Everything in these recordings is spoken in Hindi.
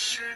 should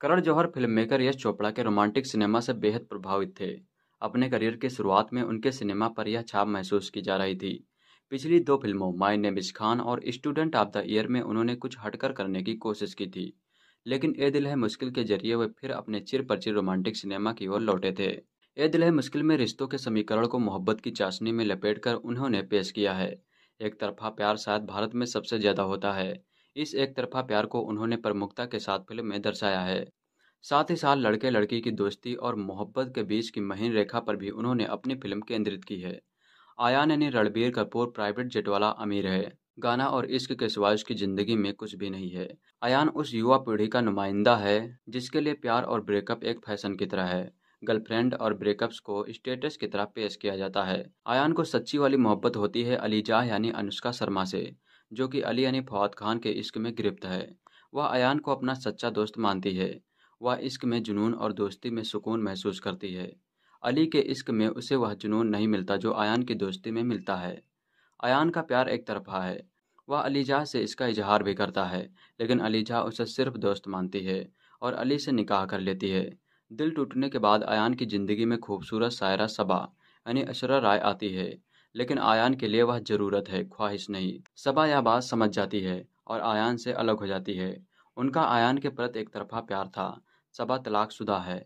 Karan Johar film maker Yash Chopra के रोमांटिक सिनेमा से बेहद प्रभावित थे अपने करियर की शुरुआत में उनके सिनेमा पर यह छाप महसूस की जा रही थी पिछली दो फिल्मों माय नेम इज खान और स्टूडेंट ऑफ द ईयर में उन्होंने कुछ हटकर करने की कोशिश की थी लेकिन ए दिल है मुश्किल के जरिए वे फिर अपने चिर परचिर रोमांटिक सिनेमा की ओर लौटे थे ए दिल है मुश्किल में रिश्तों के समीकरण को मोहब्बत की चाशनी में लपेट कर उन्होंने पेश किया है एक तरफा प्यार शायद भारत में सबसे ज़्यादा होता है इस एक तरफा प्यार को उन्होंने प्रमुखता के साथ फिल्म में दर्शाया है साथ ही साथ लड़के लड़की की दोस्ती और मोहब्बत के बीच की महीन रेखा पर भी उन्होंने अपनी फिल्म केंद्रित की है आयान यानी रणबीर कपूर प्राइवेट जेट वाला अमीर है गाना और इश्क के सिवाय की ज़िंदगी में कुछ भी नहीं है आयान उस युवा पीढ़ी का नुमाइंदा है जिसके लिए प्यार और ब्रेकअप एक फैशन की तरह है गर्लफ्रेंड और ब्रेकअप्स को स्टेटस की तरह पेश किया जाता है आयान को सच्ची वाली मोहब्बत होती है अलीजा यानी अनुष्का शर्मा से जो कि अली यानी फौद खान के इश्क में गिरफ्त है वह अन को अपना सच्चा दोस्त मानती है वह इश्क में जुनून और दोस्ती में सुकून महसूस करती है अली के इश्क में उसे वह जुनून नहीं मिलता जो अयान की दोस्ती में मिलता है अयान का प्यार एक तरफा है वह अलीजा से इसका इजहार भी करता है लेकिन अलीजा उसे सिर्फ दोस्त मानती है और अली से निकाह कर लेती है दिल टूटने के बाद अन की ज़िंदगी में खूबसूरत शायरा सबा यानी अशरा राय आती है लेकिन आयान के लिए वह जरूरत है ख्वाहिश नहीं सबा यह बात समझ जाती है और आयान से अलग हो जाती है उनका आयान के प्रति एक तरफा प्यार था सबा तलाक शुदा है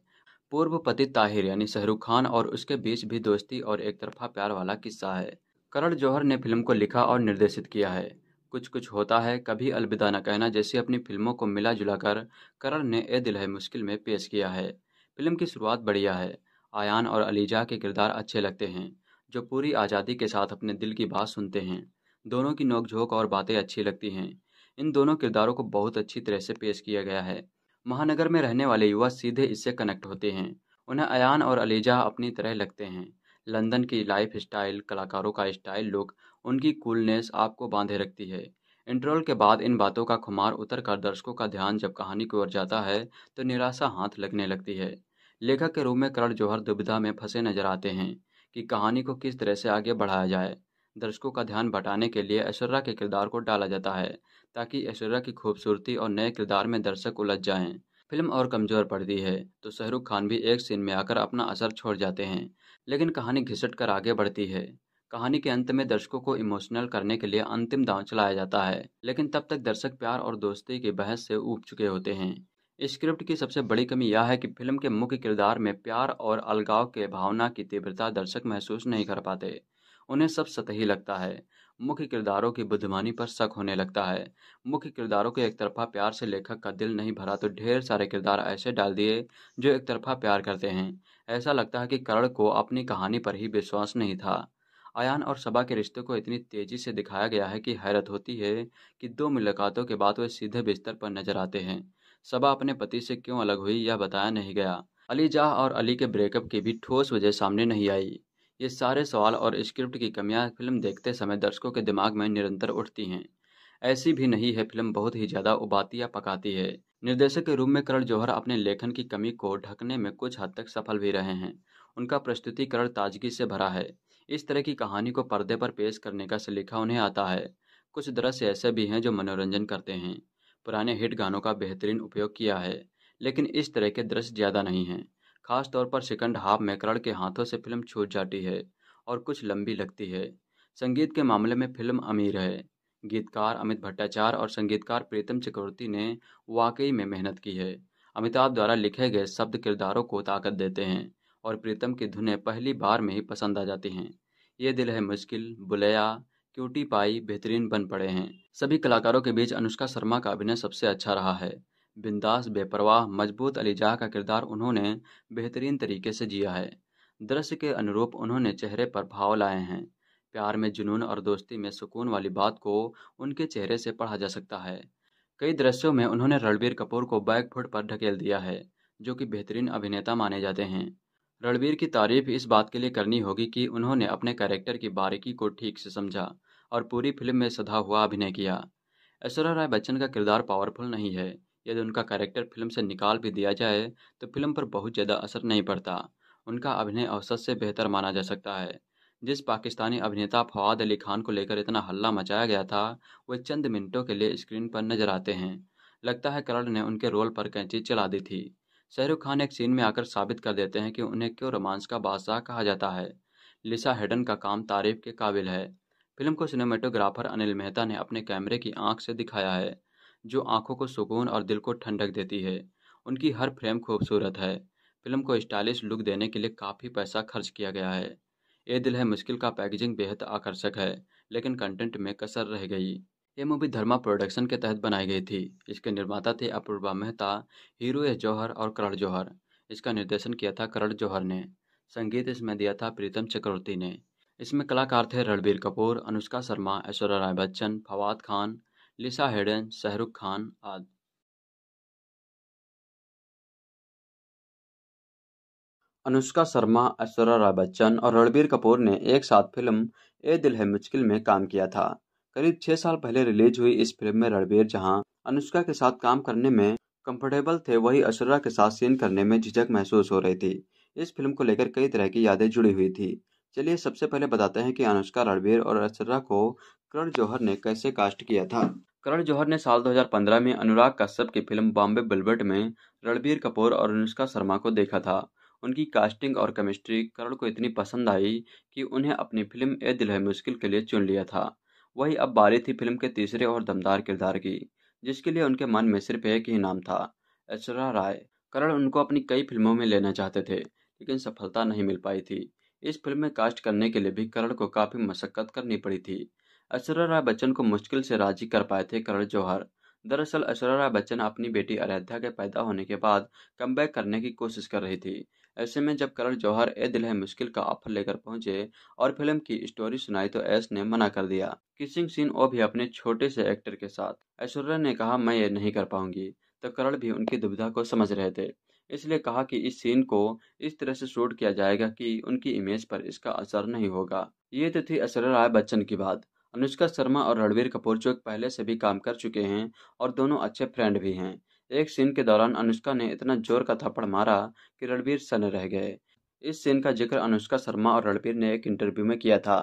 पूर्व पति ताहिर यानी शाहरुख खान और उसके बीच भी दोस्ती और एक तरफा प्यार वाला किस्सा है करण जौहर ने फिल्म को लिखा और निर्देशित किया है कुछ कुछ होता है कभी अलविदा न कहना जैसी अपनी फिल्मों को मिला जुला कर करण ने ए दिल है मुश्किल में पेश किया है फिल्म की शुरुआत बढ़िया है आयान और अलीजा के किरदार अच्छे लगते हैं जो पूरी आज़ादी के साथ अपने दिल की बात सुनते हैं दोनों की नोकझोंक और बातें अच्छी लगती हैं इन दोनों किरदारों को बहुत अच्छी तरह से पेश किया गया है महानगर में रहने वाले युवा सीधे इससे कनेक्ट होते हैं उन्हें अयान और अलीजा अपनी तरह लगते हैं लंदन की लाइफ स्टाइल कलाकारों का स्टाइल लुक उनकी कूलनेस आपको बांधे रखती है इंटरवल के बाद इन बातों का खुमार उतर कर दर्शकों का ध्यान जब कहानी की ओर जाता है तो निराशा हाथ लगने लगती है लेखक के रूप में करण जौहर दुविधा में फंसे नजर आते हैं कि कहानी को किस तरह से आगे बढ़ाया जाए दर्शकों का ध्यान बटाने के लिए ऐश्वर्या के किरदार को डाला जाता है ताकि ऐश्वर्या की खूबसूरती और नए किरदार में दर्शक उलझ जाएं। फिल्म और कमज़ोर पड़ती है तो शाहरुख खान भी एक सीन में आकर अपना असर छोड़ जाते हैं लेकिन कहानी घिसट कर आगे बढ़ती है कहानी के अंत में दर्शकों को इमोशनल करने के लिए अंतिम दांव चलाया जाता है लेकिन तब तक दर्शक प्यार और दोस्ती की बहस से ऊब चुके होते हैं स्क्रिप्ट की सबसे बड़ी कमी यह है कि फिल्म के मुख्य किरदार में प्यार और अलगाव के भावना की तीव्रता दर्शक महसूस नहीं कर पाते उन्हें सब सतही लगता है मुख्य किरदारों की बुद्धिमानी पर शक होने लगता है मुख्य किरदारों के एक तरफा प्यार से लेखक का दिल नहीं भरा तो ढेर सारे किरदार ऐसे डाल दिए जो एक तरफा प्यार करते हैं ऐसा लगता है कि करण को अपनी कहानी पर ही विश्वास नहीं था आयान और सबा के रिश्ते को इतनी तेजी से दिखाया गया है कि हैरत होती है कि दो मुलाकातों के बाद वे सीधे बिस्तर पर नजर आते हैं सबा अपने पति से क्यों अलग हुई यह बताया नहीं गया अली जाह और अली के ब्रेकअप की भी ठोस वजह सामने नहीं आई ये सारे सवाल और स्क्रिप्ट की कमियां फिल्म देखते समय दर्शकों के दिमाग में निरंतर उठती हैं ऐसी भी नहीं है फिल्म बहुत ही ज़्यादा उबाती या पकाती है निर्देशक के रूप में करण जौहर अपने लेखन की कमी को ढकने में कुछ हद तक सफल भी रहे हैं उनका प्रस्तुतिकरण ताजगी से भरा है इस तरह की कहानी को पर्दे पर पेश करने का सलीका उन्हें आता है कुछ दृश्य ऐसे भी हैं जो मनोरंजन करते हैं पुराने हिट गानों का बेहतरीन उपयोग किया है लेकिन इस तरह के दृश्य ज़्यादा नहीं हैं खासतौर पर सेकंड हाफ में करण के हाथों से फिल्म छूट जाती है और कुछ लंबी लगती है संगीत के मामले में फिल्म अमीर है गीतकार अमित भट्टाचार्य और संगीतकार प्रीतम चक्रवर्ती ने वाकई में मेहनत की है अमिताभ द्वारा लिखे गए शब्द किरदारों को ताकत देते हैं और प्रीतम की धुनें पहली बार में ही पसंद आ जाती हैं ये दिल है मुश्किल बुलेया क्यूटी पाई बेहतरीन बन पड़े हैं सभी कलाकारों के बीच अनुष्का शर्मा का अभिनय सबसे अच्छा रहा है बिंदास बेपरवाह मजबूत अलीजाह का किरदार उन्होंने बेहतरीन तरीके से जिया है दृश्य के अनुरूप उन्होंने चेहरे पर भाव लाए हैं प्यार में जुनून और दोस्ती में सुकून वाली बात को उनके चेहरे से पढ़ा जा सकता है कई दृश्यों में उन्होंने रणबीर कपूर को बैकफुट पर ढकेल दिया है जो कि बेहतरीन अभिनेता माने जाते हैं रणबीर की तारीफ इस बात के लिए करनी होगी कि उन्होंने अपने कैरेक्टर की बारीकी को ठीक से समझा और पूरी फिल्म में सधा हुआ अभिनय किया ऐश्वर्या राय बच्चन का किरदार पावरफुल नहीं है यदि उनका कैरेक्टर फिल्म से निकाल भी दिया जाए तो फिल्म पर बहुत ज़्यादा असर नहीं पड़ता उनका अभिनय औसत से बेहतर माना जा सकता है जिस पाकिस्तानी अभिनेता फवाद अली खान को लेकर इतना हल्ला मचाया गया था वह चंद मिनटों के लिए स्क्रीन पर नजर आते हैं लगता है करण ने उनके रोल पर कैंची चला दी थी शाहरुख खान एक सीन में आकर साबित कर देते हैं कि उन्हें क्यों रोमांस का बादशाह कहा जाता है लिसा हेडन का काम तारीफ के काबिल है फिल्म को सिनेमेटोग्राफर अनिल मेहता ने अपने कैमरे की आंख से दिखाया है जो आंखों को सुकून और दिल को ठंडक देती है उनकी हर फ्रेम खूबसूरत है फिल्म को स्टाइलिश लुक देने के लिए काफ़ी पैसा खर्च किया गया है ये दिल है मुश्किल का पैकेजिंग बेहद आकर्षक है लेकिन कंटेंट में कसर रह गई ये मूवी धर्मा प्रोडक्शन के तहत बनाई गई थी इसके निर्माता थे अपूर्वा मेहता हीरो एस जौहर और करण जौहर इसका निर्देशन किया था करण जौहर ने संगीत इसमें दिया था प्रीतम चक्रवर्ती ने इसमें कलाकार थे रणबीर कपूर अनुष्का शर्मा ऐश्वर्या राय बच्चन फवाद खान लिसा हेडन शाहरुख खान आदि अनुष्का शर्मा ऐश्वर्या राय बच्चन और रणबीर कपूर ने एक साथ फिल्म ए दिल है मुश्किल में काम किया था करीब छह साल पहले रिलीज हुई इस फिल्म में रणबीर जहां अनुष्का के साथ काम करने में कंफर्टेबल थे वही अशरा के साथ सीन करने में झिझक महसूस हो रही थी इस फिल्म को लेकर कई तरह की यादें जुड़ी हुई थी चलिए सबसे पहले बताते हैं कि अनुष्का रणबीर और अशरा को करण जौहर ने कैसे कास्ट किया था करण जौहर ने साल 2015 में अनुराग कश्यप की फिल्म बॉम्बे बुलबट में रणबीर कपूर और अनुष्का शर्मा को देखा था उनकी कास्टिंग और केमिस्ट्री करण को इतनी पसंद आई कि उन्हें अपनी फिल्म ए दिल है मुश्किल के लिए चुन लिया था वही अब बारी थी फिल्म के तीसरे और दमदार किरदार की जिसके लिए उनके मन में सिर्फ एक ही नाम था ऐश्वर्या राय करण उनको अपनी कई फिल्मों में लेना चाहते थे लेकिन सफलता नहीं मिल पाई थी इस फिल्म में कास्ट करने के लिए भी करण को काफ़ी मशक्क़त करनी पड़ी थी ऐश्वर्या राय बच्चन को मुश्किल से राजी कर पाए थे करण जौहर दरअसल ऐश्वर्या राय बच्चन अपनी बेटी अयोध्या के पैदा होने के बाद कम करने की कोशिश कर रही थी ऐसे में जब करण जौहर ए दिल है मुश्किल का ऑफर लेकर पहुंचे और फिल्म की स्टोरी सुनाई तो ऐश ने मना कर दिया किसिंग सीन ओ भी अपने छोटे से एक्टर के साथ ऐश्वर्या ने कहा मैं ये नहीं कर पाऊंगी तो करण भी उनकी दुविधा को समझ रहे थे इसलिए कहा कि इस सीन को इस तरह से शूट किया जाएगा कि उनकी इमेज पर इसका असर नहीं होगा ये तो थी ऐश्वर्या राय बच्चन की बात अनुष्का शर्मा और रणवीर कपूर जो पहले से भी काम कर चुके हैं और दोनों अच्छे फ्रेंड भी हैं एक सीन के दौरान अनुष्का ने इतना जोर का थप्पड़ मारा कि रणबीर सने रह गए इस सीन का जिक्र अनुष्का शर्मा और रणबीर ने एक इंटरव्यू में किया था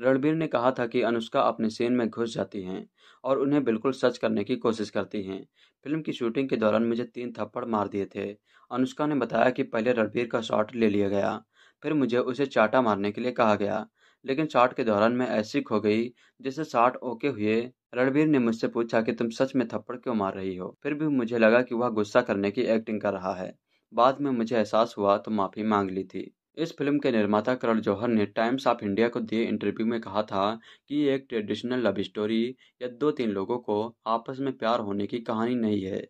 रणबीर ने कहा था कि अनुष्का अपने सीन में घुस जाती हैं और उन्हें बिल्कुल सच करने की कोशिश करती हैं फिल्म की शूटिंग के दौरान मुझे तीन थप्पड़ मार दिए थे अनुष्का ने बताया कि पहले रणबीर का शॉट ले लिया गया फिर मुझे उसे चाटा मारने के लिए कहा गया लेकिन शॉट के दौरान मैं ऐसी खो गई जिससे शॉट ओके हुए रणबीर ने मुझसे पूछा कि तुम सच में थप्पड़ क्यों मार रही हो फिर भी मुझे लगा कि वह गुस्सा करने की एक्टिंग कर रहा है बाद में मुझे एहसास हुआ तो माफ़ी मांग ली थी इस फिल्म के निर्माता करण जौहर ने टाइम्स ऑफ इंडिया को दिए इंटरव्यू में कहा था कि ये एक ट्रेडिशनल लव स्टोरी या दो तीन लोगों को आपस में प्यार होने की कहानी नहीं है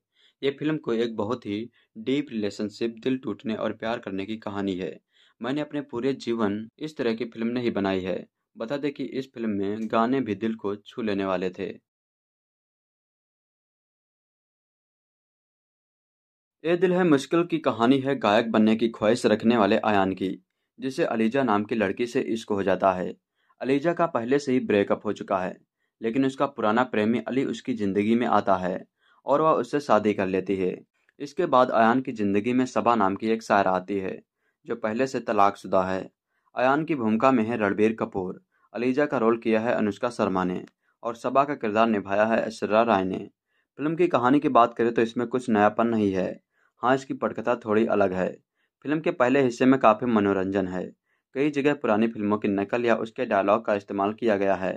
ये फिल्म को एक बहुत ही डीप रिलेशनशिप दिल टूटने और प्यार करने की कहानी है मैंने अपने पूरे जीवन इस तरह की फिल्म नहीं बनाई है बता दें कि इस फिल्म में गाने भी दिल को छू लेने वाले थे ये दिल है मुश्किल की कहानी है गायक बनने की ख्वाहिश रखने वाले आयान की जिसे अलीजा नाम की लड़की से इश्क हो जाता है अलीजा का पहले से ही ब्रेकअप हो चुका है लेकिन उसका पुराना प्रेमी अली उसकी ज़िंदगी में आता है और वह उससे शादी कर लेती है इसके बाद आयान की ज़िंदगी में सबा नाम की एक शायर आती है जो पहले से तलाकशुदा है अयान की भूमिका में है रणबीर कपूर अलीजा का रोल किया है अनुष्का शर्मा ने और सबा का किरदार निभाया है ऐश्वर्या राय ने फिल्म की कहानी की बात करें तो इसमें कुछ नयापन नहीं है हाँ इसकी पटकथा थोड़ी अलग है फिल्म के पहले हिस्से में काफ़ी मनोरंजन है कई जगह पुरानी फिल्मों की नकल या उसके डायलॉग का इस्तेमाल किया गया है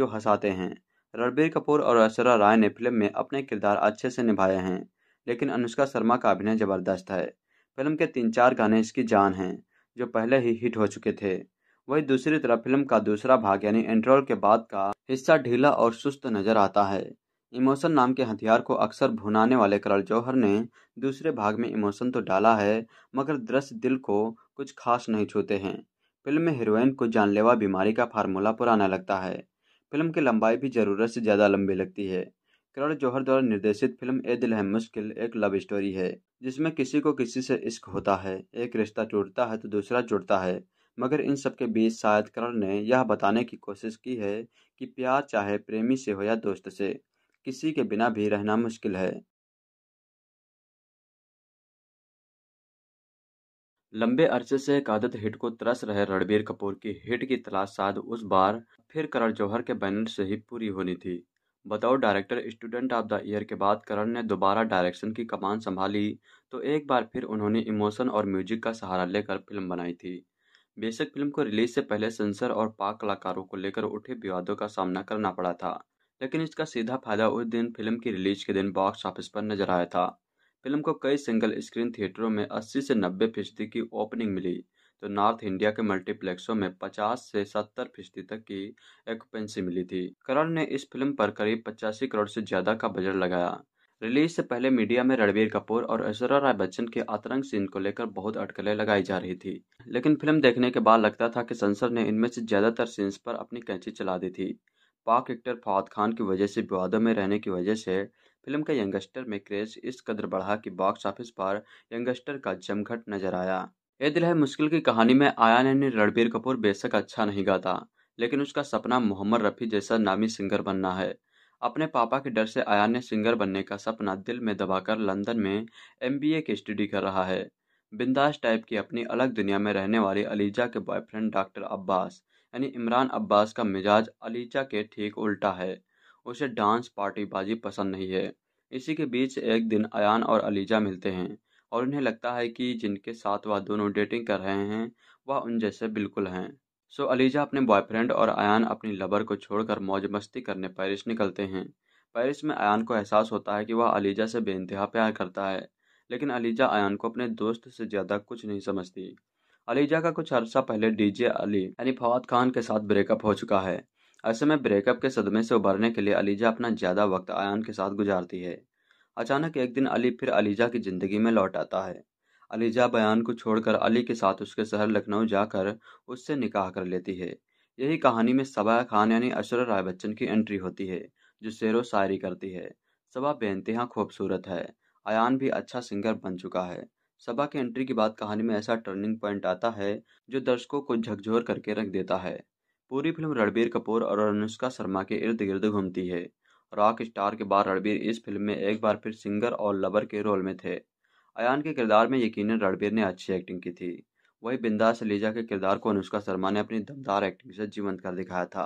जो हंसाते हैं रणबीर कपूर और ऐश्वर्या राय ने फिल्म में अपने किरदार अच्छे से निभाए हैं लेकिन अनुष्का शर्मा का अभिनय जबरदस्त है फिल्म के तीन चार गाने इसकी जान हैं जो पहले ही हिट हो चुके थे वही दूसरी तरफ फिल्म का दूसरा भाग यानी एंट्रोल के बाद का हिस्सा ढीला और सुस्त नजर आता है इमोशन नाम के हथियार को अक्सर भुनाने वाले करण जौहर ने दूसरे भाग में इमोशन तो डाला है मगर दृश्य दिल को कुछ खास नहीं छूते हैं फिल्म में हीरोइन को जानलेवा बीमारी का फार्मूला पुराना लगता है फिल्म की लंबाई भी ज़रूरत से ज़्यादा लंबी लगती है करण जौहर द्वारा निर्देशित फिल्म ए दिल है मुश्किल एक लव स्टोरी है जिसमें किसी को किसी से इश्क होता है एक रिश्ता टूटता है तो दूसरा जुड़ता है मगर इन सब के बीच शायद करण ने यह बताने की कोशिश की है कि प्यार चाहे प्रेमी से हो या दोस्त से किसी के बिना भी रहना मुश्किल है लंबे अरसे से एक आदत हिट को तरस रहे रणबीर कपूर की हिट की तलाश शायद उस बार फिर करण जौहर के बैनर से ही पूरी होनी थी बताओ director student of the year के बाद करण ने दोबारा डायरेक्शन की कमान संभाली तो एक बार फिर उन्होंने इमोशन और म्यूजिक का सहारा लेकर फिल्म बनाई थी बेशक फिल्म को रिलीज से पहले सेंसर और पाक कलाकारों को लेकर उठे विवादों का सामना करना पड़ा था लेकिन इसका सीधा फायदा उस दिन फिल्म की रिलीज के दिन बॉक्स ऑफिस पर नजर आया था फिल्म को कई सिंगल स्क्रीन थिएटरों में 80 से 90 फीसदी की ओपनिंग मिली तो नॉर्थ इंडिया के मल्टीप्लेक्सों में 50 से 70 फीसदी तक की एक्यूपेंसी मिली थी करण ने इस फिल्म पर करीब पचासी करोड़ से ज़्यादा का बजट लगाया रिलीज से पहले मीडिया में रणबीर कपूर और ऐश्वर्या राय बच्चन के आतंक सीन को लेकर बहुत अटकलें लगाई जा रही थी लेकिन फिल्म देखने के बाद लगता था कि सेंसर ने इनमें से ज़्यादातर सीन्स पर अपनी कैंची चला दी थी पाक एक्टर फवाद खान की वजह से विवादों में रहने की वजह से फिल्म का यंगस्टर में क्रेज इस कदर बढ़ा कि बॉक्स ऑफिस पर यंगस्टर का जमघट नजर आया ए दिल है मुश्किल की कहानी में आया नैनी रणबीर कपूर बेशक अच्छा नहीं गाता लेकिन उसका सपना मोहम्मद रफ़ी जैसा नामी सिंगर बनना है अपने पापा के डर से आयान ने सिंगर बनने का सपना दिल में दबाकर लंदन में एम बी ए की स्टडी कर रहा है बिंदास टाइप की अपनी अलग दुनिया में रहने वाली अलीजा के बॉयफ्रेंड डॉक्टर अब्बास यानी इमरान अब्बास का मिजाज अलीजा के ठीक उल्टा है उसे डांस पार्टीबाजी पसंद नहीं है इसी के बीच एक दिन अयान और अलीजा मिलते हैं और उन्हें लगता है कि जिनके साथ वह दोनों डेटिंग कर रहे हैं वह उन जैसे बिल्कुल हैं सो अलीजा अपने बॉयफ्रेंड और आयान अपनी लबर को छोड़कर मौज मस्ती करने पैरिस निकलते हैं पैरिस में आयान को एहसास होता है कि वह अलीजा से बेानतहा प्यार करता है लेकिन अलीजा आयान को अपने दोस्त से ज़्यादा कुछ नहीं समझती अलीजा का कुछ अरसा पहले डीजे अली यानी फवाद खान के साथ ब्रेकअप हो चुका है ऐसे में ब्रेकअप के सदमे से उभरने के लिए अलीजा अपना ज़्यादा वक्त आयान के साथ गुजारती है अचानक एक दिन अली फिर अलीजा की ज़िंदगी में लौट आता है अलीजा बयान को छोड़कर अली के साथ उसके शहर लखनऊ जाकर उससे निकाह कर लेती है यही कहानी में सबा खान यानी अशर राय बच्चन की एंट्री होती है जो शेर व शायरी करती है सबा बेनतहा खूबसूरत है अयान भी अच्छा सिंगर बन चुका है सबा की एंट्री के बाद कहानी में ऐसा टर्निंग पॉइंट आता है जो दर्शकों को झकझोर करके रख देता है पूरी फिल्म रणबीर कपूर और अनुष्का शर्मा के इर्द गिर्द घूमती है रॉक स्टार के बाद रणबीर इस फिल्म में एक बार फिर सिंगर और लवर के रोल में थे अयान के किरदार में यकीनन रणबीर ने अच्छी एक्टिंग की थी वही बिंदास लीजा के किरदार को अनुष्का शर्मा ने अपनी दमदार एक्टिंग से जीवंत कर दिखाया था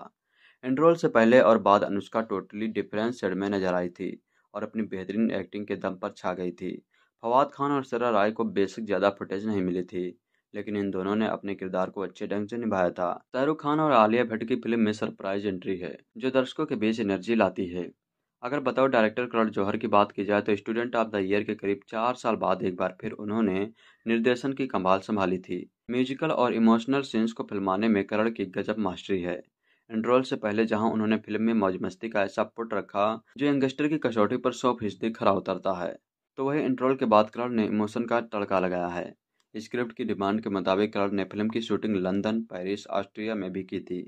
रोल से पहले और बाद अनुष्का टोटली डिफरेंस शेड में नजर आई थी और अपनी बेहतरीन एक्टिंग के दम पर छा गई थी फवाद खान और सरा राय को बेसिक ज़्यादा फुटेज नहीं मिली थी लेकिन इन दोनों ने अपने किरदार को अच्छे ढंग से निभाया था शाहरुख खान और आलिया भट्ट की फिल्म में सरप्राइज एंट्री है जो दर्शकों के बीच एनर्जी लाती है अगर बताओ डायरेक्टर करण जौहर की बात की जाए तो स्टूडेंट ऑफ द ईयर के करीब चार साल बाद एक बार फिर उन्होंने निर्देशन की कमाल संभाली थी म्यूजिकल और इमोशनल सीन्स को फिल्माने में करण की गजब मास्टरी है एंड्रोल से पहले जहां उन्होंने फिल्म में मौज मस्ती का ऐसा पुट रखा जो यंगस्टर की कसौटी पर सौ फीसदी खरा उतरता है तो वही इंट्रोल के बाद करण ने इमोशन का तड़का लगाया है स्क्रिप्ट की डिमांड के मुताबिक करण ने फिल्म की शूटिंग लंदन पेरिस ऑस्ट्रिया में भी की थी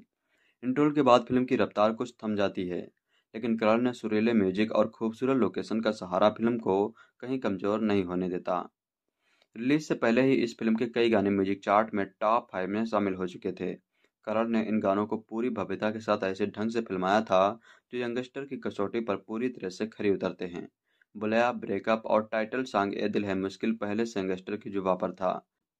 इंट्रोल के बाद फिल्म की रफ्तार कुछ थम जाती है लेकिन करण ने सुरीले म्यूजिक और खूबसूरत लोकेशन का सहारा फिल्म को कहीं कमजोर नहीं होने देता रिलीज से पहले ही इस फिल्म के कई गाने म्यूजिक चार्ट में टॉप फाइव में शामिल हो चुके थे करण ने इन गानों को पूरी भव्यता के साथ ऐसे ढंग से फिल्माया था जो यंगस्टर की कसौटी पर पूरी तरह से खरी उतरते हैं बुलाया ब्रेकअप और टाइटल सॉन्ग ए दिल है मुश्किल पहले सेंगेस्टर की जुबा पर था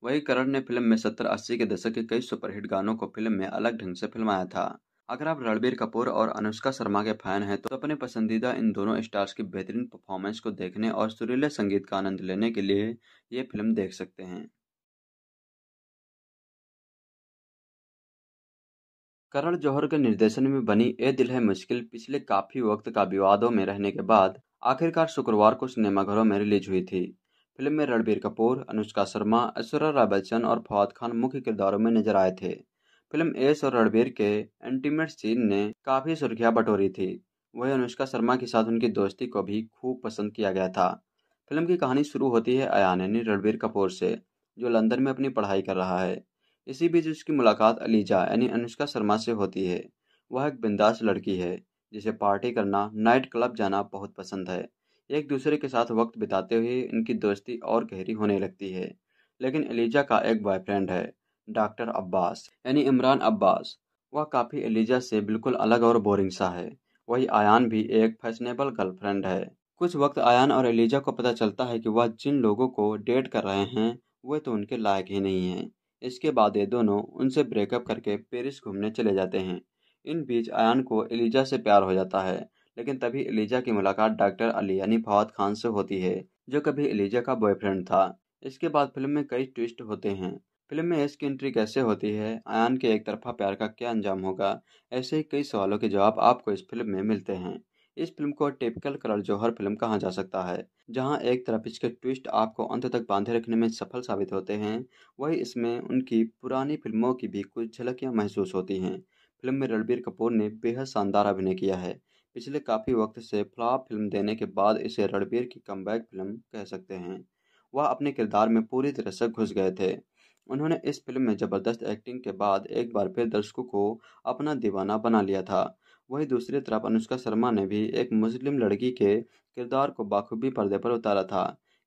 वही करण ने फिल्म में सत्तर अस्सी के दशक के कई सुपरहिट गानों को फिल्म में अलग ढंग से फिल्माया था अगर आप रणबीर कपूर और अनुष्का शर्मा के फैन हैं तो अपने पसंदीदा इन दोनों स्टार्स की बेहतरीन परफॉर्मेंस को देखने और सुरीले संगीत का आनंद लेने के लिए ये फिल्म देख सकते हैं करण जौहर के निर्देशन में बनी ए दिल है मुश्किल पिछले काफी वक्त का विवादों में रहने के बाद आखिरकार शुक्रवार को सिनेमाघरों में रिलीज हुई थी फिल्म में रणबीर कपूर अनुष्का शर्मा ऐश्वर्या राय बच्चन और फवाद खान मुख्य किरदारों में नजर आए थे फिल्म एस और रणबीर के एंटीमेट सीन ने काफ़ी सुर्खियां बटोरी थी वही अनुष्का शर्मा के साथ उनकी दोस्ती को भी खूब पसंद किया गया था फिल्म की कहानी शुरू होती है अयान यानी रणबीर कपूर से जो लंदन में अपनी पढ़ाई कर रहा है इसी बीच उसकी मुलाकात अलीजा यानी अनुष्का शर्मा से होती है वह एक बिंदास लड़की है जिसे पार्टी करना, नाइट क्लब जाना बहुत पसंद है। एक दूसरे के साथ वक्त बिताते हुए इनकी दोस्ती और गहरी होने लगती है। लेकिन एलिजा का एक बॉयफ्रेंड है, डॉक्टर अब्बास यानी इमरान अब्बास। वह काफ़ी एलिजा से बिल्कुल अलग और बोरिंग सा है। वही आयान भी एक फैशनेबल गर्लफ्रेंड है। कुछ वक्त आयान और एलिजा को पता चलता है कि वह जिन लोगों को डेट कर रहे हैं वे तो उनके लायक ही नहीं हैं। इसके बाद ये दोनों उनसे ब्रेकअप करके पेरिस घूमने चले जाते हैं। इन बीच आयान को एलिजा से प्यार हो जाता है लेकिन तभी एलिजा की मुलाकात डॉक्टर अली यानी फवाद खान से होती है जो कभी एलिजा का बॉयफ्रेंड था इसके बाद फिल्म में कई ट्विस्ट होते हैं फिल्म में एस की एंट्री कैसे होती है आयान के एक तरफा प्यार का क्या अंजाम होगा ऐसे ही कई सवालों के जवाब आपको इस फिल्म में मिलते हैं इस फिल्म को टिपिकल कलर जौहर फिल्म कहा जा सकता है जहां एक तरफ इसके ट्विस्ट आपको अंत तक बांधे रखने में सफल साबित होते हैं वहीं इसमें उनकी पुरानी फिल्मों की भी कुछ झलकियाँ महसूस होती हैं फिल्म में रणबीर कपूर ने बेहद शानदार अभिनय किया है पिछले काफ़ी वक्त से फ्लॉप फिल्म देने के बाद इसे रणबीर की कमबैक फिल्म कह सकते हैं वह अपने किरदार में पूरी तरह से घुस गए थे उन्होंने इस फिल्म में ज़बरदस्त एक्टिंग के बाद एक बार फिर दर्शकों को अपना दीवाना बना लिया था वहीं दूसरी तरफ अनुष्का शर्मा ने भी एक मुस्लिम लड़की के किरदार को बाखूबी पर्दे पर उतारा था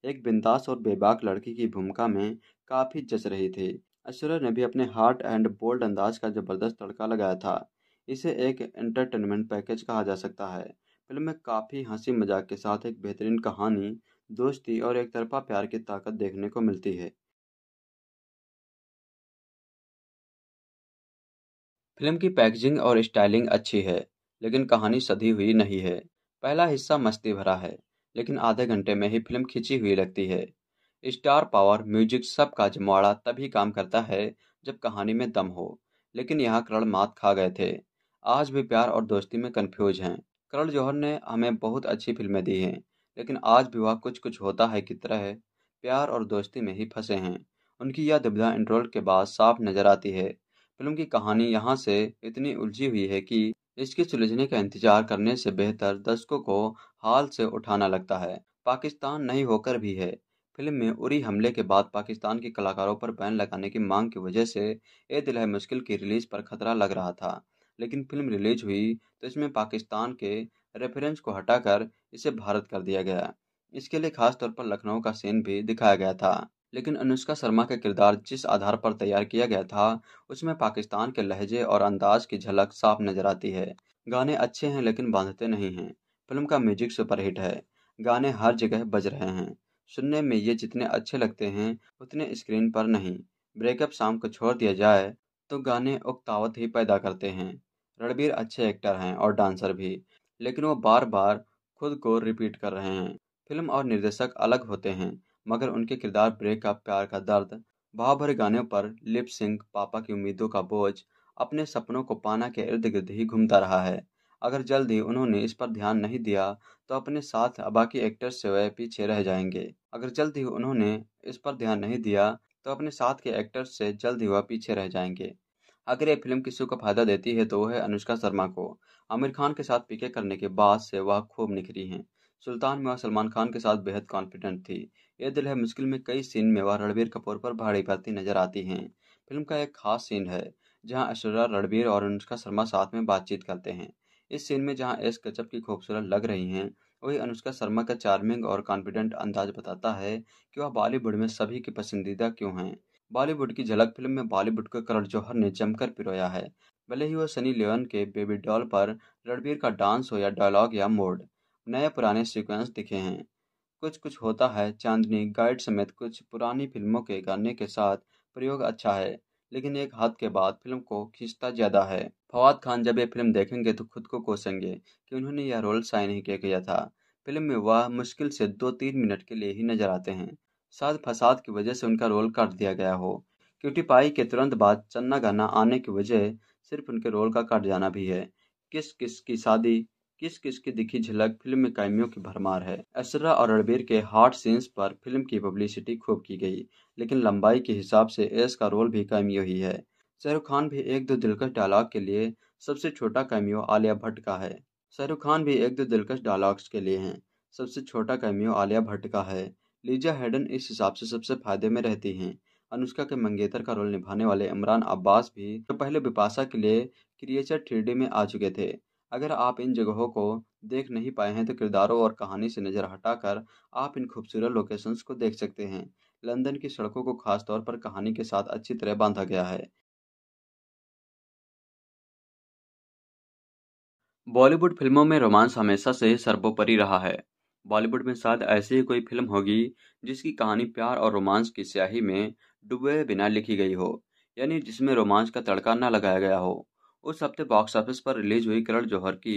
एक बिंदास और बेबाक लड़की की भूमिका में काफ़ी जच रही थी ऐश्वर्या ने भी अपने हार्ट एंड बोल्ड अंदाज का जबरदस्त तड़का लगाया था इसे एक एंटरटेनमेंट पैकेज कहा जा सकता है फिल्म में काफ़ी हंसी मजाक के साथ एक बेहतरीन कहानी दोस्ती और एक तरफा प्यार की ताकत देखने को मिलती है फिल्म की पैकेजिंग और स्टाइलिंग अच्छी है लेकिन कहानी सधी हुई नहीं है पहला हिस्सा मस्ती भरा है लेकिन आधे घंटे में ही फिल्म खिंची हुई लगती है स्टार पावर म्यूजिक सब का जमावड़ा तभी काम करता है जब कहानी में दम हो लेकिन यहाँ करण मात खा गए थे आज भी प्यार और दोस्ती में कन्फ्यूज हैं करण जौहर ने हमें बहुत अच्छी फिल्में दी हैं लेकिन आज भी वह कुछ कुछ होता है की तरह प्यार और दोस्ती में ही फंसे हैं उनकी यह दुविधा इंट्रोल के बाद साफ नजर आती है फिल्म की कहानी यहाँ से इतनी उलझी हुई है कि इसके सुलझने का इंतजार करने से बेहतर दर्शकों को हाल से उठाना लगता है पाकिस्तान नहीं होकर भी है फिल्म में उरी हमले के बाद पाकिस्तान के कलाकारों पर बैन लगाने की मांग की वजह से ए दिल है मुश्किल की रिलीज़ पर खतरा लग रहा था लेकिन फिल्म रिलीज हुई तो इसमें पाकिस्तान के रेफरेंस को हटाकर इसे भारत कर दिया गया इसके लिए खासतौर पर लखनऊ का सीन भी दिखाया गया था लेकिन अनुष्का शर्मा का किरदार जिस आधार पर तैयार किया गया था उसमें पाकिस्तान के लहजे और अंदाज की झलक साफ नजर आती है गाने अच्छे हैं लेकिन बांधते नहीं हैं फिल्म का म्यूजिक सुपरहिट है गाने हर जगह बज रहे हैं सुनने में ये जितने अच्छे लगते हैं उतने स्क्रीन पर नहीं ब्रेकअप शाम को छोड़ दिया जाए तो गाने उकतावत ही पैदा करते हैं रणबीर अच्छे एक्टर हैं और डांसर भी लेकिन वो बार बार खुद को रिपीट कर रहे हैं फिल्म और निर्देशक अलग होते हैं मगर उनके किरदार ब्रेकअप प्यार का दर्द भाव भरे गानों पर लिप सिंह पापा की उम्मीदों का बोझ अपने सपनों को पाना के इर्द गिर्द ही घूमता रहा है अगर जल्द ही उन्होंने इस पर ध्यान नहीं दिया तो अपने साथ बाकी एक्टर्स वह पीछे रह जाएंगे अगर जल्द ही उन्होंने इस पर ध्यान नहीं दिया तो अपने साथ के एक्टर्स से जल्द ही वह पीछे रह जाएंगे अगर ये फिल्म किसी को फायदा देती है तो वह है अनुष्का शर्मा को आमिर खान के साथ पीके करने के बाद से वह खूब निखरी हैं सुल्तान में वह सलमान खान के साथ बेहद कॉन्फिडेंट थी ये दिल है मुश्किल में कई सीन में वह रणबीर कपूर पर भाड़ी पड़ती नजर आती हैं फिल्म का एक खास सीन है जहां ऐश्वर्या रणबीर और अनुष्का शर्मा साथ में बातचीत करते हैं इस सीन में जहाँ एस कचप की खूबसूरत लग रही हैं वही अनुष्का शर्मा का चार्मिंग और कॉन्फिडेंट अंदाज बताता है कि वह बॉलीवुड में सभी की पसंदीदा क्यों हैं बॉलीवुड की झलक फिल्म में बॉलीवुड के करण जौहर ने जमकर पिरोया है भले ही वह सनी लियोन के बेबी डॉल पर रणबीर का डांस हो या डायलॉग या मोड नए पुराने सीक्वेंस दिखे हैं कुछ कुछ होता है चांदनी गाइड समेत कुछ पुरानी फिल्मों के गाने के साथ प्रयोग अच्छा है लेकिन एक हाथ के बाद फिल्म को खींचता ज्यादा है फवाद खान जब ये फिल्म देखेंगे तो खुद को कोसेंगे कि उन्होंने यह रोल साइन ही किया गया था फिल्म में वह मुश्किल से दो तीन मिनट के लिए ही नजर आते हैं शायद फसाद की वजह से उनका रोल काट दिया गया हो क्यूटी पाई के तुरंत बाद चन्ना गाना आने की वजह सिर्फ उनके रोल का काट जाना भी है किस किस की शादी किस किस की दिखी झलक फिल्म में कैमियों की भरमार है असरा और रणबीर के हॉट सीन्स पर फिल्म की पब्लिसिटी खूब की गई लेकिन लंबाई के हिसाब से एस का रोल भी कायमियो ही है शाहरुख खान भी एक दो दिलकश डायलॉग के लिए सबसे छोटा कैमियो आलिया भट्ट का है शाहरुख खान भी एक दो दिलकश डायलॉग्स के लिए हैं सबसे छोटा कैमियो आलिया भट्ट का है लीजा हेडन इस हिसाब से सबसे फायदे में रहती हैं अनुष्का के मंगेतर का रोल निभाने वाले इमरान अब्बास भी जो तो पहले बिपाशा के लिए क्रिएचर थ्री में आ चुके थे अगर आप इन जगहों को देख नहीं पाए हैं तो किरदारों और कहानी से नज़र हटाकर आप इन खूबसूरत लोकेशंस को देख सकते हैं लंदन की सड़कों को खास तौर पर कहानी के साथ अच्छी तरह बांधा गया है बॉलीवुड फिल्मों में रोमांस हमेशा से सर्वोपरि रहा है बॉलीवुड में शायद ऐसी ही कोई फिल्म होगी जिसकी कहानी प्यार और रोमांस की स्याही में डूबे बिना लिखी गई हो यानी जिसमें रोमांस का तड़का न लगाया गया हो उस हफ्ते बॉक्स ऑफिस पर रिलीज हुई करण जौहर की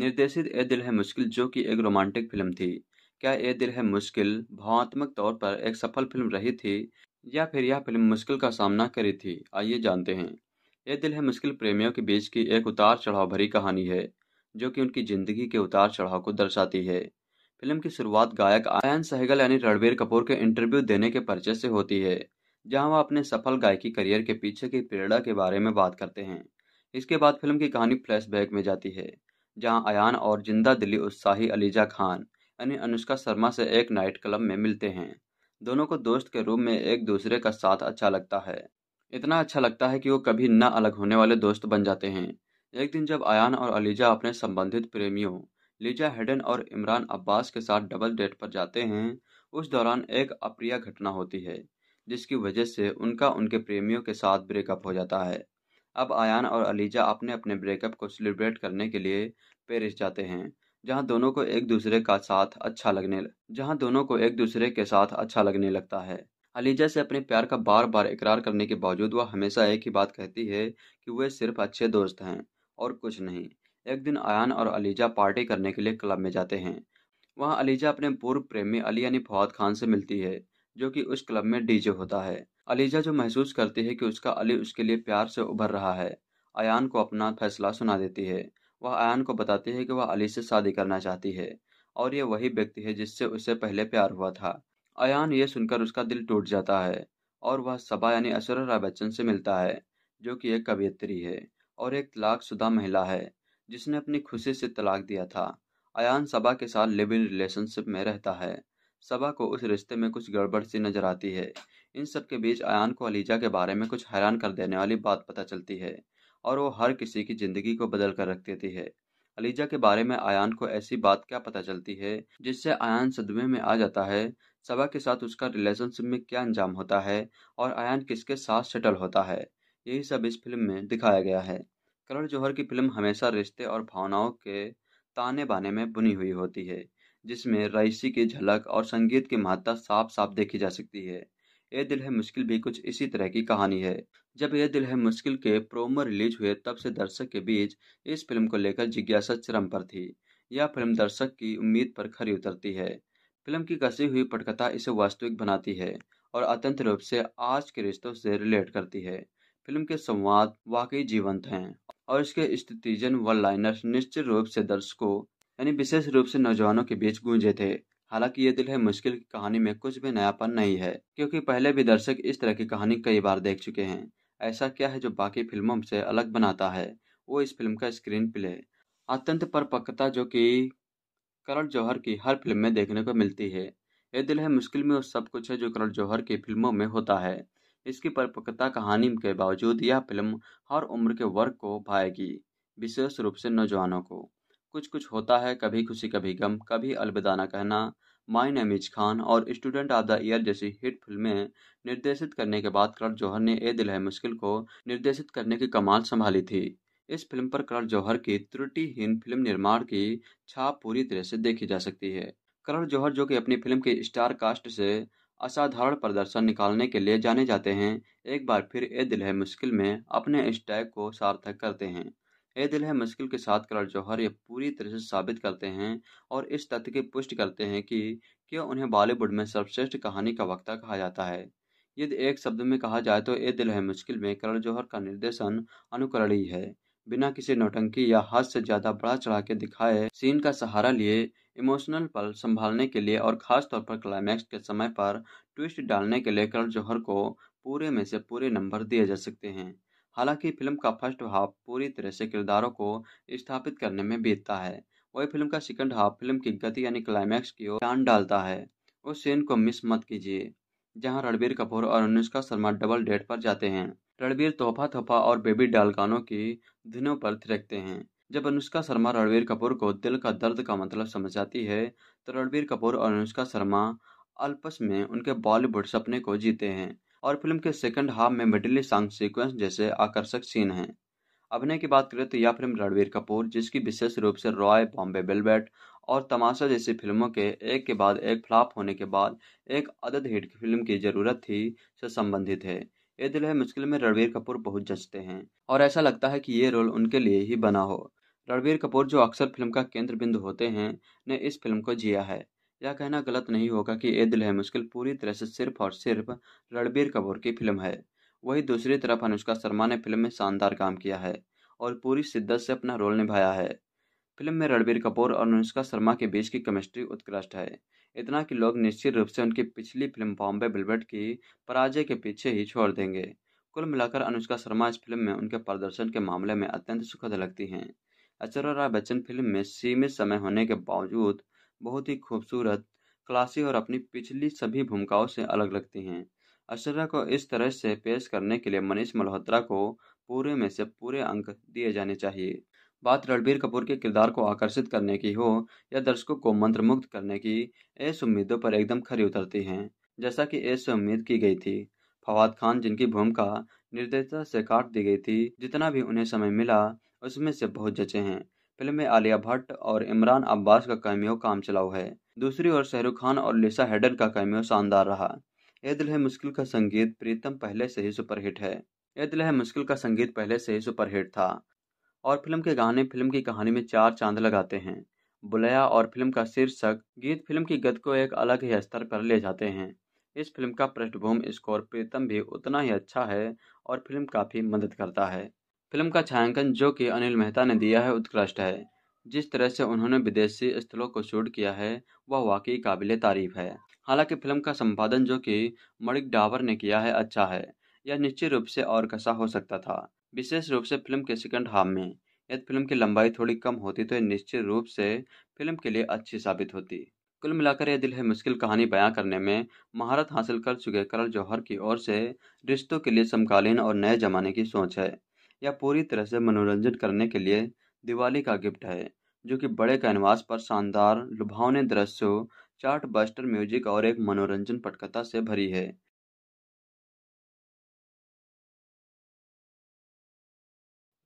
निर्देशित ए दिल है मुश्किल जो कि एक रोमांटिक फिल्म थी क्या ए दिल है मुश्किल भावात्मक तौर पर एक सफल फिल्म रही थी या फिर यह फिल्म मुश्किल का सामना करी थी आइए जानते हैं ए दिल है मुश्किल प्रेमियों के बीच की एक उतार चढ़ाव भरी कहानी है जो कि उनकी ज़िंदगी के उतार चढ़ाव को दर्शाती है फिल्म की शुरुआत गायक आयन सहगल यानी रणबीर कपूर के इंटरव्यू देने के परिचय से होती है जहां वह अपने सफल गायकी करियर के पीछे की प्रेरणा के बारे में बात करते हैं इसके बाद फिल्म की कहानी फ्लैशबैक में जाती है जहां अयान और जिंदा दिली उत्साही अलीजा खान यानी अनुष्का शर्मा से एक नाइट क्लब में मिलते हैं दोनों को दोस्त के रूप में एक दूसरे का साथ अच्छा लगता है इतना अच्छा लगता है कि वो कभी न अलग होने वाले दोस्त बन जाते हैं एक दिन जब अन और अलीजा अपने संबंधित प्रेमियों लीजा हेडन और इमरान अब्बास के साथ डबल डेट पर जाते हैं उस दौरान एक अप्रिय घटना होती है जिसकी वजह से उनका उनके प्रेमियों के साथ ब्रेकअप हो जाता है अब आयान और अलीजा अपने अपने ब्रेकअप को सेलिब्रेट करने के लिए पेरिस जाते हैं जहां दोनों को एक दूसरे का साथ अच्छा लगने जहां दोनों को एक दूसरे के साथ अच्छा लगने लगता है अलीजा से अपने प्यार का बार बार इकरार करने के बावजूद वह हमेशा एक ही बात कहती है कि वे सिर्फ अच्छे दोस्त हैं और कुछ नहीं एक दिन आयान और अलीजा पार्टी करने के लिए क्लब में जाते हैं वहाँ अलीजा अपने पूर्व प्रेमी अली यानी फवाद खान से मिलती है जो कि उस क्लब में डीजे होता है अलीजा जो महसूस करती है कि उसका अली उसके लिए प्यार से उभर रहा है अयान को अपना फैसला सुना देती है वह अयान को बताती है कि वह अली से शादी करना चाहती है और यह वही व्यक्ति है जिससे उसे पहले प्यार हुआ था अयान ये सुनकर उसका दिल टूट जाता है और वह सबा यानी अशर राय बच्चन से मिलता है जो कि एक कवियत्री है और एक तलाकशुदा महिला है जिसने अपनी खुशी से तलाक दिया था अयान सबा के साथ लिव इन रिलेशनशिप में रहता है सबा को उस रिश्ते में कुछ गड़बड़ सी नजर आती है इन सब के बीच आयान को अलीजा के बारे में कुछ हैरान कर देने वाली बात पता चलती है और वो हर किसी की ज़िंदगी को बदल कर रख देती है अलीजा के बारे में आयान को ऐसी बात क्या पता चलती है जिससे आयान सदमे में आ जाता है सबा के साथ उसका रिलेशनशिप में क्या अंजाम होता है और आयान किसके साथ सेटल होता है यही सब इस फिल्म में दिखाया गया है करण जौहर की फिल्म हमेशा रिश्ते और भावनाओं के ताने बाने में बुनी हुई होती है जिसमें रईसी की झलक और संगीत की महत्ता साफ साफ देखी जा सकती है ये दिल है मुश्किल भी कुछ इसी तरह की कहानी है जब यह दिल है मुश्किल के प्रोमो रिलीज हुए तब से दर्शक के बीच इस फिल्म को लेकर जिज्ञासा चरम पर थी यह फिल्म दर्शक की उम्मीद पर खरी उतरती है फिल्म की कसी हुई पटकथा इसे वास्तविक बनाती है और अत्यंत रूप से आज के रिश्तों से रिलेट करती है फिल्म के संवाद वाकई जीवंत हैं और इसके स्थितिजन व लाइनर निश्चित रूप से दर्शकों यानी विशेष रूप से नौजवानों के बीच गूंजे थे हालांकि ये दिल है मुश्किल की कहानी में कुछ भी नयापन नहीं है क्योंकि पहले भी दर्शक इस तरह की कहानी कई बार देख चुके हैं ऐसा क्या है जो बाकी फिल्मों से अलग बनाता है वो इस फिल्म का स्क्रीन प्ले अत्यंत परपक्वता जो कि करण जौहर की हर फिल्म में देखने को मिलती है ये दिल है मुश्किल में और सब कुछ है जो करण जौहर की फिल्मों में होता है इसकी परिपक्वता कहानी के बावजूद यह फिल्म हर उम्र के वर्ग को भाएगी विशेष रूप से नौजवानों को कुछ कुछ होता है कभी खुशी कभी गम कभी अलविदा ना कहना माई नमीज खान और स्टूडेंट ऑफ द ईयर जैसी हिट फिल्में निर्देशित करने के बाद करण जौहर ने ए दिल है मुश्किल को निर्देशित करने की कमाल संभाली थी इस फिल्म पर करण जौहर की त्रुटिहीन फिल्म निर्माण की छाप पूरी तरह से देखी जा सकती है करण जौहर जो कि अपनी फिल्म के स्टार कास्ट से असाधारण प्रदर्शन निकालने के लिए जाने जाते हैं एक बार फिर ए दिल है मुश्किल में अपने स्टैग को सार्थक करते हैं ए दिल है मुश्किल के साथ करार जौहर ये पूरी तरह से साबित करते हैं और इस तथ्य की पुष्टि करते हैं कि क्यों उन्हें बॉलीवुड में सर्वश्रेष्ठ कहानी का वक्ता कहा जाता है यदि एक शब्द में कहा जाए तो ए दिल है मुश्किल में करण जौहर का निर्देशन अनुकरणीय है बिना किसी नौटंकी या हद से ज़्यादा बढ़ा चढ़ा के दिखाए सीन का सहारा लिए इमोशनल पल संभालने के लिए और ख़ास तौर पर क्लाइमैक्स के समय पर ट्विस्ट डालने के लिए करण जौहर को पूरे में से पूरे नंबर दिए जा सकते हैं हालांकि फिल्म का फर्स्ट हाफ पूरी तरह से किरदारों को स्थापित करने में बीतता है वही फिल्म का सेकंड हाफ फिल्म की गति यानी क्लाइमैक्स की ओर टान डालता है उस सीन को मिस मत कीजिए जहां रणबीर कपूर और अनुष्का शर्मा डबल डेट पर जाते हैं रणबीर तोहफा तोहफा और बेबी डाल गानों की धुनों पर थिरकते हैं जब अनुष्का शर्मा रणबीर कपूर को दिल का दर्द का मतलब समझाती है तो रणबीर कपूर और अनुष्का शर्मा अल्पस में उनके बॉलीवुड सपने को जीते हैं और फिल्म के सेकंड हाफ में मिडिल सॉन्ग सीक्वेंस जैसे आकर्षक सीन हैं अभिनय की बात करें तो यह फिल्म रणवीर कपूर जिसकी विशेष रूप से रॉय बॉम्बे बिलबेट और तमाशा जैसी फिल्मों के एक के बाद एक फ्लॉप होने के बाद एक अदद हिट फिल्म की ज़रूरत थी से संबंधित है ये दिल है मुश्किल में रणवीर कपूर बहुत जचते हैं और ऐसा लगता है कि ये रोल उनके लिए ही बना हो रणवीर कपूर जो अक्सर फिल्म का केंद्र बिंदु होते हैं ने इस फिल्म को जिया है यह कहना गलत नहीं होगा कि ए दिल है मुश्किल पूरी तरह से सिर्फ और सिर्फ रणबीर कपूर की फिल्म है वहीं दूसरी तरफ अनुष्का शर्मा ने फिल्म में शानदार काम किया है और पूरी शिद्दत से अपना रोल निभाया है फिल्म में रणबीर कपूर और अनुष्का शर्मा के बीच की केमिस्ट्री उत्कृष्ट है इतना कि लोग निश्चित रूप से उनकी पिछली फिल्म बॉम्बे बिलबेट की पराजय के पीछे ही छोड़ देंगे कुल मिलाकर अनुष्का शर्मा इस फिल्म में उनके प्रदर्शन के मामले में अत्यंत सुखद लगती हैं अचर राय बच्चन फिल्म में सीमित समय होने के बावजूद बहुत ही खूबसूरत क्लासी और अपनी पिछली सभी भूमिकाओं से अलग लगती हैं अश्वर्या को इस तरह से पेश करने के लिए मनीष मल्होत्रा को पूरे में से पूरे अंक दिए जाने चाहिए बात रणबीर कपूर के किरदार को आकर्षित करने की हो या दर्शकों को मंत्रमुग्ध करने की ऐस उम्मीदों पर एकदम खरी उतरती हैं जैसा कि ऐसे उम्मीद की गई थी फवाद खान जिनकी भूमिका निर्दयता से काट दी गई थी जितना भी उन्हें समय मिला उसमें से बहुत जचे हैं फिल्म में आलिया भट्ट और इमरान अब्बास का कैमियो काम चलाऊ है दूसरी ओर शाहरुख खान और लिसा हेडन का कैमियो शानदार रहा ए दिल है मुश्किल का संगीत प्रीतम पहले से ही सुपरहिट है ए दिल है मुश्किल का संगीत पहले से ही सुपरहिट था और फिल्म के गाने फिल्म की कहानी में चार चांद लगाते हैं बुलाया और फिल्म का शीर्षक गीत फिल्म की गत को एक अलग ही स्तर पर ले जाते हैं इस फिल्म का पृष्ठभूमि स्कोर प्रीतम भी उतना ही अच्छा है और फिल्म काफ़ी मदद करता है फिल्म का छायांकन जो कि अनिल मेहता ने दिया है उत्कृष्ट है जिस तरह से उन्होंने विदेशी स्थलों को शूट किया है वह वाकई काबिल तारीफ है हालांकि फिल्म का संपादन जो कि मणिक डावर ने किया है अच्छा है यह निश्चित रूप से और कसा हो सकता था विशेष रूप से फिल्म के सेकंड हाफ में यदि फिल्म की लंबाई थोड़ी कम होती तो यह निश्चित रूप से फिल्म के लिए अच्छी साबित होती कुल मिलाकर यह दिल है मुश्किल कहानी बयां करने में महारत हासिल कर चुके करल जौहर की ओर से रिश्तों के लिए समकालीन और नए जमाने की सोच है यह पूरी तरह से मनोरंजन करने के लिए दिवाली का गिफ्ट है जो कि बड़े कैनवास पर शानदार लुभावने दृश्यों चार्ट बस्टर म्यूजिक और एक मनोरंजन पटकथा से भरी है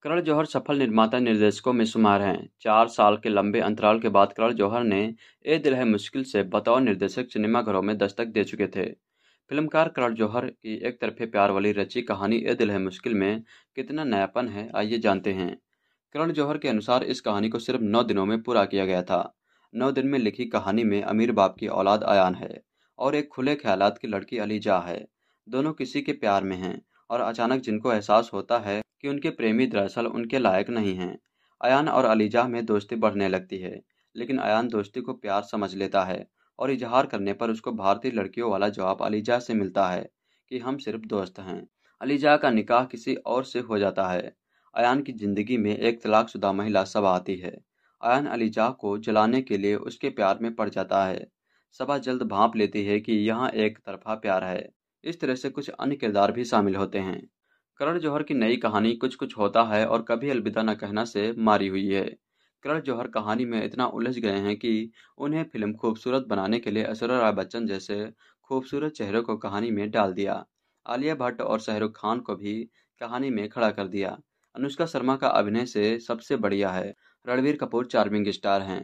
करण जौहर सफल निर्माता निर्देशकों में शुमार हैं चार साल के लंबे अंतराल के बाद करण जौहर ने ए दिल है मुश्किल से बतौर निर्देशक सिनेमाघरों में दस्तक दे चुके थे फिल्मकार करण जौहर की एक तरफे प्यार वाली रची कहानी ए दिल है मुश्किल में कितना नयापन है आइए जानते हैं करण जौहर के अनुसार इस कहानी को सिर्फ नौ दिनों में पूरा किया गया था नौ दिन में लिखी कहानी में अमीर बाप की औलाद आयान है और एक खुले ख्यालात की लड़की अलीजा है दोनों किसी के प्यार में हैं और अचानक जिनको एहसास होता है कि उनके प्रेमी दरअसल उनके लायक नहीं हैं अयान और अलीजा में दोस्ती बढ़ने लगती है लेकिन अयान दोस्ती को प्यार समझ लेता है और इजहार करने पर उसको भारतीय लड़कियों वाला जवाब अलीजा से मिलता है कि हम सिर्फ दोस्त हैं अलीजा का निकाह किसी और से हो जाता है अयान की ज़िंदगी में एक तलाकशुदा महिला सभा आती है अयान अलीजा को जलाने के लिए उसके प्यार में पड़ जाता है सभा जल्द भाप लेती है कि यहाँ एक तरफा प्यार है इस तरह से कुछ अन्य किरदार भी शामिल होते हैं करण जौहर की नई कहानी कुछ कुछ होता है और कभी अलविदा न कहना से मारी हुई है करण जौहर कहानी में इतना उलझ गए हैं कि उन्हें फिल्म खूबसूरत बनाने के लिए ऐश्वर्या राय बच्चन जैसे खूबसूरत चेहरों को कहानी में डाल दिया आलिया भट्ट और शाहरुख खान को भी कहानी में खड़ा कर दिया अनुष्का शर्मा का अभिनय से सबसे बढ़िया है रणवीर कपूर चार्मिंग स्टार हैं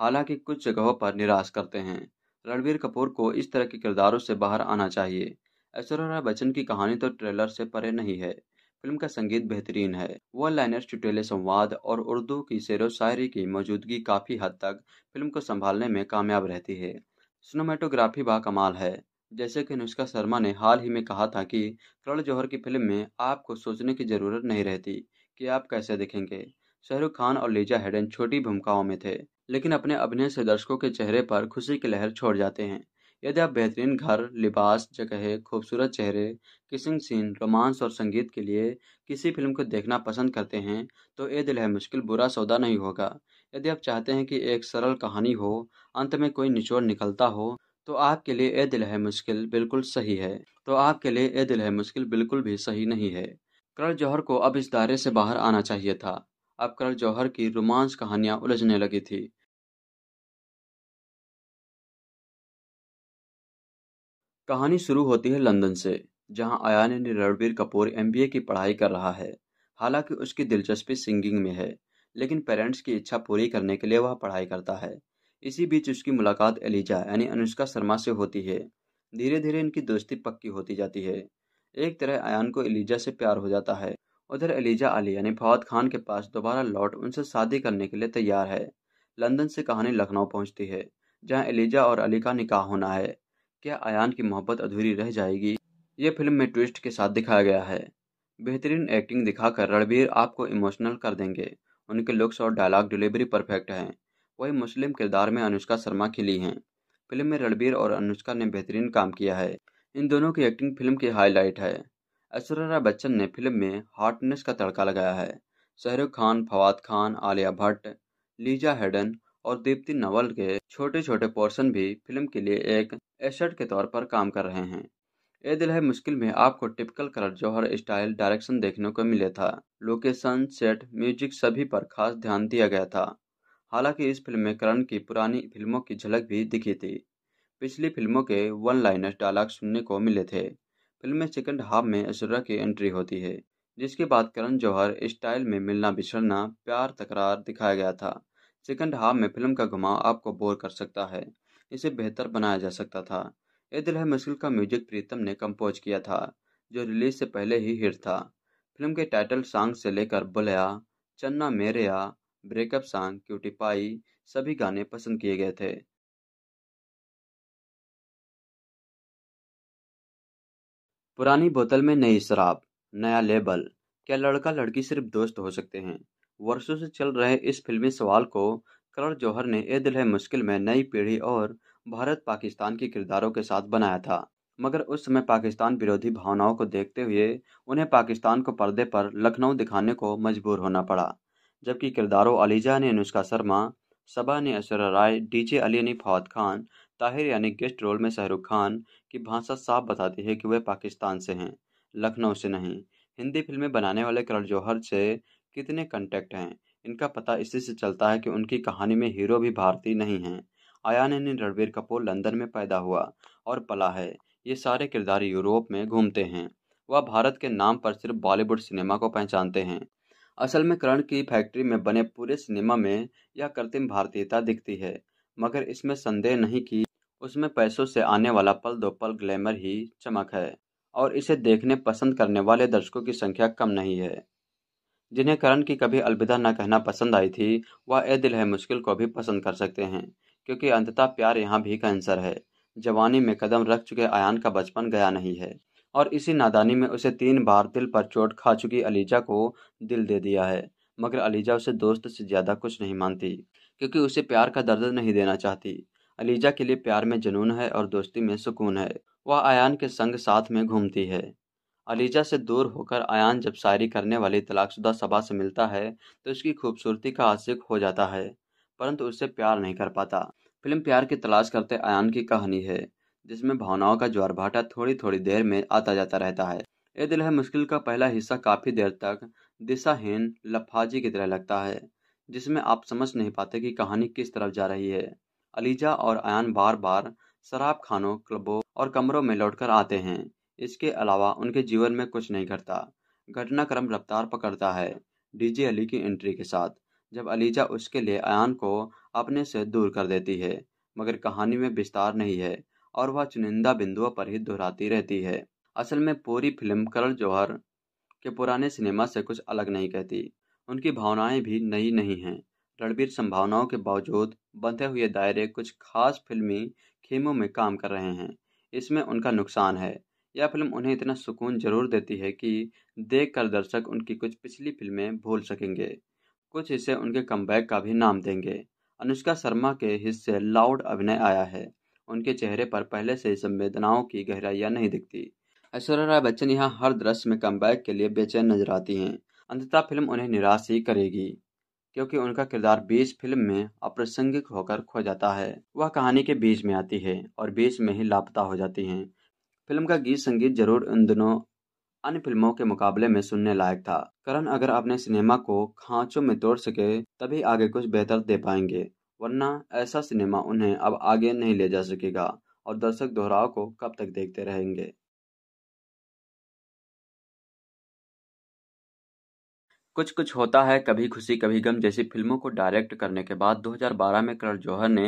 हालांकि कुछ जगहों पर निराश करते हैं रणवीर कपूर को इस तरह के किरदारों से बाहर आना चाहिए ऐश्वर्या राय बच्चन की कहानी तो ट्रेलर से परे नहीं है फिल्म का संगीत बेहतरीन है वन लाइनर चुटेले संवाद और उर्दू की शेर शायरी की मौजूदगी काफ़ी हद तक फिल्म को संभालने में कामयाब रहती है सिनेमाटोग्राफी बाकमाल है जैसे कि अनुष्का शर्मा ने हाल ही में कहा था कि करण जौहर की फिल्म में आपको सोचने की ज़रूरत नहीं रहती कि आप कैसे दिखेंगे शाहरुख खान और लीजा हेडन छोटी भूमिकाओं में थे लेकिन अपने अभिनय से दर्शकों के चेहरे पर खुशी की लहर छोड़ जाते हैं यदि आप बेहतरीन घर लिबास जगह खूबसूरत चेहरे किसिंग सीन रोमांस और संगीत के लिए किसी फिल्म को देखना पसंद करते हैं तो ए दिल है मुश्किल बुरा सौदा नहीं होगा यदि आप चाहते हैं कि एक सरल कहानी हो अंत में कोई निचोड़ निकलता हो तो आपके लिए ए दिल है मुश्किल बिल्कुल सही है तो आपके लिए ए दिल है मुश्किल बिल्कुल भी सही नहीं है करण जौहर को अब इस दायरे से बाहर आना चाहिए था अब करण जौहर की रोमांस कहानियाँ उलझने लगी थी कहानी शुरू होती है लंदन से जहां आयान ने रणबीर कपूर एमबीए की पढ़ाई कर रहा है हालांकि उसकी दिलचस्पी सिंगिंग में है लेकिन पेरेंट्स की इच्छा पूरी करने के लिए वह पढ़ाई करता है इसी बीच उसकी मुलाकात एलिजा यानी अनुष्का शर्मा से होती है धीरे धीरे इनकी दोस्ती पक्की होती जाती है एक तरह आयान को एलिजा से प्यार हो जाता है उधर एलिजा अली यानी फवाद खान के पास दोबारा लौट उनसे शादी करने के लिए तैयार है लंदन से कहानी लखनऊ पहुंचती है जहां एलिजा और अली का निकाह होना है क्या आयान की मोहब्बत अधूरी रह जाएगी ये फिल्म में ट्विस्ट के साथ दिखाया गया है बेहतरीन एक्टिंग दिखाकर रणबीर आपको इमोशनल कर देंगे उनके लुक्स और डायलॉग डिलीवरी परफेक्ट हैं वही मुस्लिम किरदार में अनुष्का शर्मा खिली हैं फिल्म में रणबीर और अनुष्का ने बेहतरीन काम किया है इन दोनों की एक्टिंग फिल्म की हाईलाइट है ऐश्वर्या बच्चन ने फिल्म में हार्टनेस का तड़का लगाया है शाहरुख खान फवाद खान आलिया भट्ट लीजा हेडन और दीप्ति नवल के छोटे छोटे पोर्शन भी फिल्म के लिए एक एसेट के तौर पर काम कर रहे हैं ए दिल है मुश्किल में आपको typical Karan Johar style direction देखने को मिले था लोकेशन सेट म्यूजिक सभी पर खास ध्यान दिया गया था हालांकि इस फिल्म में करण की पुरानी फिल्मों की झलक भी दिखी थी पिछली फिल्मों के वन लाइनर्स डायलॉग सुनने को मिले थे फिल्म में सेकंड हाफ में ऐश्वर्या की एंट्री होती है जिसके बाद करण जौहर स्टाइल में मिलना बिछड़ना प्यार तकरार दिखाया गया था सेकंड हाफ में फिल्म का घुमाव आपको बोर कर सकता है इसे बेहतर बनाया जा सकता था ए दिल है मुश्किल का म्यूजिक प्रीतम ने कंपोज किया था जो रिलीज से पहले ही हिट था फिल्म के टाइटल सॉन्ग से लेकर Bulleya Channa Mereya breakup song cutie pie सभी गाने पसंद किए गए थे पुरानी बोतल में नई शराब नया लेबल क्या लड़का लड़की सिर्फ दोस्त हो सकते हैं वर्षों से चल रहे इस फिल्मी सवाल को करण जौहर ने ए दिल है मुश्किल में नई पीढ़ी और भारत पाकिस्तान के किरदारों के साथ बनाया था मगर उस समय पाकिस्तान विरोधी भावनाओं को देखते हुए उन्हें पाकिस्तान को पर्दे पर लखनऊ दिखाने को मजबूर होना पड़ा जबकि किरदारों अलीजा ने अनुष्का शर्मा सबा ने ऐश्वर्या राय डीजे अली ने फवाद खान ताहिर यानी गेस्ट रोल में शाहरुख खान की भाषा साफ बताती है कि वे पाकिस्तान से हैं लखनऊ से नहीं हिंदी फिल्में बनाने वाले करण जौहर से कितने कंटेक्ट हैं इनका पता इसी से चलता है कि उनकी कहानी में हीरो भी भारतीय नहीं हैं आयाननी रणबीर कपूर लंदन में पैदा हुआ और पला है ये सारे किरदार यूरोप में घूमते हैं वह भारत के नाम पर सिर्फ बॉलीवुड सिनेमा को पहचानते हैं असल में करण की फैक्ट्री में बने पूरे सिनेमा में यह कृत्रिम भारतीयता दिखती है मगर इसमें संदेह नहीं कि उसमें पैसों से आने वाला पल दो पल ग्लैमर ही चमक है और इसे देखने पसंद करने वाले दर्शकों की संख्या कम नहीं है जिन्हें करण की कभी अलविदा न कहना पसंद आई थी वह ए दिल है मुश्किल को भी पसंद कर सकते हैं क्योंकि अंततः प्यार यहाँ भी कैंसर है जवानी में कदम रख चुके आयान का बचपन गया नहीं है और इसी नादानी में उसे तीन बार दिल पर चोट खा चुकी अलीजा को दिल दे दिया है मगर अलीजा उसे दोस्त से ज़्यादा कुछ नहीं मानती क्योंकि उसे प्यार का दर्द नहीं देना चाहती अलीजा के लिए प्यार में जुनून है और दोस्ती में सुकून है वह आयान के संग साथ में घूमती है अलीजा से दूर होकर आयान जब शायरी करने वाली तलाकशुदा सबा से मिलता है तो उसकी खूबसूरती का आशिक हो जाता है परंतु उससे प्यार नहीं कर पाता फिल्म प्यार की तलाश करते आयान की कहानी है जिसमें भावनाओं का ज्वार भाटा थोड़ी थोड़ी देर में आता जाता रहता है ये दिल है मुश्किल का पहला हिस्सा काफ़ी देर तक दिशाहीन लफाजी की तरह लगता है जिसमें आप समझ नहीं पाते कि कहानी किस तरफ जा रही है अलीजा और आयान बार बार शराब खानों क्लबों और कमरों में लौटकर आते हैं इसके अलावा उनके जीवन में कुछ नहीं घटता घटनाक्रम रफ्तार पकड़ता है डीजे अली की एंट्री के साथ जब अलीजा उसके लिए अयान को अपने से दूर कर देती है मगर कहानी में विस्तार नहीं है और वह चुनिंदा बिंदुओं पर ही दोहराती रहती है असल में पूरी फिल्म करण जौहर के पुराने सिनेमा से कुछ अलग नहीं कहती उनकी भावनाएं भी नई नहीं हैं रणबीर संभावनाओं के बावजूद बंधे हुए दायरे कुछ खास फिल्मी खेमों में काम कर रहे हैं इसमें उनका नुकसान है यह फिल्म उन्हें इतना सुकून जरूर देती है कि देख कर दर्शक उनकी कुछ पिछली फिल्में भूल सकेंगे कुछ हिस्से उनके कम का भी नाम देंगे अनुष्का शर्मा के हिस्से लाउड अभिनय आया है उनके चेहरे पर पहले से ही संवेदनाओं की गहराइयाँ नहीं दिखती ऐश्वर्या राय बच्चन यहाँ हर दृश्य में कम के लिए बेचैन नजर आती हैं अंततः फिल्म उन्हें निराश ही करेगी क्योंकि उनका किरदार बीच फिल्म में अप्रासंगिक होकर खो जाता है वह कहानी के बीच में आती है और बीच में ही लापता हो जाती हैं फिल्म का गीत संगीत जरूर उन दिनों अन्य फिल्मों के मुकाबले में सुनने लायक था करण अगर अपने सिनेमा को खांचों में तोड़ सके तभी आगे कुछ बेहतर दे पाएंगे वरना ऐसा सिनेमा उन्हें अब आगे नहीं ले जा सकेगा और दर्शक दोहराव को कब तक देखते रहेंगे कुछ कुछ होता है कभी खुशी कभी गम जैसी फिल्मों को डायरेक्ट करने के बाद 2012 में करण जौहर ने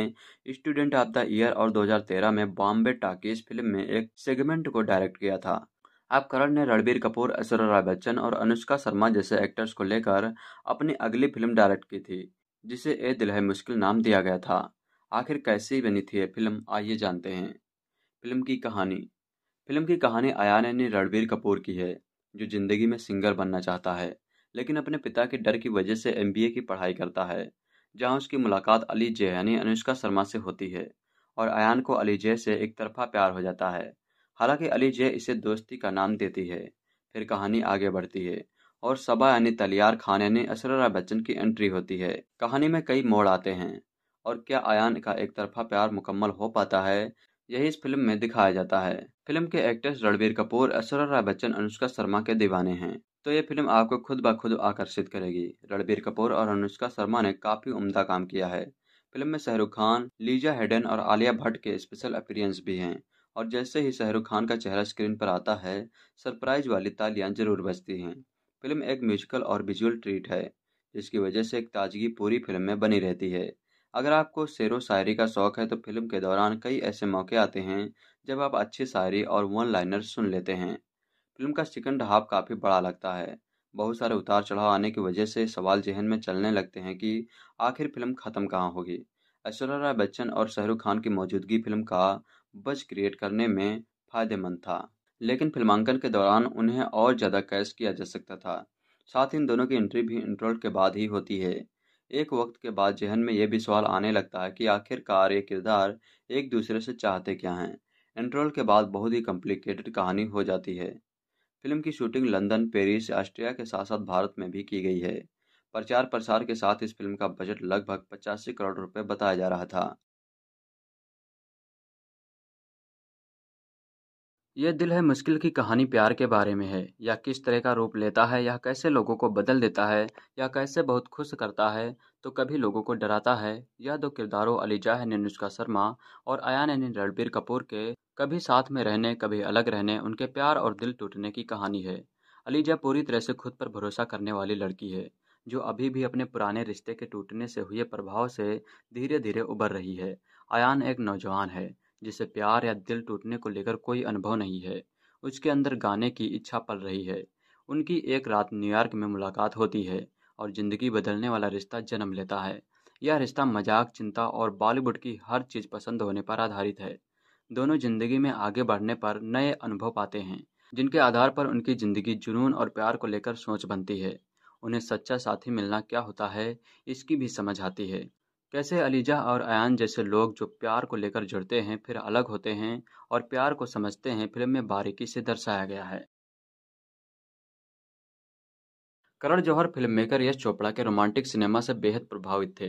स्टूडेंट ऑफ द ईयर और 2013 में बॉम्बे टाकेश फिल्म में एक सेगमेंट को डायरेक्ट किया था अब करण ने रणबीर कपूर ऐश्वर्या राय बच्चन और अनुष्का शर्मा जैसे एक्टर्स को लेकर अपनी अगली फिल्म डायरेक्ट की थी जिसे ए दिल है मुश्किल नाम दिया गया था आखिर कैसी बनी थी ये फिल्म आइए जानते हैं फिल्म की कहानी फिल्म की कहानी अयान ने रणबीर कपूर की है जो जिंदगी में सिंगर बनना चाहता है लेकिन अपने पिता के डर की वजह से एम की पढ़ाई करता है जहाँ उसकी मुलाकात अली जय यानी अनुष्का शर्मा से होती है और अयान को अली जय से एक तरफा प्यार हो जाता है हालांकि अली जय इसे दोस्ती का नाम देती है फिर कहानी आगे बढ़ती है और सबा यानी तलियार खान यानी असर बच्चन की एंट्री होती है कहानी में कई मोड़ आते हैं और क्या आयान का एक तरफा प्यार मुकम्मल हो पाता है यही इस फिल्म में दिखाया जाता है फिल्म के एक्ट्रेस रणबीर कपूर असर बच्चन अनुष्का शर्मा के दीवाने हैं तो ये फिल्म आपको खुद ब खुद आकर्षित करेगी रणबीर कपूर और अनुष्का शर्मा ने काफ़ी उम्दा काम किया है फिल्म में शाहरुख खान लीजा हेडन और आलिया भट्ट के स्पेशल अपीरियंस भी हैं और जैसे ही शाहरुख खान का चेहरा स्क्रीन पर आता है सरप्राइज वाली तालियां जरूर बजती हैं फिल्म एक म्यूजिकल और विजुअल ट्रीट है जिसकी वजह से एक ताजगी पूरी फिल्म में बनी रहती है अगर आपको शेर व शायरी का शौक है तो फिल्म के दौरान कई ऐसे मौके आते हैं जब आप अच्छी शायरी और वन लाइनर सुन लेते हैं फिल्म का सेकंड हाफ काफ़ी बड़ा लगता है बहुत सारे उतार चढ़ाव आने की वजह से सवाल जहन में चलने लगते हैं कि आखिर फिल्म ख़त्म कहाँ होगी ऐश्वर्या राय बच्चन और शाहरुख खान की मौजूदगी फिल्म का बज क्रिएट करने में फ़ायदेमंद था लेकिन फिल्मांकन के दौरान उन्हें और ज़्यादा कैश किया जा सकता था साथ ही इन दोनों की एंट्री भी इंटरवल के बाद ही होती है एक वक्त के बाद जहन में यह भी सवाल आने लगता है कि आखिरकार ये किरदार एक दूसरे से चाहते क्या हैं इंटरवल के बाद बहुत ही कॉम्प्लिकेटेड कहानी हो जाती है फिल्म की शूटिंग लंदन पेरिस ऑस्ट्रिया के साथ साथ भारत में भी की गई है प्रचार प्रसार के साथ इस फिल्म का बजट लगभग पचासी करोड़ रुपए बताया जा रहा था यह दिल है मुश्किल की कहानी प्यार के बारे में है या किस तरह का रूप लेता है या कैसे लोगों को बदल देता है या कैसे बहुत खुश करता है तो कभी लोगों को डराता है यह दो किरदारों अलीजाह ने अनुष्का शर्मा और अयान ने रणबीर कपूर के कभी साथ में रहने कभी अलग रहने उनके प्यार और दिल टूटने की कहानी है अलीजा पूरी तरह से खुद पर भरोसा करने वाली लड़की है जो अभी भी अपने पुराने रिश्ते के टूटने से हुए प्रभाव से धीरे धीरे उबर रही है अयान एक नौजवान है जिसे प्यार या दिल टूटने को लेकर कोई अनुभव नहीं है उसके अंदर गाने की इच्छा पल रही है उनकी एक रात न्यूयॉर्क में मुलाकात होती है और ज़िंदगी बदलने वाला रिश्ता जन्म लेता है यह रिश्ता मजाक चिंता और बॉलीवुड की हर चीज़ पसंद होने पर आधारित है दोनों ज़िंदगी में आगे बढ़ने पर नए अनुभव पाते हैं जिनके आधार पर उनकी ज़िंदगी जुनून और प्यार को लेकर सोच बनती है उन्हें सच्चा साथी मिलना क्या होता है इसकी भी समझ आती है कैसे अलीजा और अयान जैसे लोग जो प्यार को लेकर जुड़ते हैं फिर अलग होते हैं और प्यार को समझते हैं फिल्म में बारीकी से दर्शाया गया है करण जौहर फिल्म मेकर यश चोपड़ा के रोमांटिक सिनेमा से बेहद प्रभावित थे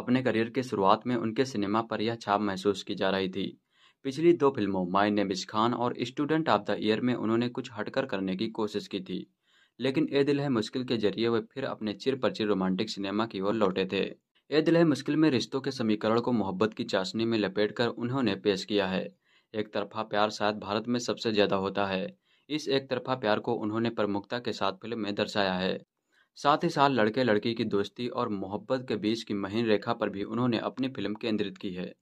अपने करियर की शुरुआत में उनके सिनेमा पर यह छाप महसूस की जा रही थी पिछली दो फिल्मों माई ने इज खान और स्टूडेंट ऑफ द ईयर में उन्होंने कुछ हटकर करने की कोशिश की थी लेकिन ए दिल है मुश्किल के जरिए वे फिर अपने चिर परचिर रोमांटिक सिनेमा की ओर लौटे थे ए दिल है मुश्किल में रिश्तों के समीकरण को मोहब्बत की चाशनी में लपेट कर उन्होंने पेश किया है एक तरफा प्यार शायद भारत में सबसे ज़्यादा होता है इस एक तरफा प्यार को उन्होंने प्रमुखता के साथ फिल्म में दर्शाया है साथ ही साथ लड़के लड़की की दोस्ती और मोहब्बत के बीच की महीन रेखा पर भी उन्होंने अपनी फिल्म केंद्रित की है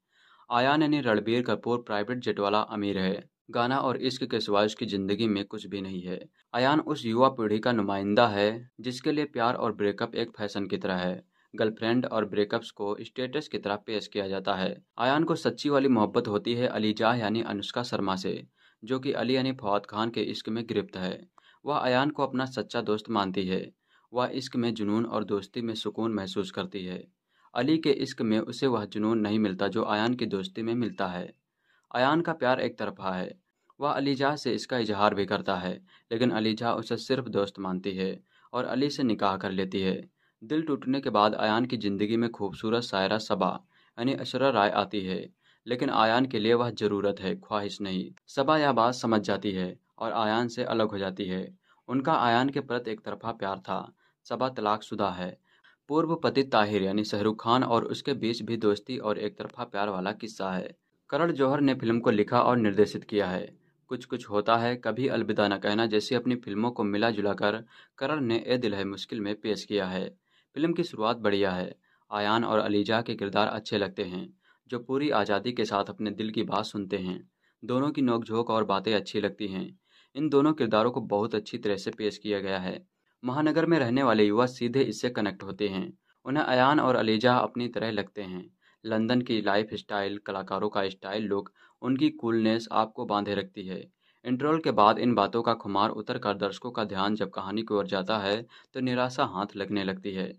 आयान यानी रणबीर कपूर प्राइवेट जेट वाला अमीर है गाना और इश्क के सिवाय की ज़िंदगी में कुछ भी नहीं है अयान उस युवा पीढ़ी का नुमाइंदा है जिसके लिए प्यार और ब्रेकअप एक फैशन की तरह है गर्लफ्रेंड और ब्रेकअप्स को स्टेटस की तरह पेश किया जाता है अयान को सच्ची वाली मोहब्बत होती है अलीजा यानी अनुष्का शर्मा से जो कि अली यानी फौद खान के इश्क में गिरफ्त है वह अन को अपना सच्चा दोस्त मानती है वह इश्क में जुनून और दोस्ती में सुकून महसूस करती है अली के इश्क में उसे वह जुनून नहीं मिलता जो अन की दोस्ती में मिलता है अन का प्यार एक तरफा है वह अलीजा से इसका इजहार भी करता है लेकिन अलीजा उसे सिर्फ दोस्त मानती है और अली से निकाह कर लेती है दिल टूटने के बाद अन की ज़िंदगी में खूबसूरत शायरा सबा यानी अशरा राय आती है लेकिन आयान के लिए वह जरूरत है ख्वाहिश नहीं सबा यह बात समझ जाती है और आयान से अलग हो जाती है उनका आयान के प्रति एक तरफा प्यार था सबा तलाकशुदा है पूर्व पति ताहिर यानी शाहरुख खान और उसके बीच भी दोस्ती और एक तरफा प्यार वाला किस्सा है करण जौहर ने फिल्म को लिखा और निर्देशित किया है कुछ कुछ होता है कभी अलविदा न कहना जैसी अपनी फिल्मों को मिला जुला कर करण ने ए दिल है मुश्किल में पेश किया है फिल्म की शुरुआत बढ़िया है आयान और अलीजा के किरदार अच्छे लगते हैं जो पूरी आज़ादी के साथ अपने दिल की बात सुनते हैं दोनों की नोकझोंक और बातें अच्छी लगती हैं इन दोनों किरदारों को बहुत अच्छी तरह से पेश किया गया है महानगर में रहने वाले युवा सीधे इससे कनेक्ट होते हैं उन्हें अयान और अलीजा अपनी तरह लगते हैं लंदन की लाइफ स्टाइल कलाकारों का स्टाइल लुक उनकी कूलनेस आपको बांधे रखती है इंट्रोल के बाद इन बातों का खुमार उतर कर दर्शकों का ध्यान जब कहानी की ओर जाता है तो निराशा हाथ लगने लगती है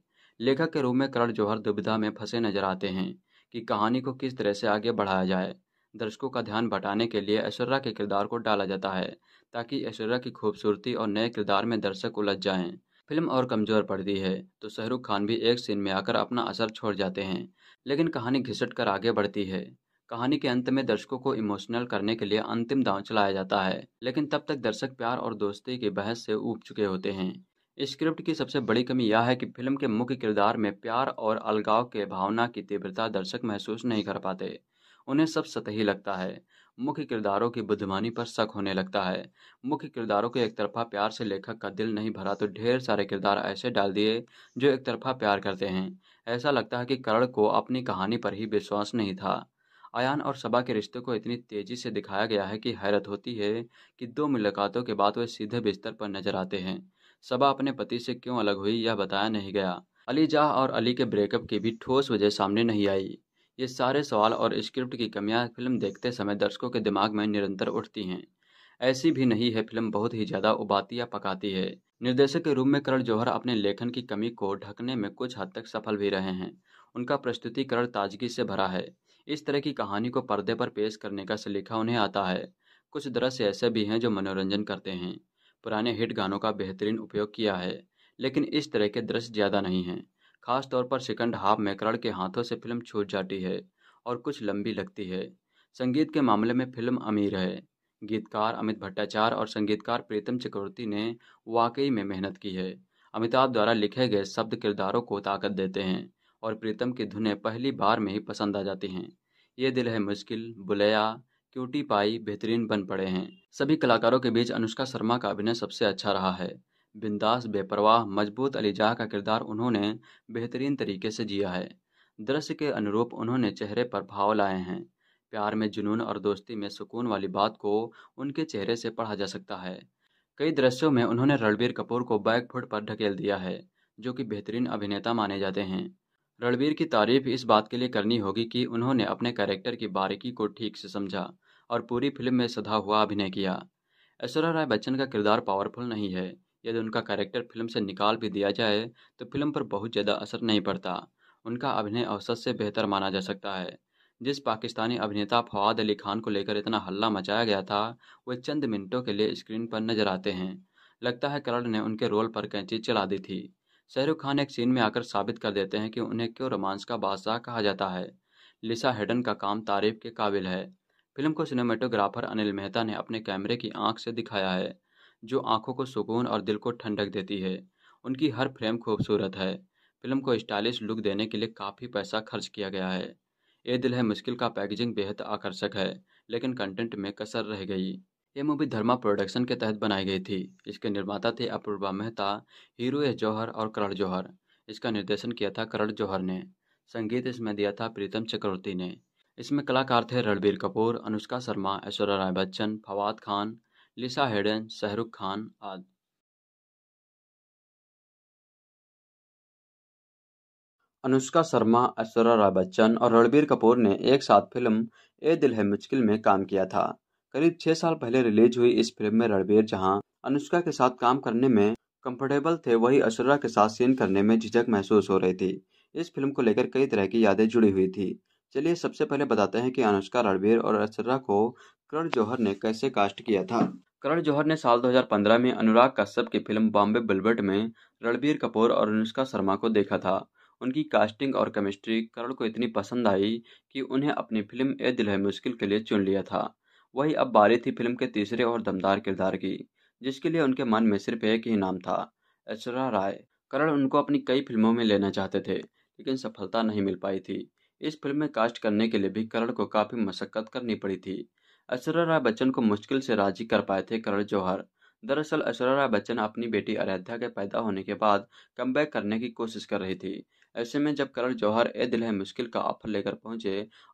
लेखक के रूप में करण जौहर दुविधा में फंसे नजर आते हैं कि कहानी को किस तरह से आगे बढ़ाया जाए दर्शकों का ध्यान भटाने के लिए ऐश्वर्या के किरदार को डाला जाता है ताकि ऐश्वर्या की खूबसूरती और नए किरदार में दर्शक उलझ जाएं फिल्म और कमज़ोर पड़ती है तो शाहरुख खान भी एक सीन में आकर अपना असर छोड़ जाते हैं लेकिन कहानी घिसट कर आगे बढ़ती है कहानी के अंत में दर्शकों को इमोशनल करने के लिए अंतिम दांव चलाया जाता है लेकिन तब तक दर्शक प्यार और दोस्ती की बहस से ऊब चुके होते हैं स्क्रिप्ट की सबसे बड़ी कमी यह है कि फिल्म के मुख्य किरदार में प्यार और अलगाव के भावना की तीव्रता दर्शक महसूस नहीं कर पाते उन्हें सब सतही लगता है मुख्य किरदारों की बुद्धिमानी पर शक होने लगता है मुख्य किरदारों के एक तरफा प्यार से लेखक का दिल नहीं भरा तो ढेर सारे किरदार ऐसे डाल दिए जो एक तरफा प्यार करते हैं ऐसा लगता है कि करण को अपनी कहानी पर ही विश्वास नहीं था आयान और सबा के रिश्ते को इतनी तेजी से दिखाया गया है कि हैरत होती है कि दो मुलाकातों के बाद वे सीधे बिस्तर पर नजर आते हैं सबा अपने पति से क्यों अलग हुई यह बताया नहीं गया अली जाह और अली के ब्रेकअप की भी ठोस वजह सामने नहीं आई ये सारे सवाल और स्क्रिप्ट की कमियां फिल्म देखते समय दर्शकों के दिमाग में निरंतर उठती हैं ऐसी भी नहीं है फिल्म बहुत ही ज़्यादा उबाती या पकाती है निर्देशक के रूप में करण जौहर अपने लेखन की कमी को ढकने में कुछ हद तक सफल भी रहे हैं उनका प्रस्तुतिकरण ताजगी से भरा है इस तरह की कहानी को पर्दे पर पेश करने का सलीका उन्हें आता है कुछ दृश्य ऐसे भी हैं जो मनोरंजन करते हैं पुराने हिट गानों का बेहतरीन उपयोग किया है लेकिन इस तरह के दृश्य ज़्यादा नहीं हैं खासतौर पर सेकंड हाफ में करण के हाथों से फिल्म छूट जाती है और कुछ लंबी लगती है संगीत के मामले में फिल्म अमीर है गीतकार अमित भट्टाचार्य और संगीतकार प्रीतम चक्रवर्ती ने वाकई में मेहनत की है अमिताभ द्वारा लिखे गए शब्द किरदारों को ताकत देते हैं और प्रीतम की धुनें पहली बार में ही पसंद आ जाती हैं ये दिल है मुश्किल बुलया क्यूटी पाई बेहतरीन बन पड़े हैं सभी कलाकारों के बीच अनुष्का शर्मा का अभिनय सबसे अच्छा रहा है बिंदास बेपरवाह मजबूत अलीजाह का किरदार उन्होंने बेहतरीन तरीके से जिया है दृश्य के अनुरूप उन्होंने चेहरे पर भाव लाए हैं प्यार में जुनून और दोस्ती में सुकून वाली बात को उनके चेहरे से पढ़ा जा सकता है कई दृश्यों में उन्होंने रणबीर कपूर को बैकफुट पर ढकेल दिया है जो कि बेहतरीन अभिनेता माने जाते हैं रणबीर की तारीफ इस बात के लिए करनी होगी कि उन्होंने अपने कैरेक्टर की बारीकी को ठीक से समझा और पूरी फिल्म में सधा हुआ अभिनय किया ऐश्वर्या राय बच्चन का किरदार पावरफुल नहीं है यदि उनका कैरेक्टर फिल्म से निकाल भी दिया जाए तो फिल्म पर बहुत ज़्यादा असर नहीं पड़ता उनका अभिनय औसत से बेहतर माना जा सकता है जिस पाकिस्तानी अभिनेता फवाद अली खान को लेकर इतना हल्ला मचाया गया था वे चंद मिनटों के लिए स्क्रीन पर नजर आते हैं लगता है करण ने उनके रोल पर कैंची चला दी थी शाहरुख खान एक सीन में आकर साबित कर देते हैं कि उन्हें क्यों रोमांस का बादशाह कहा जाता है लिसा हेडन का काम तारीफ के काबिल है फिल्म को सिनेमेटोग्राफर अनिल मेहता ने अपने कैमरे की आंख से दिखाया है जो आंखों को सुकून और दिल को ठंडक देती है उनकी हर फ्रेम खूबसूरत है फिल्म को स्टाइलिश लुक देने के लिए काफ़ी पैसा खर्च किया गया है ये दिल है मुश्किल का पैकेजिंग बेहद आकर्षक है लेकिन कंटेंट में कसर रह गई ये मूवी धर्मा प्रोडक्शन के तहत बनाई गई थी इसके निर्माता थे अपूर्वा मेहता हीरो एस जौहर और करण जौहर इसका निर्देशन किया था करण जौहर ने संगीत इसमें दिया था प्रीतम चक्रवर्ती ने इसमें कलाकार थे रणबीर कपूर अनुष्का शर्मा ऐश्वर्या राय बच्चन फवाद खान लिसा हेडन शाहरुख खान आदि अनुष्का शर्मा ऐश्वर्या राय बच्चन और रणबीर कपूर ने एक साथ फिल्म ए दिल है मुश्किल में काम किया था करीब छह साल पहले रिलीज हुई इस फिल्म में रणबीर जहां अनुष्का के साथ काम करने में कंफर्टेबल थे वही ऐश्वर्या के साथ सीन करने में झिझक महसूस हो रही थी इस फिल्म को लेकर कई तरह की यादें जुड़ी हुई थी चलिए सबसे पहले बताते हैं कि अनुष्का रणबीर और ऐश्वर्या को करण जौहर ने कैसे कास्ट किया था करण जौहर ने साल 2015 में अनुराग कश्यप की फिल्म बॉम्बे बुलबट में रणबीर कपूर और अनुष्का शर्मा को देखा था उनकी कास्टिंग और केमिस्ट्री करण को इतनी पसंद आई कि उन्हें अपनी फिल्म ए दिल है मुश्किल के लिए चुन लिया था वही अब बारी थी फिल्म के तीसरे और दमदार किरदार की जिसके लिए उनके मन में सिर्फ एक ही नाम था ऐश्वर्या राय करण उनको अपनी कई फिल्मों में लेना चाहते थे लेकिन सफलता नहीं मिल पाई थी इस फिल्म में कास्ट करने के लिए भी करण को काफ़ी मशक्क़त करनी पड़ी थी ऐश्वर्या राय बच्चन को मुश्किल से राजी कर पाए थे करण जौहर दरअसल ऐश्वर्या राय बच्चन अपनी बेटी अयोध्या के पैदा होने के बाद कमबैक करने की कोशिश कर रही थी ऐसे में जब करण जौहर ए दिल है मुश्किल का ऑफर लेकर पहुंचे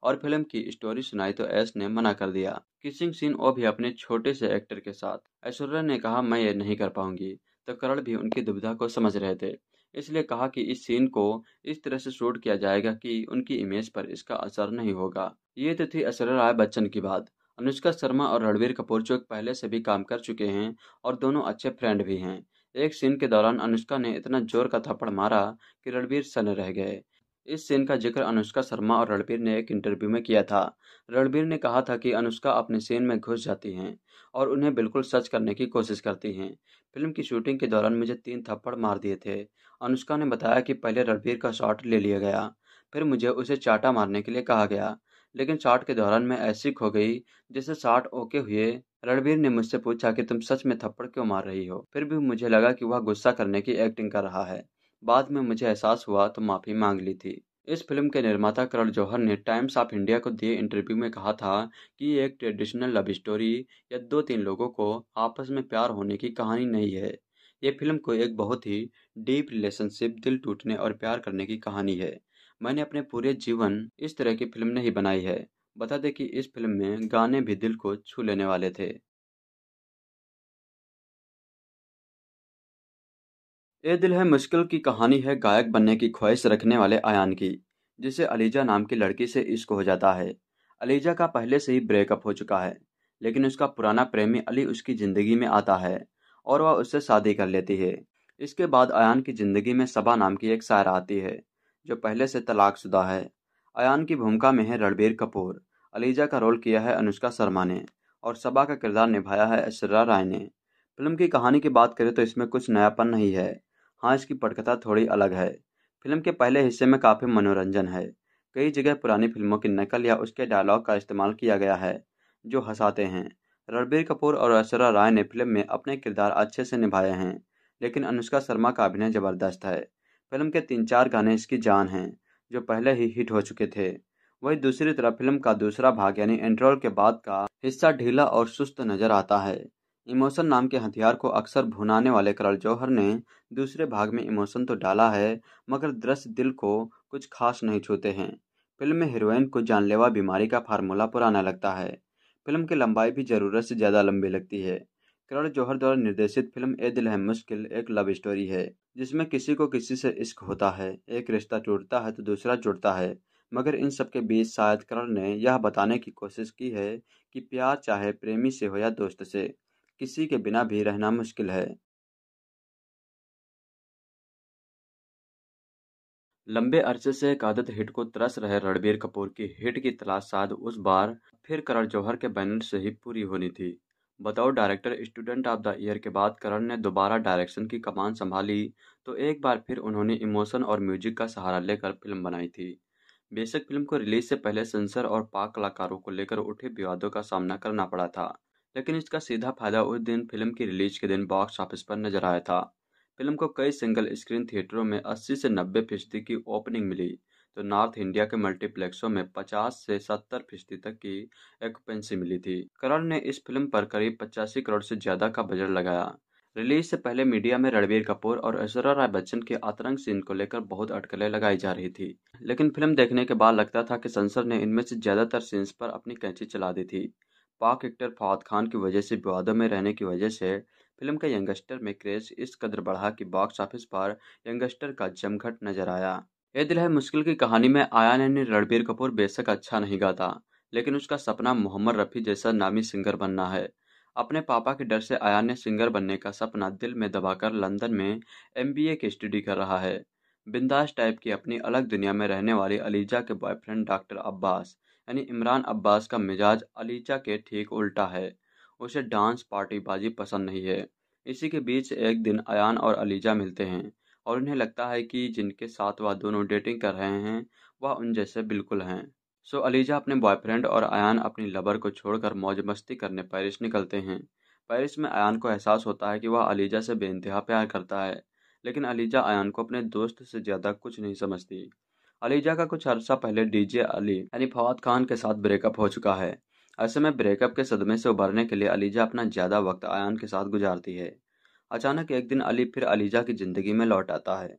और फिल्म की स्टोरी सुनाई तो ऐश ने मना कर दिया किसिंग सीन वो भी अपने छोटे से एक्टर के साथ ऐश्वर्या ने कहा मैं ये नहीं कर पाऊंगी तो करण भी उनकी दुविधा को समझ रहे थे इसलिए कहा कि इस सीन को इस तरह से शूट किया जाएगा कि उनकी इमेज पर इसका असर नहीं होगा ये तो थी ऐश्वर्या राय बच्चन की बात अनुष्का शर्मा और रणवीर कपूर जो पहले से भी काम कर चुके हैं और दोनों अच्छे फ्रेंड भी हैं एक सीन के दौरान अनुष्का ने इतना जोर का थप्पड़ मारा कि रणबीर सन रह गए इस सीन का जिक्र अनुष्का शर्मा और रणबीर ने एक इंटरव्यू में किया था रणबीर ने कहा था कि अनुष्का अपने सीन में घुस जाती हैं और उन्हें बिल्कुल सच करने की कोशिश करती हैं फिल्म की शूटिंग के दौरान मुझे तीन थप्पड़ मार दिए थे अनुष्का ने बताया कि पहले रणबीर का शॉट ले लिया गया फिर मुझे उसे चाटा मारने के लिए कहा गया लेकिन शॉट के दौरान मैं ऐसी खो गई जैसे शॉट ओके हुए रणबीर ने मुझसे पूछा कि तुम सच में थप्पड़ क्यों मार रही हो फिर भी मुझे लगा कि वह गुस्सा करने की एक्टिंग कर रहा है बाद में मुझे एहसास हुआ तो माफी मांग ली थी इस फिल्म के निर्माता करण जौहर ने टाइम्स ऑफ इंडिया को दिए इंटरव्यू में कहा था कि ये एक ट्रेडिशनल लव स्टोरी या दो तीन लोगों को आपस में प्यार होने की कहानी नहीं है ये फिल्म को एक बहुत ही डीप रिलेशनशिप दिल टूटने और प्यार करने की कहानी है मैंने अपने पूरे जीवन इस तरह की फिल्म नहीं बनाई है बता दें कि इस फिल्म में गाने भी दिल को छू लेने वाले थे ये दिल है मुश्किल की कहानी है गायक बनने की ख्वाहिश रखने वाले आयान की जिसे अलीजा नाम की लड़की से इश्क हो जाता है अलीजा का पहले से ही ब्रेकअप हो चुका है लेकिन उसका पुराना प्रेमी अली उसकी ज़िंदगी में आता है और वह उससे शादी कर लेती है इसके बाद आयान की ज़िंदगी में सबा नाम की एक शायर आती है जो पहले से तलाकशुदा है अयान की भूमिका में है रणबीर कपूर अलीजा का रोल किया है अनुष्का शर्मा ने और सबा का किरदार निभाया है ऐश्वर्या राय ने फिल्म की कहानी की बात करें तो इसमें कुछ नयापन नहीं है हाँ इसकी पटकथा थोड़ी अलग है फिल्म के पहले हिस्से में काफ़ी मनोरंजन है कई जगह पुरानी फिल्मों की नकल या उसके डायलॉग का इस्तेमाल किया गया है जो हंसाते हैं रणबीर कपूर और ऐश्वर्या राय ने फिल्म में अपने किरदार अच्छे से निभाए हैं लेकिन अनुष्का शर्मा का अभिनय जबरदस्त है फिल्म के तीन चार गाने इसकी जान हैं जो पहले ही हिट हो चुके थे वही दूसरी तरफ फिल्म का दूसरा भाग यानी एंट्रोल के बाद का हिस्सा ढीला और सुस्त नजर आता है इमोशन नाम के हथियार को अक्सर भुनाने वाले करल जौहर ने दूसरे भाग में इमोशन तो डाला है मगर दृश्य दिल को कुछ खास नहीं छूते हैं फिल्म में हीरोइन को जानलेवा बीमारी का फार्मूला पुराना लगता है फिल्म की लंबाई भी ज़रूरत से ज़्यादा लंबी लगती है करण जौहर द्वारा निर्देशित फिल्म ए दिल है मुश्किल एक लव स्टोरी है जिसमें किसी को किसी से इश्क होता है एक रिश्ता टूटता है तो दूसरा जुड़ता है मगर इन सबके बीच शायद करण ने यह बताने की कोशिश की है कि प्यार चाहे प्रेमी से हो या दोस्त से किसी के बिना भी रहना मुश्किल है लंबे अरसे से एक आदत हिट को तरस रहे रणबीर कपूर की हिट की तलाश शायद उस बार फिर करण जौहर के बैनर से ही पूरी होनी थी बतौर director student of the year के बाद करण ने दोबारा डायरेक्शन की कमान संभाली तो एक बार फिर उन्होंने इमोशन और म्यूजिक का सहारा लेकर फिल्म बनाई थी बेशक फिल्म को रिलीज से पहले सेंसर और पाक कलाकारों को लेकर उठे विवादों का सामना करना पड़ा था लेकिन इसका सीधा फायदा उस दिन फिल्म की रिलीज के दिन बॉक्स ऑफिस पर नजर आया था फिल्म को कई सिंगल स्क्रीन थिएटरों में 80 से 90 फीसदी की ओपनिंग मिली तो नॉर्थ इंडिया के मल्टीप्लेक्सों में 50 से 70 फीसदी तक की एक्यूपेंसी मिली थी करण ने इस फिल्म पर करीब पचासी करोड़ से ज्यादा का बजट लगाया रिलीज से पहले मीडिया में रणबीर कपूर और ऐश्वर्या राय बच्चन के आतंक सीन को लेकर बहुत अटकलें लगाई जा रही थी लेकिन फिल्म देखने के बाद लगता था कि सेंसर ने इनमें से ज्यादातर सीन्स पर अपनी कैंची चला दी थी पाक एक्टर फवाद खान की वजह से विवादों में रहने की वजह से फिल्म का यंगस्टर में क्रेज इस कदर बढ़ा कि बॉक्स ऑफिस पर यंगस्टर का जमघट नजर आया ये दिल है मुश्किल की कहानी में आया नैनी रणबीर कपूर बेशक अच्छा नहीं गाता लेकिन उसका सपना मोहम्मद रफ़ी जैसा नामी सिंगर बनना है अपने पापा के डर से आया ने सिंगर बनने का सपना दिल में दबाकर लंदन में एमबीए की स्टडी कर रहा है बिंदास टाइप की अपनी अलग दुनिया में रहने वाली अलीजा के बॉयफ्रेंड डॉक्टर अब्बास यानी इमरान अब्बास का मिजाज अलीजा के ठीक उल्टा है उसे डांस पार्टीबाजी पसंद नहीं है इसी के बीच एक दिन अयान और अलीजा मिलते हैं और उन्हें लगता है कि जिनके साथ वह दोनों डेटिंग कर रहे हैं वह उन जैसे बिल्कुल हैं सो अलीजा अपने बॉयफ्रेंड और अयान अपनी लवर को छोड़कर मौज मस्ती करने पैरिस निकलते हैं पैरिस में अयान को एहसास होता है कि वह अलीजा से बेानतहा प्यार करता है लेकिन अलीजा अयान को अपने दोस्त से ज़्यादा कुछ नहीं समझती अलीजा का कुछ अरसा पहले डीजे अली यानी फवाद खान के साथ ब्रेकअप हो चुका है ऐसे में ब्रेकअप के सदमे से उभरने के लिए अलीजा अपना ज़्यादा वक्त अयान के साथ गुजारती है अचानक एक दिन अली फिर अलीजा की ज़िंदगी में लौट आता है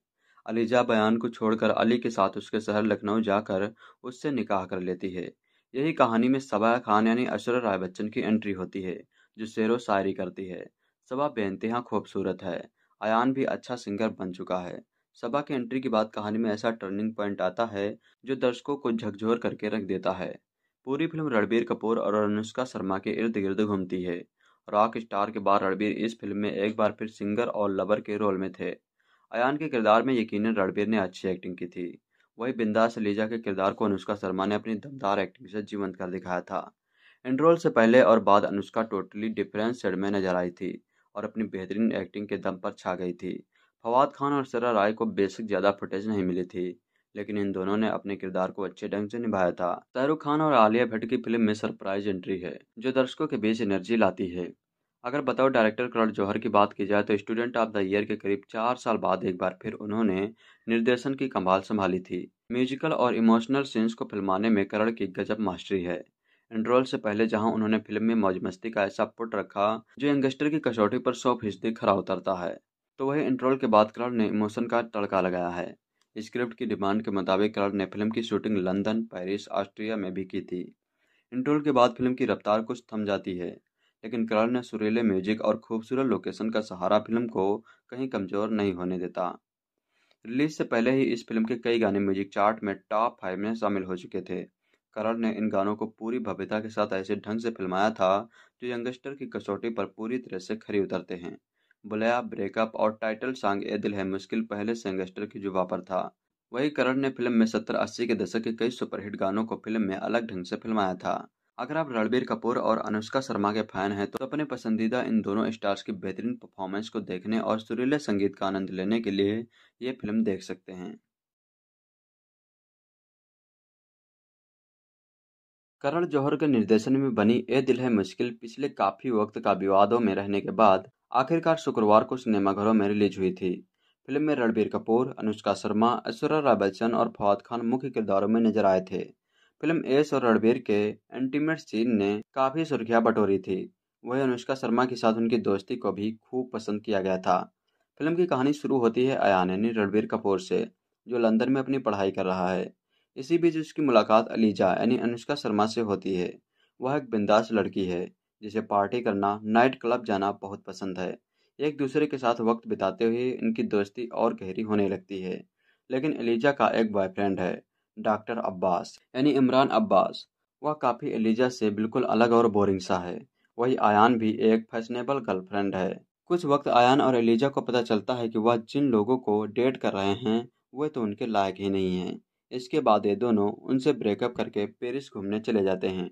अलीजा बयान को छोड़कर अली के साथ उसके शहर लखनऊ जाकर उससे निकाह कर लेती है यही कहानी में सबा खान यानी अशर राय बच्चन की एंट्री होती है जो शेर शायरी करती है सबा बेनतहा खूबसूरत है अयान भी अच्छा सिंगर बन चुका है सबा की एंट्री के बाद कहानी में ऐसा टर्निंग पॉइंट आता है जो दर्शकों को झकझोर करके रख देता है पूरी फिल्म रणबीर कपूर और अनुष्का शर्मा के इर्द गिर्द घूमती है रॉक स्टार के बाद रणबीर इस फिल्म में एक बार फिर सिंगर और लवर के रोल में थे अयान के किरदार में यकीनन रणबीर ने अच्छी एक्टिंग की थी वही बिंदास लीजा के किरदार को अनुष्का शर्मा ने अपनी दमदार एक्टिंग से जीवंत कर दिखाया था एंड्रोल से पहले और बाद अनुष्का टोटली डिफरेंट शेड में नजर आई थी और अपनी बेहतरीन एक्टिंग के दम पर छा गई थी फवाद खान और सरा राय को बेसिक ज़्यादा फुटेज नहीं मिली थी लेकिन इन दोनों ने अपने किरदार को अच्छे ढंग से निभाया था शाहरुख खान और आलिया भट्ट की फिल्म में सरप्राइज एंट्री है जो दर्शकों के बीच एनर्जी लाती है अगर बताओ डायरेक्टर करण जौहर की बात की जाए तो स्टूडेंट ऑफ द ईयर के करीब चार साल बाद एक बार फिर उन्होंने निर्देशन की कमाल संभाली थी म्यूजिकल और इमोशनल सीन्स को फिल्माने में करण की गजब मास्टरी है एंड्रोल से पहले जहां उन्होंने फिल्म में मौज मस्ती का ऐसा पुट रखा जो यंगस्टर की कसौटी पर सौ फीसदी खरा उतरता है तो वही इंट्रोल के बाद करण ने इमोशन का तड़का लगाया है स्क्रिप्ट की डिमांड के मुताबिक कलर ने फिल्म की शूटिंग लंदन पेरिस ऑस्ट्रिया में भी की थी इंट्रोल के बाद फिल्म की रफ्तार कुछ थम जाती है लेकिन कलर ने सुरीले म्यूजिक और खूबसूरत लोकेशन का सहारा फिल्म को कहीं कमजोर नहीं होने देता रिलीज से पहले ही इस फिल्म के कई गाने म्यूजिक चार्ट में टॉप फाइव में शामिल हो चुके थे करण ने इन गानों को पूरी भव्यता के साथ ऐसे ढंग से फिल्माया था जो यंगस्टर की कसौटी पर पूरी तरह से खरी उतरते हैं बुलाया ब्रेकअप और टाइटल सॉन्ग ए दिल है मुश्किल पहले सेंगेस्टर की जुबा पर था वही करण ने फिल्म में सत्तर अस्सी के दशक के कई सुपरहिट गानों को फिल्म में अलग ढंग से फिल्माया था अगर आप रणबीर कपूर और अनुष्का शर्मा के फैन हैं तो अपने पसंदीदा इन दोनों स्टार्स की बेहतरीन परफॉर्मेंस को देखने और सुरीले संगीत का आनंद लेने के लिए ये फिल्म देख सकते हैं करण जौहर के निर्देशन में बनी ए दिल है मुश्किल पिछले काफी वक्त का विवादों में रहने के बाद आखिरकार शुक्रवार को सिनेमाघरों में रिलीज हुई थी फिल्म में रणबीर कपूर अनुष्का शर्मा ऐश्वर्या राय बच्चन और फवाद खान मुख्य किरदारों में नजर आए थे फिल्म एस और रणबीर के एंटीमेट सीन ने काफ़ी सुर्खियां बटोरी थी वहीं अनुष्का शर्मा के साथ उनकी दोस्ती को भी खूब पसंद किया गया था फिल्म की कहानी शुरू होती है अयान यानी रणबीर कपूर से जो लंदन में अपनी पढ़ाई कर रहा है इसी बीच उसकी मुलाकात अलीजा यानी अनुष्का शर्मा से होती है वह एक बिंदास लड़की है जिसे पार्टी करना नाइट क्लब जाना बहुत पसंद है एक दूसरे के साथ वक्त बिताते हुए इनकी दोस्ती और गहरी होने लगती है लेकिन एलिजा का एक बॉयफ्रेंड है डॉक्टर अब्बास यानी इमरान अब्बास वह काफ़ी एलिजा से बिल्कुल अलग और बोरिंग सा है वही आयान भी एक फैशनेबल गर्लफ्रेंड है कुछ वक्त आयान और एलिजा को पता चलता है कि वह जिन लोगों को डेट कर रहे हैं वह तो उनके लायक ही नहीं हैं इसके बाद ये दोनों उनसे ब्रेकअप करके पेरिस घूमने चले जाते हैं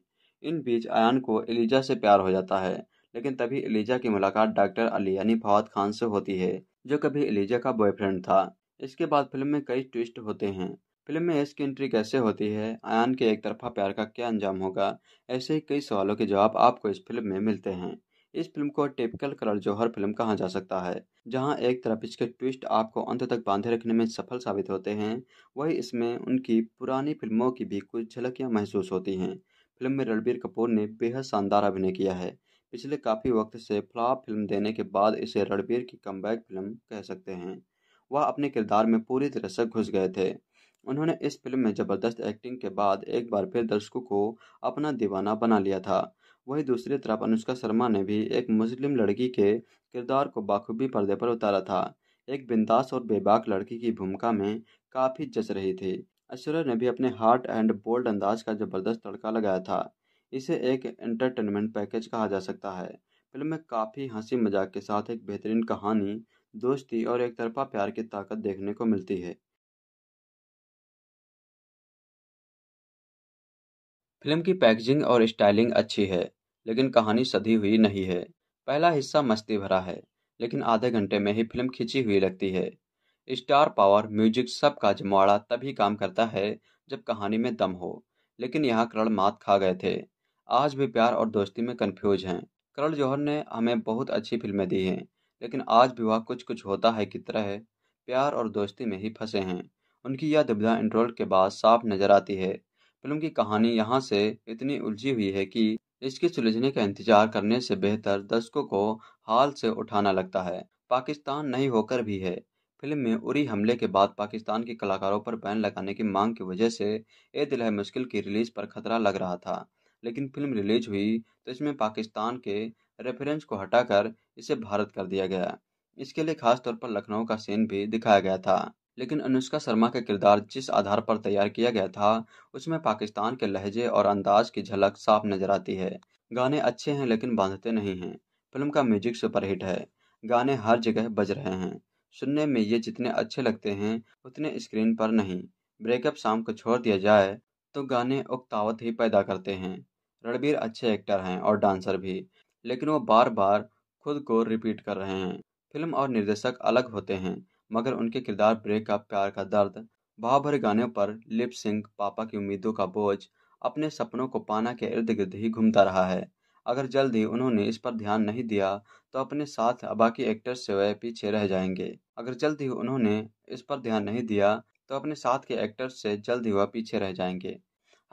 इन बीच आयान को एलिजा से प्यार हो जाता है लेकिन तभी एलिजा की मुलाकात डॉक्टर अली यानी फवाद खान से होती है जो कभी एलिजा का बॉयफ्रेंड था इसके बाद फिल्म में कई ट्विस्ट होते हैं फिल्म में एस की एंट्री कैसे होती है आयान के एक तरफा प्यार का क्या अंजाम होगा ऐसे ही कई सवालों के जवाब आपको इस फिल्म में मिलते हैं इस फिल्म को टिपिकल कलर जौहर फिल्म कहा जा सकता है जहां एक तरफ इसके ट्विस्ट आपको अंत तक बांधे रखने में सफल साबित होते हैं वहीं इसमें उनकी पुरानी फिल्मों की भी कुछ झलकियां महसूस होती हैं फिल्म में रणबीर कपूर ने बेहद शानदार अभिनय किया है पिछले काफ़ी वक्त से फ्लॉप फिल्म देने के बाद इसे रणबीर की कम फिल्म कह सकते हैं वह अपने किरदार में पूरी तरह से घुस गए थे उन्होंने इस फिल्म में ज़बरदस्त एक्टिंग के बाद एक बार फिर दर्शकों को अपना दीवाना बना लिया था वहीं दूसरी तरफ अनुष्का शर्मा ने भी एक मुस्लिम लड़की के किरदार को बाखूबी पर्दे पर उतारा था एक बिंदास और बेबाक लड़की की भूमिका में काफ़ी जच रही थी ऐश्वर्या ने भी अपने हार्ट एंड बोल्ड अंदाज का जबरदस्त तड़का लगाया था इसे एक एंटरटेनमेंट पैकेज कहा जा सकता है फिल्म में काफ़ी हंसी मजाक के साथ एक बेहतरीन कहानी दोस्ती और एक तरफा प्यार की ताकत देखने को मिलती है फिल्म की पैकेजिंग और स्टाइलिंग अच्छी है लेकिन कहानी सधी हुई नहीं है पहला हिस्सा मस्ती भरा है लेकिन आधे घंटे में ही फिल्म खिंची हुई लगती है स्टार पावर म्यूजिक सब का जमावड़ा तभी काम करता है जब कहानी में दम हो लेकिन यहाँ करण मात खा गए थे आज भी प्यार और दोस्ती में कन्फ्यूज हैं करण जौहर ने हमें बहुत अच्छी फिल्में दी हैं लेकिन आज भी वह कुछ कुछ होता है की तरह है। प्यार और दोस्ती में ही फंसे हैं उनकी यह दुविधा इंट्रोल के बाद साफ नजर आती है फिल्म की कहानी यहाँ से इतनी उलझी हुई है कि इसके सुलझने का इंतजार करने से बेहतर दर्शकों को हाल से उठाना लगता है पाकिस्तान नहीं होकर भी है फिल्म में उरी हमले के बाद पाकिस्तान के कलाकारों पर बैन लगाने की मांग की वजह से ए दिल है मुश्किल की रिलीज पर खतरा लग रहा था लेकिन फिल्म रिलीज हुई तो इसमें पाकिस्तान के रेफरेंस को हटाकर इसे भारत कर दिया गया इसके लिए खास तौर पर लखनऊ का सीन भी दिखाया गया था लेकिन अनुष्का शर्मा का किरदार जिस आधार पर तैयार किया गया था उसमें पाकिस्तान के लहजे और अंदाज की झलक साफ नजर आती है गाने अच्छे हैं लेकिन बांधते नहीं हैं फिल्म का म्यूजिक सुपरहिट है गाने हर जगह बज रहे हैं सुनने में ये जितने अच्छे लगते हैं उतने स्क्रीन पर नहीं ब्रेकअप शाम को छोड़ दिया जाए तो गाने उकतावत ही पैदा करते हैं रणबीर अच्छे एक्टर हैं और डांसर भी लेकिन वो बार बार खुद को रिपीट कर रहे हैं फिल्म और निर्देशक अलग होते हैं मगर उनके किरदार ब्रेकअप प्यार का दर्द भाव भरे गाने पर लिप सिंह पापा की उम्मीदों का बोझ अपने सपनों को पाना के इर्द गिर्द ही घूमता रहा है अगर जल्द ही उन्होंने इस पर ध्यान नहीं दिया तो अपने साथ बाकी एक्टर्स से वह पीछे रह जाएंगे अगर जल्द ही उन्होंने इस पर ध्यान नहीं दिया तो अपने साथ के एक्टर्स से जल्द ही वह पीछे रह जाएंगे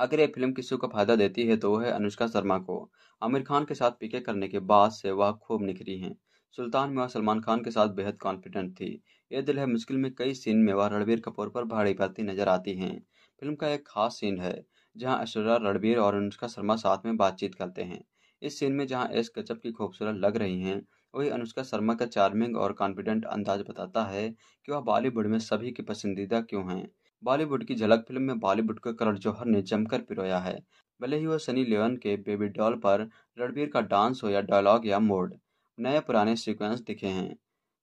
अगर ये फिल्म किसी को फायदा देती है तो वह है अनुष्का शर्मा को आमिर खान के साथ पीके करने के बाद से वह खूब निखरी हैं सुल्तान में वह सलमान खान के साथ बेहद कॉन्फिडेंट थी ये दिल है मुश्किल में कई सीन में वह रणबीर कपूर पर भाड़ी पड़ती नजर आती हैं फिल्म का एक खास सीन है जहां ऐश्वर्या रणबीर और अनुष्का शर्मा साथ में बातचीत करते हैं इस सीन में जहां एस कचप की खूबसूरत लग रही हैं वही अनुष्का शर्मा का चार्मिंग और कॉन्फिडेंट अंदाज बताता है कि वह बॉलीवुड में सभी की पसंदीदा क्यों हैं बॉलीवुड की झलक फिल्म में बॉलीवुड का करण जौहर ने जमकर पिरोया है भले ही वह सनी लियोन के बेबी डॉल पर रणबीर का डांस हो या डायलॉग या मोड नए पुराने सीक्वेंस दिखे हैं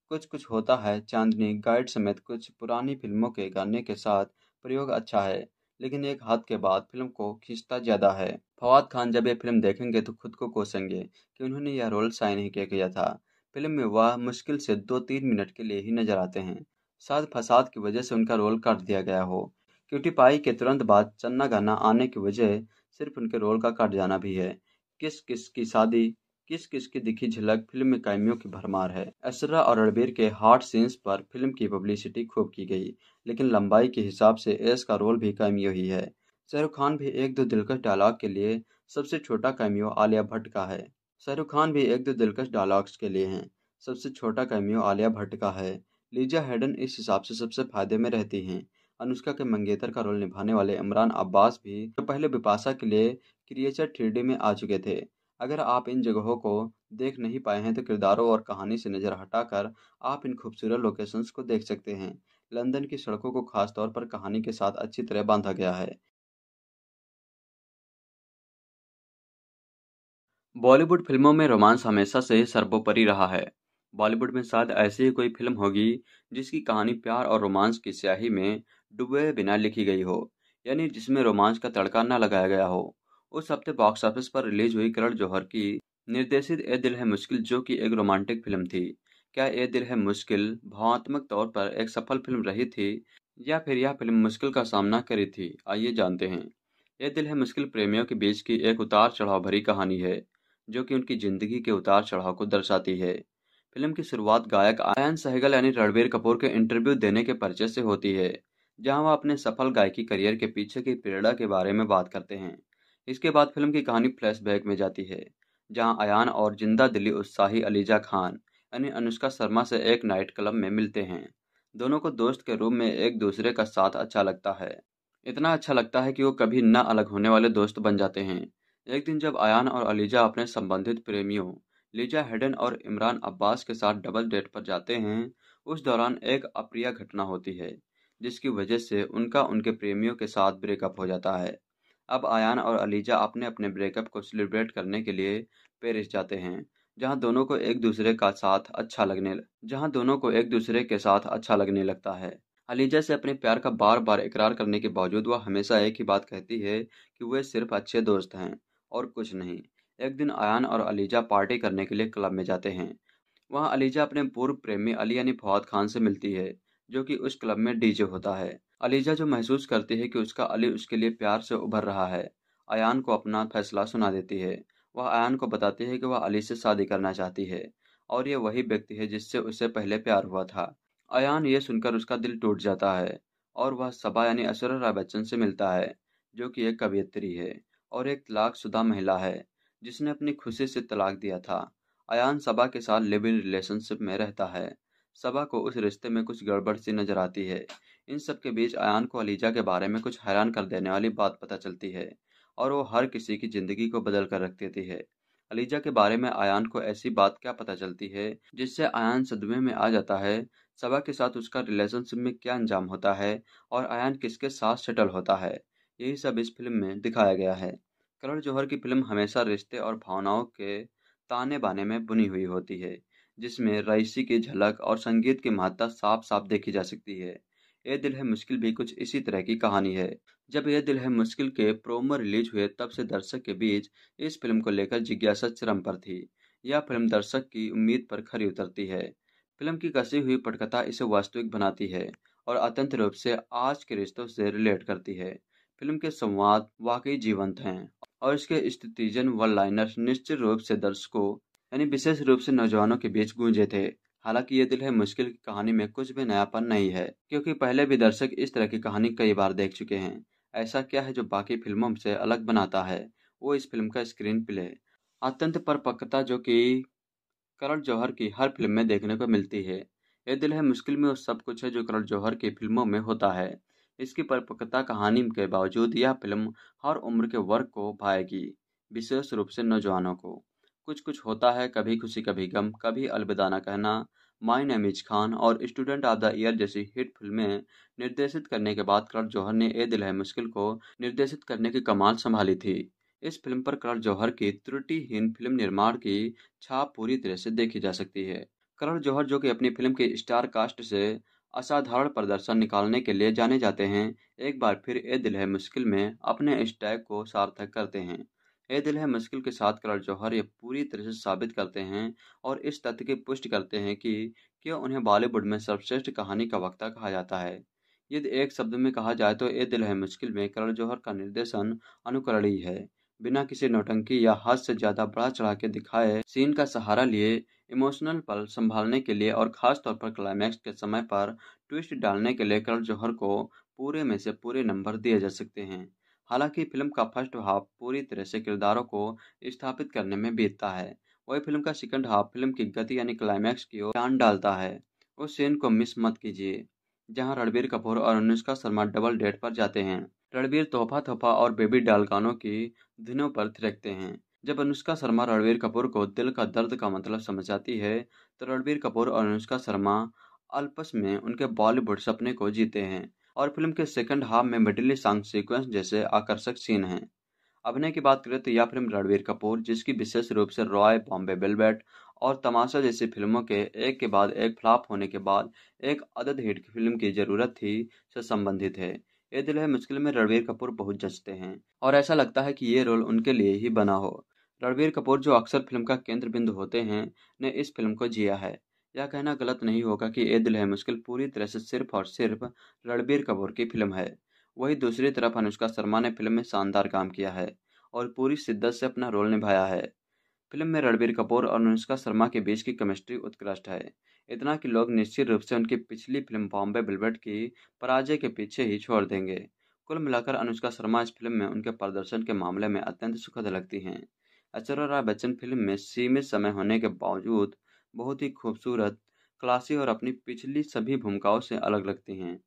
कुछ कुछ होता है चांदनी गाइड समेत कुछ पुरानी फिल्मों के गाने के साथ प्रयोग अच्छा है लेकिन एक हाथ के बाद फिल्म को खींचता ज्यादा है फवाद खान जब ये फिल्म देखेंगे तो खुद को कोसेंगे कि उन्होंने यह रोल साइन ही किया गया था फिल्म में वह मुश्किल से दो तीन मिनट के लिए ही नजर आते हैं शायद फसाद की वजह से उनका रोल काट दिया गया हो क्योंकि पाई के तुरंत बाद चन्ना गाना आने की वजह सिर्फ उनके रोल का काट जाना भी है किस किस की शादी किस किस की दिखी झलक फिल्म में कैमियों की भरमार है असरा और रणबीर के हार्ट सीन्स पर फिल्म की पब्लिसिटी खूब की गई लेकिन लंबाई के हिसाब से एस का रोल भी कैमियो ही है शाहरुख खान भी एक दो दिलकश डायलॉग के लिए सबसे छोटा कैमियो आलिया भट्ट का है शाहरुख खान भी एक दो दिलकश डायलॉग्स के लिए हैं सबसे छोटा कैमियो आलिया भट्ट का है लीजा हेडन इस हिसाब से सबसे फायदे में रहती हैं अनुष्का के मंगेतर का रोल निभाने वाले इमरान अब्बास भी तो पहले बिपाशा के लिए क्रिएचर थ्री में आ चुके थे अगर आप इन जगहों को देख नहीं पाए हैं तो किरदारों और कहानी से नज़र हटाकर आप इन खूबसूरत लोकेशंस को देख सकते हैं लंदन की सड़कों को खास तौर पर कहानी के साथ अच्छी तरह बांधा गया है बॉलीवुड फिल्मों में रोमांस हमेशा से सर्वोपरि रहा है बॉलीवुड में शायद ऐसी ही कोई फिल्म होगी जिसकी कहानी प्यार और रोमांस की स्याही में डूबे बिना लिखी गई हो यानी जिसमें रोमांस का तड़का न लगाया गया हो उस हफ्ते बॉक्स ऑफिस पर रिलीज हुई करण जौहर की निर्देशित ए दिल है मुश्किल जो कि एक रोमांटिक फिल्म थी क्या ये दिल है मुश्किल भावात्मक तौर पर एक सफल फिल्म रही थी या फिर यह फिल्म मुश्किल का सामना करी थी आइए जानते हैं यह दिल है मुश्किल प्रेमियों के बीच की एक उतार चढ़ाव भरी कहानी है जो कि उनकी ज़िंदगी के उतार चढ़ाव को दर्शाती है फिल्म की शुरुआत गायक आयन सहगल यानी रणबीर कपूर के इंटरव्यू देने के परिचय से होती है जहां वह अपने सफल गायकी करियर के पीछे की प्रेरणा के बारे में बात करते हैं इसके बाद फिल्म की कहानी फ्लैशबैक में जाती है जहां आयान और जिंदा दिल्ली उत्साही अलीजा खान अन्य अनुष्का शर्मा से एक नाइट क्लब में मिलते हैं दोनों को दोस्त के रूप में एक दूसरे का साथ अच्छा लगता है इतना अच्छा लगता है कि वो कभी न अलग होने वाले दोस्त बन जाते हैं एक दिन जब आयान और अलीजा अपने संबंधित प्रेमियों लीजा हेडन और इमरान अब्बास के साथ डबल डेट पर जाते हैं उस दौरान एक अप्रिय घटना होती है जिसकी वजह से उनका उनके प्रेमियों के साथ ब्रेकअप हो जाता है अब आयान और अलीजा अपने अपने ब्रेकअप को सेलिब्रेट करने के लिए पेरिस जाते हैं जहाँ दोनों को एक दूसरे का साथ अच्छा लगने जहाँ दोनों को एक दूसरे के साथ अच्छा लगने लगता है अलीजा से अपने प्यार का बार बार इकरार करने के बावजूद वह हमेशा एक ही बात कहती है कि वे सिर्फ अच्छे दोस्त हैं और कुछ नहीं एक दिन आयान और अलीजा पार्टी करने के लिए क्लब में जाते हैं वहाँ अलीजा अपने पूर्व प्रेमी अली यानी फवाद खान से मिलती है जो कि उस क्लब में डीजे होता है अलीजा जो महसूस करती है कि उसका अली उसके लिए प्यार से उभर रहा है अयान को अपना फैसला सुना देती है वह आयन को बताती है कि वह अली से शादी करना चाहती है और यह वही व्यक्ति है जिससे उससे पहले प्यार हुआ था अयान ये सुनकर उसका दिल टूट जाता है और वह सबा यानी ऐश्वर्या राय बच्चन से मिलता है जो कि एक कवियत्री है और एक तलाकशुदा महिला है जिसने अपनी खुशी से तलाक दिया था अयान सबा के साथ लिव इन रिलेशनशिप में रहता है सबा को उस रिश्ते में कुछ गड़बड़ सी नजर आती है इन सब के बीच अयान को अलीजा के बारे में कुछ हैरान कर देने वाली बात पता चलती है और वो हर किसी की ज़िंदगी को बदल कर रख देती है अलीजा के बारे में आयान को ऐसी बात क्या पता चलती है जिससे आयान सदमे में आ जाता है सबा के साथ उसका रिलेशनशिप में क्या अंजाम होता है और आयान किसके साथ सेटल होता है यही सब इस फिल्म में दिखाया गया है करण जौहर की फिल्म हमेशा रिश्ते और भावनाओं के ताने बाने में बुनी हुई होती है जिसमें रईसी की झलक और संगीत की महत्ता साफ साफ देखी जा सकती है ये दिल है मुश्किल भी कुछ इसी तरह की कहानी है जब यह दिल है मुश्किल के प्रोमो रिलीज हुए तब से दर्शक के बीच इस फिल्म को लेकर जिज्ञासा चरम पर थी यह फिल्म दर्शक की उम्मीद पर खरी उतरती है फिल्म की कसी हुई पटकथा इसे वास्तविक बनाती है और अत्यंत रूप से आज के रिश्तों से रिलेट करती है फिल्म के संवाद वाकई जीवंत हैं और इसके स्थितिजन वन लाइनर निश्चित रूप से दर्शकों यानी विशेष रूप से नौजवानों के बीच गूंजे थे हालांकि ये दिल है मुश्किल की कहानी में कुछ भी नयापन नहीं है क्योंकि पहले भी दर्शक इस तरह की कहानी कई बार देख चुके हैं ऐसा क्या है जो बाकी फिल्मों से अलग बनाता है वो इस फिल्म का स्क्रीन प्ले अत्यंत परपक्वता जो कि करण जौहर की हर फिल्म में देखने को मिलती है ये दिल है मुश्किल में वो सब कुछ है जो करण जौहर की फिल्मों में होता है इसकी परिपक्वता कहानी के बावजूद यह फिल्म हर उम्र के वर्ग को भाएगी विशेष रूप से नौजवानों को कुछ कुछ होता है कभी खुशी कभी गम कभी अलविदा कहना माय नेम इज खान और स्टूडेंट ऑफ द ईयर जैसी हिट फिल्में निर्देशित करने के बाद करण जौहर ने ए दिल है मुश्किल को निर्देशित करने की कमाल संभाली थी इस फिल्म पर करण जौहर की त्रुटिहीन फिल्म निर्माण की छाप पूरी तरह से देखी जा सकती है करण जौहर जो कि अपनी फिल्म के स्टार कास्ट से असाधारण प्रदर्शन निकालने के लिए जाने जाते हैं एक बार फिर ए दिल है मुश्किल में अपने स्टैग को सार्थक करते हैं ए दिल है मुश्किल के साथ करण जौहर ये पूरी तरह से साबित करते हैं और इस तथ्य की पुष्टि करते हैं कि क्यों उन्हें बॉलीवुड में सर्वश्रेष्ठ कहानी का वक्ता कहा जाता है यदि एक शब्द में कहा जाए तो ए दिल है मुश्किल में करण जौहर का निर्देशन अनुकरणीय है बिना किसी नौटंकी या हद से ज़्यादा बढ़ा चढ़ा के दिखाए सीन का सहारा लिए इमोशनल पल संभालने के लिए और ख़ास तौर पर क्लाइमैक्स के समय पर ट्विस्ट डालने के लिए करण जौहर को पूरे में से पूरे नंबर दिए जा सकते हैं हालांकि फिल्म का फर्स्ट हाफ पूरी तरह से किरदारों को स्थापित करने में बीतता है वही फिल्म का सेकंड हाफ फिल्म की गति यानी क्लाइमैक्स की ओर ध्यान डालता है उस सीन को मिस मत कीजिए जहां रणबीर कपूर और अनुष्का शर्मा डबल डेट पर जाते हैं रणबीर तोहफा तोहफा और बेबी डालकानों की धुनों पर थिरकते हैं जब अनुष्का शर्मा रणबीर कपूर को दिल का दर्द का मतलब समझ जाती है तो रणबीर कपूर और अनुष्का शर्मा अल्पस में उनके बॉलीवुड सपने को जीते हैं और फिल्म के सेकंड हाफ में मिडिल सॉन्ग सीक्वेंस जैसे आकर्षक सीन हैं अभिनय की बात करें तो यह फिल्म रणवीर कपूर जिसकी विशेष रूप से रॉय बॉम्बे वेलवेट और तमाशा जैसी फिल्मों के एक के बाद एक फ्लॉप होने के बाद एक अदद हिट की फिल्म की ज़रूरत थी से संबंधित है ये दिल है मुश्किल में रणवीर कपूर बहुत जचते हैं और ऐसा लगता है कि ये रोल उनके लिए ही बना हो रणवीर कपूर जो अक्सर फिल्म का केंद्र बिंदु होते हैं ने इस फिल्म को जिया है यह कहना गलत नहीं होगा कि ए दिल है मुश्किल पूरी तरह से सिर्फ और सिर्फ रणबीर कपूर की फिल्म है वहीं दूसरी तरफ अनुष्का शर्मा ने फिल्म में शानदार काम किया है और पूरी शिद्दत से अपना रोल निभाया है फिल्म में रणबीर कपूर और अनुष्का शर्मा के बीच की केमिस्ट्री उत्कृष्ट है इतना कि लोग निश्चित रूप से उनकी पिछली फिल्म बॉम्बे बिलबेट की पराजय के पीछे ही छोड़ देंगे कुल मिलाकर अनुष्का शर्मा इस फिल्म में उनके प्रदर्शन के मामले में अत्यंत सुखद लगती हैं अचर राय बच्चन फिल्म में सीमित समय होने के बावजूद बहुत ही खूबसूरत क्लासी और अपनी पिछली सभी भूमिकाओं से अलग लगती हैं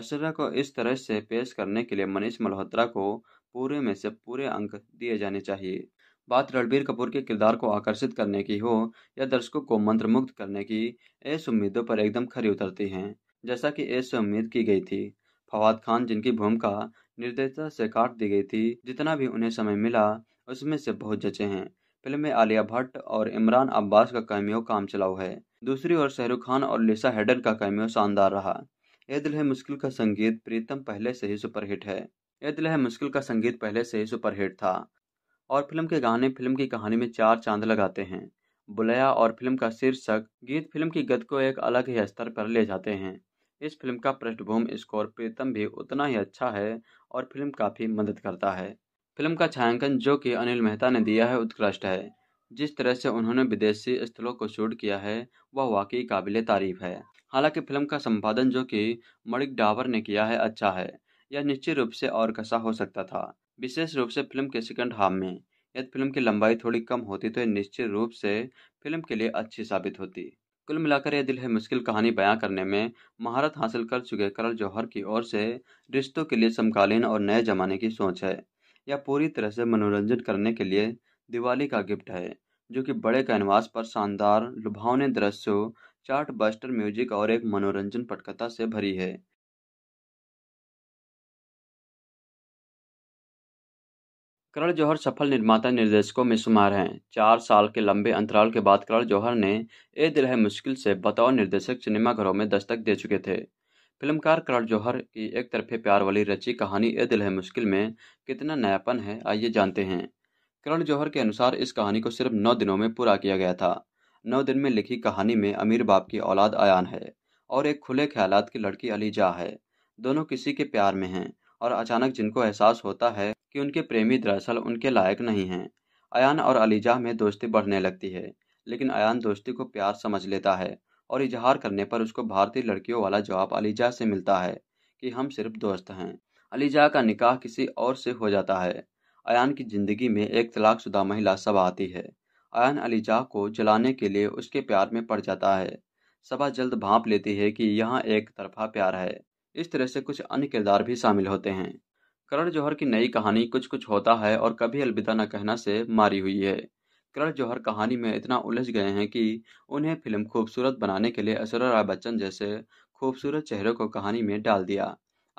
अश्वर्या को इस तरह से पेश करने के लिए मनीष मल्होत्रा को पूरे में से पूरे अंक दिए जाने चाहिए बात रणबीर कपूर के किरदार को आकर्षित करने की हो या दर्शकों को मंत्रमुग्ध करने की ऐस उम्मीदों पर एकदम खरी उतरती हैं जैसा कि ऐसे उम्मीद की गई थी फवाद खान जिनकी भूमिका निर्दयता से काट दी गई थी जितना भी उन्हें समय मिला उसमें से बहुत जचे हैं फिल्म में आलिया भट्ट और इमरान अब्बास का कैमियो काम चलाओ है दूसरी ओर शाहरुख खान और लिसा हेडन का कैमियो शानदार रहा यह दिल है मुश्किल का संगीत प्रीतम पहले से ही सुपरहिट है ए दिल है मुश्किल का संगीत पहले से ही सुपरहिट था और फिल्म के गाने फिल्म की कहानी में चार चांद लगाते हैं बुलाया और फिल्म का शीर्षक गीत फिल्म की गत को एक अलग ही स्तर पर ले जाते हैं इस फिल्म का पृष्ठभूमि स्कोर प्रीतम भी उतना ही अच्छा है और फिल्म काफ़ी मदद करता है फिल्म का छायांकन जो कि अनिल मेहता ने दिया है उत्कृष्ट है जिस तरह से उन्होंने विदेशी स्थलों को शूट किया है वह वाकई काबिल तारीफ है हालांकि फिल्म का संपादन जो कि मणिक डावर ने किया है अच्छा है यह निश्चित रूप से और कसा हो सकता था विशेष रूप से फिल्म के सेकंड हाफ में यदि फिल्म की लंबाई थोड़ी कम होती तो यह निश्चित रूप से फिल्म के लिए अच्छी साबित होती कुल मिलाकर यह दिल है मुश्किल कहानी बयां करने में महारत हासिल कर चुके करल जौहर की ओर से रिश्तों के लिए समकालीन और नए जमाने की सोच है यह पूरी तरह से मनोरंजन करने के लिए दिवाली का गिफ्ट है जो कि बड़े कैनवास पर शानदार लुभावने दृश्यों चार्ट बस्टर म्यूजिक और एक मनोरंजन पटकथा से भरी है करण जौहर सफल निर्माता निर्देशकों में शुमार हैं चार साल के लंबे अंतराल के बाद करण जौहर ने ए दिल है मुश्किल से बतौर निर्देशक सिनेमाघरों में दस्तक दे चुके थे फिल्मकार करण जौहर की एक तरफे प्यार वाली रची कहानी ए दिल है मुश्किल में कितना नयापन है आइए जानते हैं करण जौहर के अनुसार इस कहानी को सिर्फ नौ दिनों में पूरा किया गया था नौ दिन में लिखी कहानी में अमीर बाप की औलाद आयान है और एक खुले ख्याल की लड़की अलीजा है दोनों किसी के प्यार में हैं और अचानक जिनको एहसास होता है कि उनके प्रेमी दरअसल उनके लायक नहीं हैं अयान और अलीजा में दोस्ती बढ़ने लगती है लेकिन अयान दोस्ती को प्यार समझ लेता है और इजहार करने पर उसको भारतीय लड़कियों वाला जवाब अलीजा से मिलता है कि हम सिर्फ दोस्त हैं अलीजा का निकाह किसी और से हो जाता है अन की ज़िंदगी में एक तलाकशुदा महिला सब आती है अन अलीजा को जलाने के लिए उसके प्यार में पड़ जाता है सबा जल्द भाप लेती है कि यहाँ एक तरफा प्यार है इस तरह से कुछ अन्य किरदार भी शामिल होते हैं करण जौहर की नई कहानी कुछ कुछ होता है और कभी अलविदा न कहना से मारी हुई है करण जौहर कहानी में इतना उलझ गए हैं कि उन्हें फिल्म खूबसूरत बनाने के लिए ऐश्वर्या राय बच्चन जैसे खूबसूरत चेहरों को कहानी में डाल दिया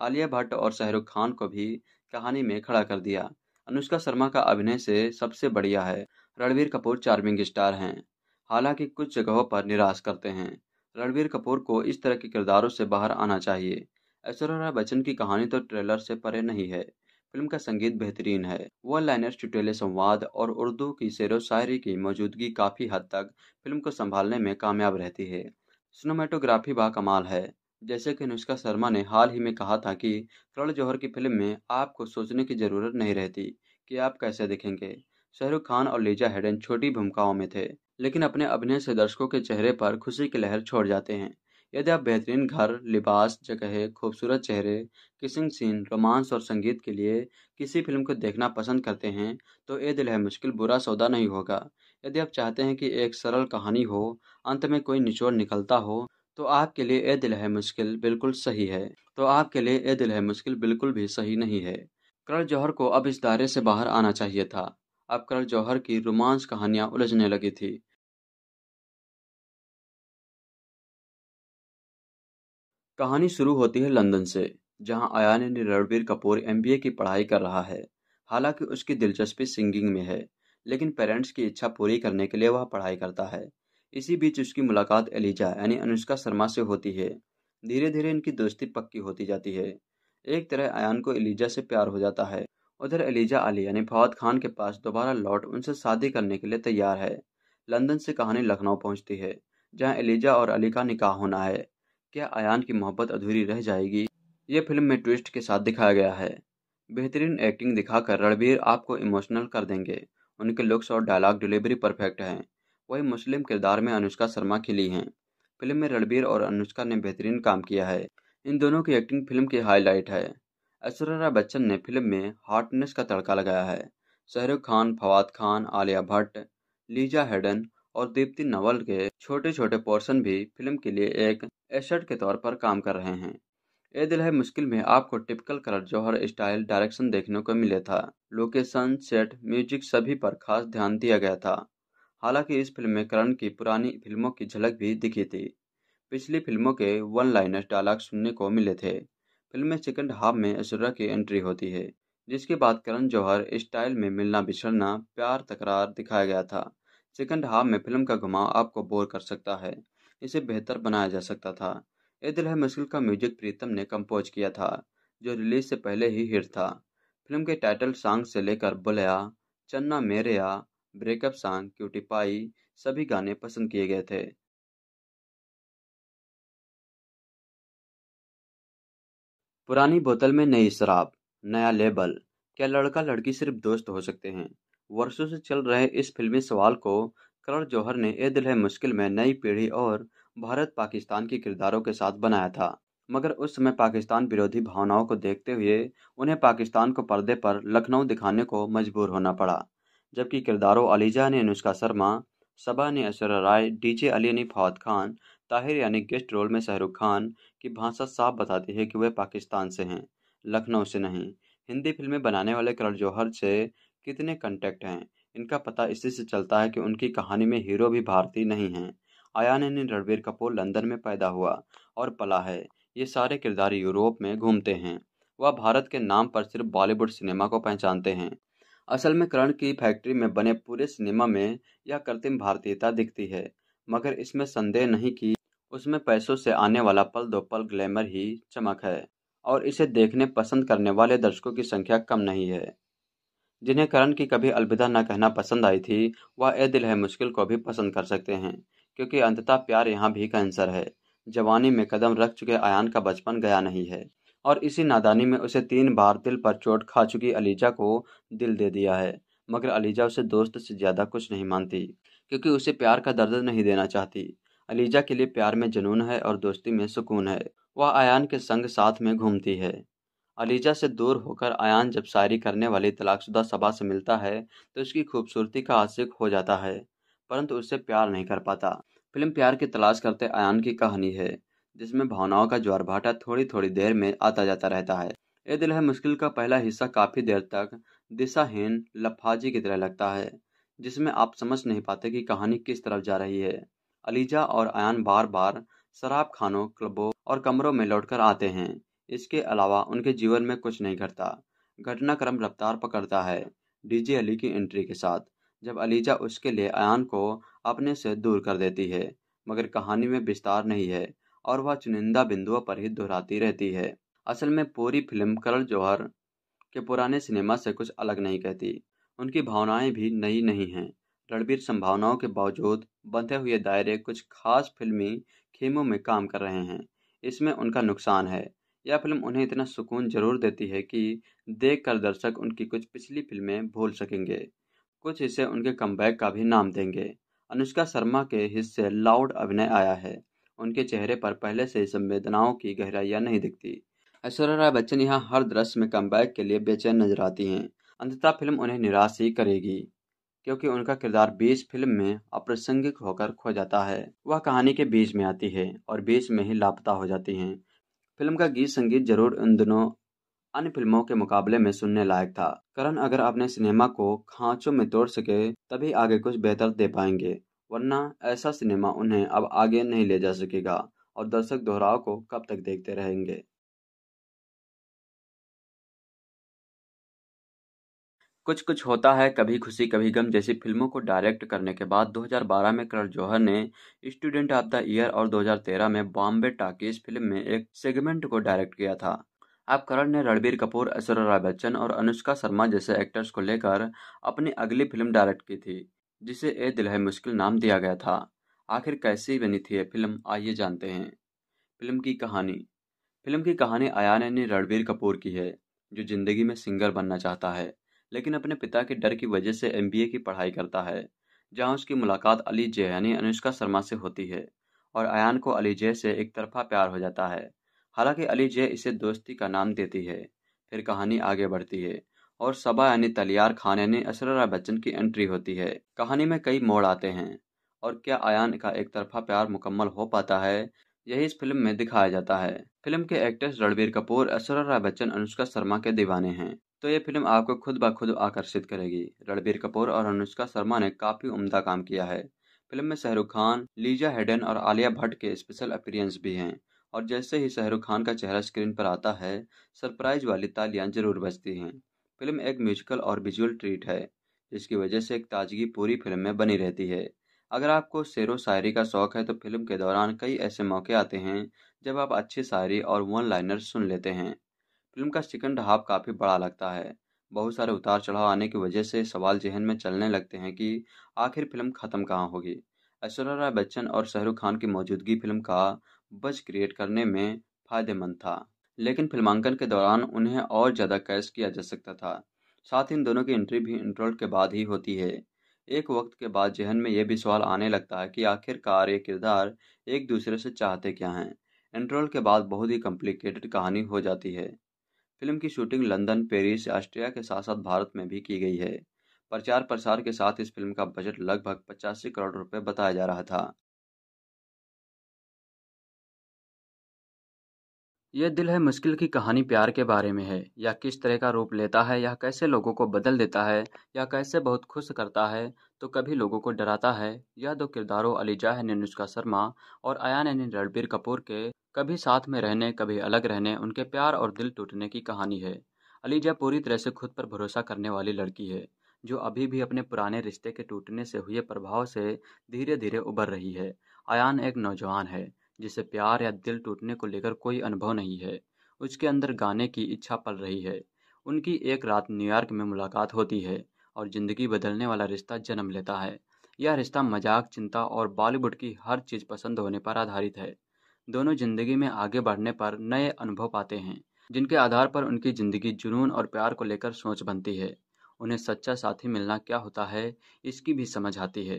आलिया भट्ट और शाहरुख खान को भी कहानी में खड़ा कर दिया अनुष्का शर्मा का अभिनय से सबसे बढ़िया है रणवीर कपूर चार्मिंग स्टार हैं हालांकि कुछ जगहों पर निराश करते हैं रणवीर कपूर को इस तरह के किरदारों से बाहर आना चाहिए ऐश्वर्या राय बच्चन की कहानी तो ट्रेलर से परे नहीं है फिल्म का संगीत बेहतरीन है वन लाइनर चुटेले संवाद और उर्दू की शेर शायरी की मौजूदगी काफ़ी हद तक फिल्म को संभालने में कामयाब रहती है सिनेमाटोग्राफी कमाल है जैसे कि अनुष्का शर्मा ने हाल ही में कहा था कि करण जौहर की फिल्म में आपको सोचने की ज़रूरत नहीं रहती कि आप कैसे दिखेंगे शाहरुख खान और लीजा हेडन छोटी भूमिकाओं में थे लेकिन अपने अभिनय से दर्शकों के चेहरे पर खुशी की लहर छोड़ जाते हैं यदि आप बेहतरीन घर लिबास जगह खूबसूरत चेहरे किसिंग सीन रोमांस और संगीत के लिए किसी फिल्म को देखना पसंद करते हैं तो ए दिल है मुश्किल बुरा सौदा नहीं होगा यदि आप चाहते हैं कि एक सरल कहानी हो अंत में कोई निचोड़ निकलता हो तो आपके लिए ए दिल है मुश्किल बिल्कुल सही है तो आपके लिए ए दिल है मुश्किल बिल्कुल भी सही नहीं है करण जौहर को अब इस दायरे से बाहर आना चाहिए था अब करण जौहर की रोमांस कहानियाँ उलझने लगी थी कहानी शुरू होती है लंदन से जहां आयान यानी रणबीर कपूर एमबीए की पढ़ाई कर रहा है हालांकि उसकी दिलचस्पी सिंगिंग में है लेकिन पेरेंट्स की इच्छा पूरी करने के लिए वह पढ़ाई करता है इसी बीच उसकी मुलाकात एलिजा यानी अनुष्का शर्मा से होती है धीरे धीरे इनकी दोस्ती पक्की होती जाती है एक तरह आयान को एलिजा से प्यार हो जाता है उधर एलिजा अली यानी फवाद खान के पास दोबारा लौट उनसे शादी करने के लिए तैयार है लंदन से कहानी लखनऊ पहुंचती है जहां एलिजा और अली का निकाह होना है क्या अयान की मोहब्बत अधूरी रह जाएगी ये फिल्म में ट्विस्ट के साथ दिखाया गया है बेहतरीन एक्टिंग दिखाकर रणबीर आपको इमोशनल कर देंगे उनके लुक्स और डायलॉग डिलीवरी परफेक्ट हैं वही मुस्लिम किरदार में अनुष्का शर्मा खिली हैं फिल्म में रणबीर और अनुष्का ने बेहतरीन काम किया है इन दोनों की एक्टिंग फिल्म की हाईलाइट है ऐश्वर्या बच्चन ने फिल्म में हार्टनेस का तड़का लगाया है शाहरुख खान फवाद खान आलिया भट्ट लीजा हेडन और दीप्ति नवल के छोटे छोटे पोर्शन भी फिल्म के लिए एक एसेट के तौर पर काम कर रहे हैं ए दिल है मुश्किल में आपको typical Karan Johar style direction देखने को मिले था लोकेशन सेट म्यूजिक सभी पर खास ध्यान दिया गया था हालांकि इस फिल्म में करण की पुरानी फिल्मों की झलक भी दिखी थी पिछली फिल्मों के वन लाइनर्स डायलॉग सुनने को मिले थे फिल्म में सेकंड हाफ में ऐश्वर्या की एंट्री होती है जिसके बाद करण जौहर स्टाइल में मिलना बिछड़ना प्यार तकरार दिखाया गया था सेकंड हाफ में फिल्म का घुमाव आपको बोर कर सकता है इसे बेहतर बनाया जा सकता था ये दिल है मुश्किल का म्यूजिक प्रीतम ने कंपोज किया था जो रिलीज से पहले ही हिट था फिल्म के टाइटल सॉन्ग से लेकर Bulleya Channa Mereya breakup song cutie pie सभी गाने पसंद किए गए थे पुरानी बोतल में नई शराब नया लेबल क्या लड़का लड़की सिर्फ दोस्त हो सकते हैं वर्षों से चल रहे इस फिल्मी सवाल को करण जौहर ने ए दिल है मुश्किल में नई पीढ़ी और भारत पाकिस्तान के किरदारों के साथ बनाया था मगर उस समय पाकिस्तान विरोधी भावनाओं को देखते हुए उन्हें पाकिस्तान को पर्दे पर लखनऊ दिखाने को मजबूर होना पड़ा जबकि किरदारों अलीजा ने अनुष्का शर्मा सबा ने ऐश्वर्या राय डीजे अली ने फवाद खान ताहिर यानी गेस्ट रोल में शाहरुख खान की भाषा साफ बताती है कि वे पाकिस्तान से हैं लखनऊ से नहीं हिंदी फिल्में बनाने वाले करण जौहर से कितने कंटेक्ट हैं इनका पता इसी से चलता है कि उनकी कहानी में हीरो भी भारतीय नहीं हैं आयान यानी रणबीर कपूर लंदन में पैदा हुआ और पला है ये सारे किरदार यूरोप में घूमते हैं वह भारत के नाम पर सिर्फ बॉलीवुड सिनेमा को पहचानते हैं असल में करण की फैक्ट्री में बने पूरे सिनेमा में यह कृत्रिम भारतीयता दिखती है मगर इसमें संदेह नहीं कि उसमें पैसों से आने वाला पल दो पल ग्लैमर ही चमक है और इसे देखने पसंद करने वाले दर्शकों की संख्या कम नहीं है जिन्हें करण की कभी अलविदा न कहना पसंद आई थी वह ए दिल है मुश्किल को भी पसंद कर सकते हैं क्योंकि अंततः प्यार यहाँ भी कैंसर है जवानी में कदम रख चुके आयान का बचपन गया नहीं है और इसी नादानी में उसे तीन बार दिल पर चोट खा चुकी अलीजा को दिल दे दिया है मगर अलीजा उसे दोस्त से ज़्यादा कुछ नहीं मानती क्योंकि उसे प्यार का दर्द नहीं देना चाहती अलीजा के लिए प्यार में जुनून है और दोस्ती में सुकून है वह आयान के संग साथ में घूमती है अलीजा से दूर होकर आयान जब शायरी करने वाली तलाकशुदा सबा से मिलता है तो उसकी खूबसूरती का आशिक हो जाता है परंतु उससे प्यार नहीं कर पाता फिल्म प्यार की तलाश करते आयान की कहानी है जिसमें भावनाओं का भाटा थोड़ी थोड़ी देर में आता जाता रहता है ये दिल है मुश्किल का पहला हिस्सा काफ़ी देर तक दिशाहीन लफाजी की तरह लगता है जिसमें आप समझ नहीं पाते कि कहानी किस तरफ जा रही है अलीजा और अयान बार बार शराब खानों क्लबों और कमरों में लौटकर आते हैं इसके अलावा उनके जीवन में कुछ नहीं घटता घटनाक्रम रफ्तार पकड़ता है डीजे अली की एंट्री के साथ जब अलीजा उसके लिए अयान को अपने से दूर कर देती है मगर कहानी में विस्तार नहीं है और वह चुनिंदा बिंदुओं पर ही दोहराती रहती है असल में पूरी फिल्म करण जौहर के पुराने सिनेमा से कुछ अलग नहीं कहती उनकी भावनाएं भी नई नहीं हैं रणबीर संभावनाओं के बावजूद बंधे हुए दायरे कुछ खास फिल्मी खेमों में काम कर रहे हैं इसमें उनका नुकसान है यह फिल्म उन्हें इतना सुकून जरूर देती है कि देख कर दर्शक उनकी कुछ पिछली फिल्में भूल सकेंगे कुछ हिस्से उनके कम का भी नाम देंगे अनुष्का शर्मा के हिस्से लाउड अभिनय आया है उनके चेहरे पर पहले से ही संवेदनाओं की गहराइयाँ नहीं दिखती ऐश्वर्या राय बच्चन यहाँ हर दृश्य में कम के लिए बेचैन नजर आती हैं अंततः फिल्म उन्हें निराश ही करेगी क्योंकि उनका किरदार बीच फिल्म में अप्रासंगिक होकर खो जाता है वह कहानी के बीच में आती है और बीच में ही लापता हो जाती हैं फिल्म का गीत संगीत जरूर उन दिनों अन्य फिल्मों के मुकाबले में सुनने लायक था करण अगर अपने सिनेमा को खांचों में तोड़ सके तभी आगे कुछ बेहतर दे पाएंगे वरना ऐसा सिनेमा उन्हें अब आगे नहीं ले जा सकेगा और दर्शक दोहराव को कब तक देखते रहेंगे कुछ कुछ होता है कभी खुशी कभी गम जैसी फिल्मों को डायरेक्ट करने के बाद 2012 में करण जौहर ने स्टूडेंट ऑफ द ईयर और 2013 में बॉम्बे टाकेज फिल्म में एक सेगमेंट को डायरेक्ट किया था अब करण ने रणबीर कपूर ऐश्वर्या राय बच्चन और अनुष्का शर्मा जैसे एक्टर्स को लेकर अपनी अगली फिल्म डायरेक्ट की थी जिसे ए दिल है मुश्किल नाम दिया गया था आखिर कैसी बनी थी ये फिल्म आइए जानते हैं फिल्म की कहानी फिल्म की कहानी आया ने रणबीर कपूर की है जो जिंदगी में सिंगर बनना चाहता है लेकिन अपने पिता के डर की वजह से एम की पढ़ाई करता है जहाँ उसकी मुलाकात अली जय यानी अनुष्का शर्मा से होती है और अयान को अली जय से एक तरफा प्यार हो जाता है हालांकि अली जय इसे दोस्ती का नाम देती है फिर कहानी आगे बढ़ती है और सबा यानी तलियार खान यानी असर बच्चन की एंट्री होती है कहानी में कई मोड़ आते हैं और क्या अन का एक तरफा प्यार मुकम्मल हो पाता है यही इस फिल्म में दिखाया जाता है फिल्म के एक्ट्रेस रणबीर कपूर असर बच्चन अनुष्का शर्मा के दीवाने हैं तो ये फिल्म आपको खुद ब खुद आकर्षित करेगी रणबीर कपूर और अनुष्का शर्मा ने काफ़ी उम्दा काम किया है फिल्म में शाहरुख खान लीजा हेडन और आलिया भट्ट के स्पेशल अपीरियंस भी हैं और जैसे ही शाहरुख खान का चेहरा स्क्रीन पर आता है सरप्राइज वाली तालियां जरूर बजती हैं फिल्म एक म्यूजिकल और विजुअल ट्रीट है जिसकी वजह से एक ताजगी पूरी फिल्म में बनी रहती है अगर आपको शेर व शायरी का शौक है तो फिल्म के दौरान कई ऐसे मौके आते हैं जब आप अच्छी शायरी और वन लाइनर सुन लेते हैं फिल्म का सेकंड हाफ काफ़ी बड़ा लगता है बहुत सारे उतार चढ़ाव आने की वजह से सवाल जहन में चलने लगते हैं कि आखिर फिल्म ख़त्म कहाँ होगी ऐश्वर्या राय बच्चन और शाहरुख खान की मौजूदगी फिल्म का बज क्रिएट करने में फ़ायदेमंद था लेकिन फिल्मांकन के दौरान उन्हें और ज़्यादा कैश किया जा सकता था साथ ही इन दोनों की एंट्री भी इंटरवल के बाद ही होती है एक वक्त के बाद जहन में यह भी सवाल आने लगता है कि आखिरकार ये किरदार एक दूसरे से चाहते क्या हैं इंटरवल के बाद बहुत ही कॉम्प्लिकेटेड कहानी हो जाती है फिल्म की शूटिंग लंदन पेरिस ऑस्ट्रिया के साथ साथ भारत में भी की गई है प्रचार प्रसार के साथ इस फिल्म का बजट लगभग पचासी करोड़ रुपए बताया जा रहा था यह दिल है मुश्किल की कहानी प्यार के बारे में है या किस तरह का रूप लेता है या कैसे लोगों को बदल देता है या कैसे बहुत खुश करता है तो कभी लोगों को डराता है यह दो किरदारों अलीजा है अनुष्का शर्मा और आयान ने रणबीर कपूर के कभी साथ में रहने कभी अलग रहने उनके प्यार और दिल टूटने की कहानी है अलीजा पूरी तरह से खुद पर भरोसा करने वाली लड़की है जो अभी भी अपने पुराने रिश्ते के टूटने से हुए प्रभाव से धीरे धीरे उभर रही है आयान एक नौजवान है जिसे प्यार या दिल टूटने को लेकर कोई अनुभव नहीं है उसके अंदर गाने की इच्छा पल रही है उनकी एक रात न्यूयॉर्क में मुलाकात होती है और ज़िंदगी बदलने वाला रिश्ता जन्म लेता है यह रिश्ता मजाक चिंता और बॉलीवुड की हर चीज़ पसंद होने पर आधारित है दोनों जिंदगी में आगे बढ़ने पर नए अनुभव पाते हैं जिनके आधार पर उनकी ज़िंदगी जुनून और प्यार को लेकर सोच बनती है उन्हें सच्चा साथी मिलना क्या होता है इसकी भी समझ आती है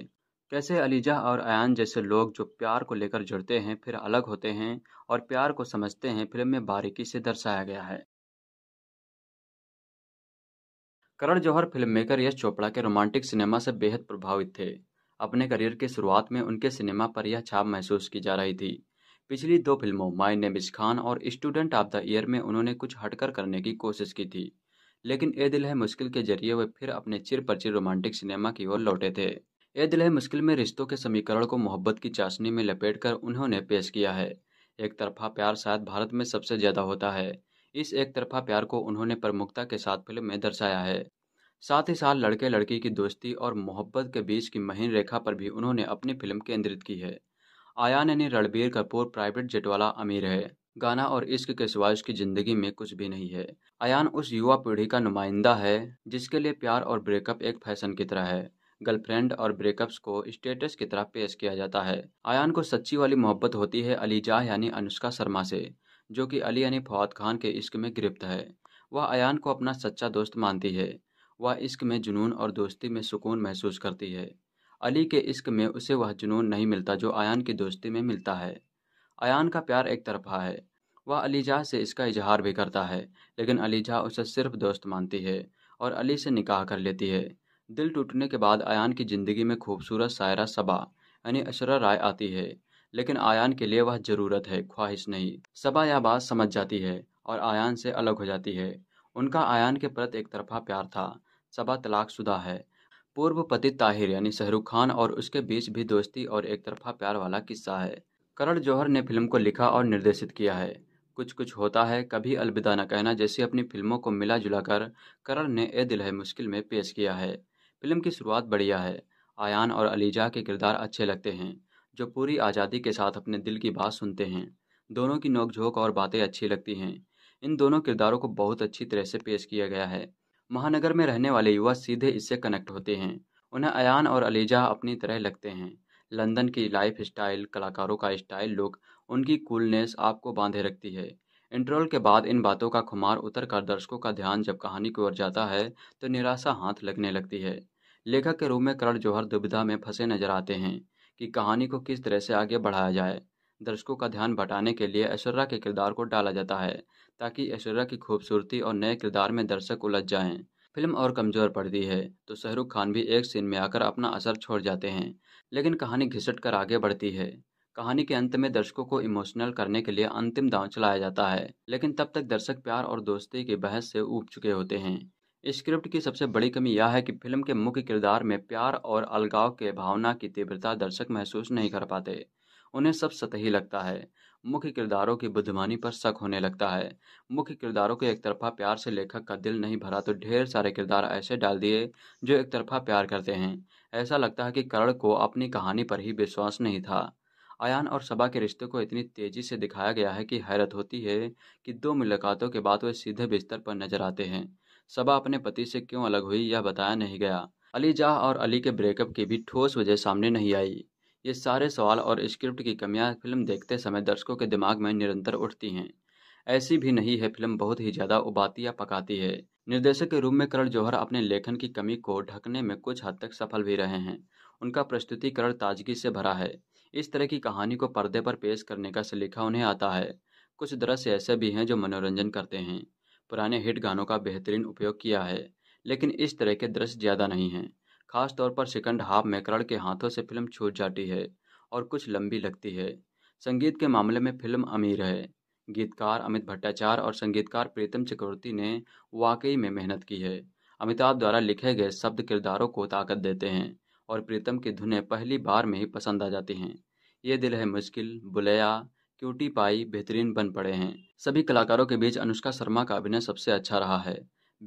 कैसे अलीजा और अयान जैसे लोग जो प्यार को लेकर जुड़ते हैं फिर अलग होते हैं और प्यार को समझते हैं फिल्म में बारीकी से दर्शाया गया है करण जौहर फिल्म मेकर यश चोपड़ा के रोमांटिक सिनेमा से बेहद प्रभावित थे अपने करियर की शुरुआत में उनके सिनेमा पर यह छाप महसूस की जा रही थी पिछली दो फिल्मों माई नेम इस खान और स्टूडेंट ऑफ द ईयर में उन्होंने कुछ हटकर करने की कोशिश की थी लेकिन ए दिल है मुश्किल के जरिए वे फिर अपने चिर परचिर रोमांटिक सिनेमा की ओर लौटे थे ए दिल है मुश्किल में रिश्तों के समीकरण को मोहब्बत की चाशनी में कर उन्होंने पेश किया है एक तरफा प्यार शायद भारत में सबसे ज़्यादा होता है इस एक तरफा प्यार को उन्होंने प्रमुखता के साथ फिल्म में दर्शाया है साथ ही साथ लड़के लड़की की दोस्ती और मोहब्बत के बीच की महीन रेखा पर भी उन्होंने अपनी फिल्म केंद्रित की है आयान यानी रणबीर कपूर प्राइवेट जेट वाला अमीर है गाना और इश्क के सिवा उसकी ज़िंदगी में कुछ भी नहीं है आयान उस युवा पीढ़ी का नुमाइंदा है जिसके लिए प्यार और ब्रेकअप एक फैशन की तरह है गर्लफ्रेंड और ब्रेकअप्स को स्टेटस की तरह पेश किया जाता है आयान को सच्ची वाली मोहब्बत होती है अली जाह यानी अनुष्का शर्मा से जो कि अली यानी फवाद खान के इश्क में गिरफ्त है वह आयान को अपना सच्चा दोस्त मानती है वह इश्क में जुनून और दोस्ती में सुकून महसूस करती है अली के इश्क में उसे वह जुनून नहीं मिलता जो आयान की दोस्ती में मिलता है आयान का प्यार एक तरफा है वह अलीजा से इसका इजहार भी करता है लेकिन अलीजा उसे सिर्फ दोस्त मानती है और अली से निकाह कर लेती है दिल टूटने के बाद आयान की ज़िंदगी में खूबसूरत शायरा सबा यानी अशरा राय आती है लेकिन आयान के लिए वह ज़रूरत है ख्वाहिश नहीं सबा यह बात समझ जाती है और आयान से अलग हो जाती है उनका आयान के प्रति एक तरफा प्यार था सबा तलाकशुदा है पूर्व पति ताहिर यानी शाहरुख खान और उसके बीच भी दोस्ती और एक तरफा प्यार वाला किस्सा है करण जौहर ने फिल्म को लिखा और निर्देशित किया है कुछ कुछ होता है कभी अलविदा न कहना जैसी अपनी फिल्मों को मिला जुला कर करण ने ए दिल है मुश्किल में पेश किया है फिल्म की शुरुआत बढ़िया है आयान और अलीजा के किरदार अच्छे लगते हैं जो पूरी आज़ादी के साथ अपने दिल की बात सुनते हैं दोनों की नोकझोंक और बातें अच्छी लगती हैं इन दोनों किरदारों को बहुत अच्छी तरह से पेश किया गया है महानगर में रहने वाले युवा सीधे इससे कनेक्ट होते हैं उन्हें अयान और अलीजा अपनी तरह लगते हैं लंदन की लाइफ स्टाइल कलाकारों का स्टाइल लुक उनकी कूलनेस आपको बांधे रखती है इंटरवल के बाद इन बातों का खुमार उतर कर दर्शकों का ध्यान जब कहानी की ओर जाता है तो निराशा हाथ लगने लगती है लेखक के रूप में करण जौहर दुविधा में फंसे नजर आते हैं कि कहानी को किस तरह से आगे बढ़ाया जाए दर्शकों का ध्यान भटाने के लिए ऐश्वर्या के किरदार को डाला जाता है ताकि ऐश्वर्या की खूबसूरती और नए किरदार में दर्शक उलझ जाएं। फिल्म और कमज़ोर पड़ती है तो शाहरुख खान भी एक सीन में आकर अपना असर छोड़ जाते हैं लेकिन कहानी घिसट कर आगे बढ़ती है कहानी के अंत में दर्शकों को इमोशनल करने के लिए अंतिम दांव चलाया जाता है लेकिन तब तक दर्शक प्यार और दोस्ती की बहस से ऊब चुके होते हैं स्क्रिप्ट की सबसे बड़ी कमी यह है कि फिल्म के मुख्य किरदार में प्यार और अलगाव के भावना की तीव्रता दर्शक महसूस नहीं कर पाते उन्हें सब सतही लगता है मुख्य किरदारों की बुद्धिमानी पर शक होने लगता है मुख्य किरदारों के एक तरफा प्यार से लेखक का दिल नहीं भरा तो ढेर सारे किरदार ऐसे डाल दिए जो एक तरफा प्यार करते हैं ऐसा लगता है कि करण को अपनी कहानी पर ही विश्वास नहीं था आयान और सबा के रिश्ते को इतनी तेजी से दिखाया गया है कि हैरत होती है कि दो मुलाकातों के बाद वे सीधे बिस्तर पर नजर आते हैं सबा अपने पति से क्यों अलग हुई यह बताया नहीं गया अली जाह और अली के ब्रेकअप की भी ठोस वजह सामने नहीं आई ये सारे सवाल और स्क्रिप्ट की कमियां फिल्म देखते समय दर्शकों के दिमाग में निरंतर उठती हैं ऐसी भी नहीं है फिल्म बहुत ही ज़्यादा उबाती या पकाती है निर्देशक के रूप में करण जौहर अपने लेखन की कमी को ढकने में कुछ हद तक सफल भी रहे हैं उनका प्रस्तुतिकरण ताजगी से भरा है इस तरह की कहानी को पर्दे पर पेश करने का सलीखा उन्हें आता है कुछ दृश्य ऐसे भी हैं जो मनोरंजन करते हैं पुराने हिट गानों का बेहतरीन उपयोग किया है लेकिन इस तरह के दृश्य ज़्यादा नहीं हैं खासतौर पर सेकंड हाफ में करण के हाथों से फिल्म छूट जाती है और कुछ लंबी लगती है संगीत के मामले में फिल्म अमीर है गीतकार अमित भट्टाचार्य और संगीतकार प्रीतम चक्रवर्ती ने वाकई में मेहनत की है अमिताभ द्वारा लिखे गए शब्द किरदारों को ताकत देते हैं और प्रीतम की धुनें पहली बार में ही पसंद आ जाती हैं ये दिल है मुश्किल बुलया क्यूटी पाई बेहतरीन बन पड़े हैं सभी कलाकारों के बीच अनुष्का शर्मा का अभिनय सबसे अच्छा रहा है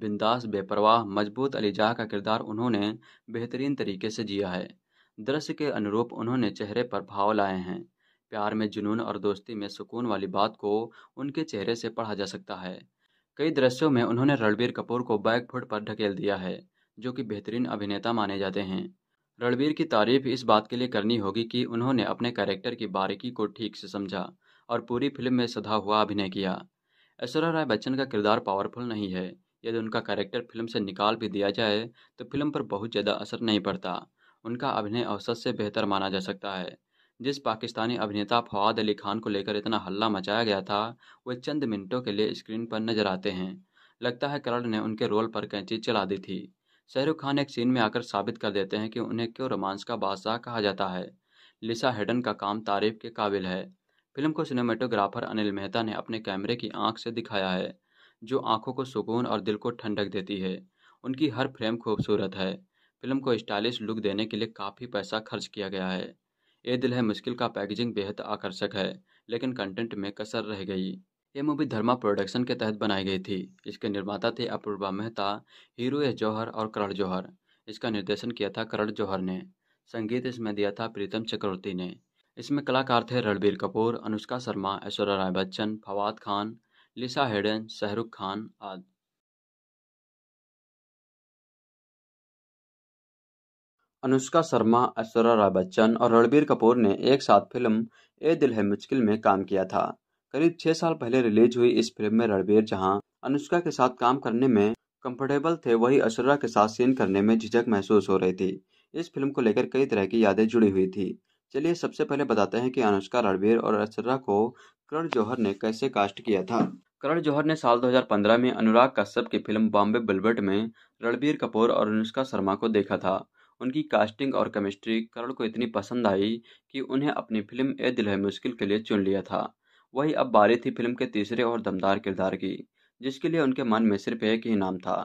बिंदास बेपरवाह मजबूत अलीजाह का किरदार उन्होंने बेहतरीन तरीके से जिया है दृश्य के अनुरूप उन्होंने चेहरे पर भाव लाए हैं प्यार में जुनून और दोस्ती में सुकून वाली बात को उनके चेहरे से पढ़ा जा सकता है कई दृश्यों में उन्होंने रणबीर कपूर को बैक फुट पर ढकेल दिया है जो कि बेहतरीन अभिनेता माने जाते हैं रणबीर की तारीफ इस बात के लिए करनी होगी कि उन्होंने अपने कैरेक्टर की बारीकी को ठीक से समझा और पूरी फिल्म में सधा हुआ अभिनय किया ऐश्वर्या राय बच्चन का किरदार पावरफुल नहीं है यदि उनका कैरेक्टर फिल्म से निकाल भी दिया जाए तो फिल्म पर बहुत ज़्यादा असर नहीं पड़ता उनका अभिनय औसत से बेहतर माना जा सकता है जिस पाकिस्तानी अभिनेता फवाद अली खान को लेकर इतना हल्ला मचाया गया था वह चंद मिनटों के लिए स्क्रीन पर नजर आते हैं लगता है करण ने उनके रोल पर कैंची चला दी थी शाहरुख खान एक सीन में आकर साबित कर देते हैं कि उन्हें क्यों रोमांस का बादशाह कहा जाता है लिसा हेडन का काम तारीफ के काबिल है फिल्म को सिनेमेटोग्राफर अनिल मेहता ने अपने कैमरे की आंख से दिखाया है जो आँखों को सुकून और दिल को ठंडक देती है उनकी हर फ्रेम खूबसूरत है फिल्म को स्टाइलिश लुक देने के लिए काफ़ी पैसा खर्च किया गया है ये दिल है मुश्किल का पैकेजिंग बेहद आकर्षक है लेकिन कंटेंट में कसर रह गई ये मूवी धर्मा प्रोडक्शन के तहत बनाई गई थी इसके निर्माता थे अपूर्वा मेहता हीरो एस जौहर और करण जौहर इसका निर्देशन किया था करण जौहर ने संगीत इसमें दिया था प्रीतम चक्रवर्ती ने इसमें कलाकार थे रणबीर कपूर अनुष्का शर्मा ऐश्वर्या राय बच्चन फवाद खान लिसा हेडन, शाहरुख खान आदि अनुष्का शर्मा ऐश्वर्या राय बच्चन और रणबीर कपूर ने एक साथ फिल्म ए दिल है मुश्किल में काम किया था करीब छह साल पहले रिलीज हुई इस फिल्म में रणबीर जहां अनुष्का के साथ काम करने में कंफर्टेबल थे वही ऐश्वर्या के साथ सीन करने में झिझक महसूस हो रही थी इस फिल्म को लेकर कई तरह की यादें जुड़ी हुई थी चलिए सबसे पहले बताते हैं कि अनुष्का रणबीर और अक्षरा को करण जौहर ने कैसे कास्ट किया था करण जौहर ने साल 2015 में अनुराग कश्यप की फिल्म बॉम्बे बुलबट में रणबीर कपूर और अनुष्का शर्मा को देखा था उनकी कास्टिंग और केमिस्ट्री करण को इतनी पसंद आई कि उन्हें अपनी फिल्म ए दिल है मुश्किल के लिए चुन लिया था वही अब बारी थी फिल्म के तीसरे और दमदार किरदार की जिसके लिए उनके मन में सिर्फ एक ही नाम था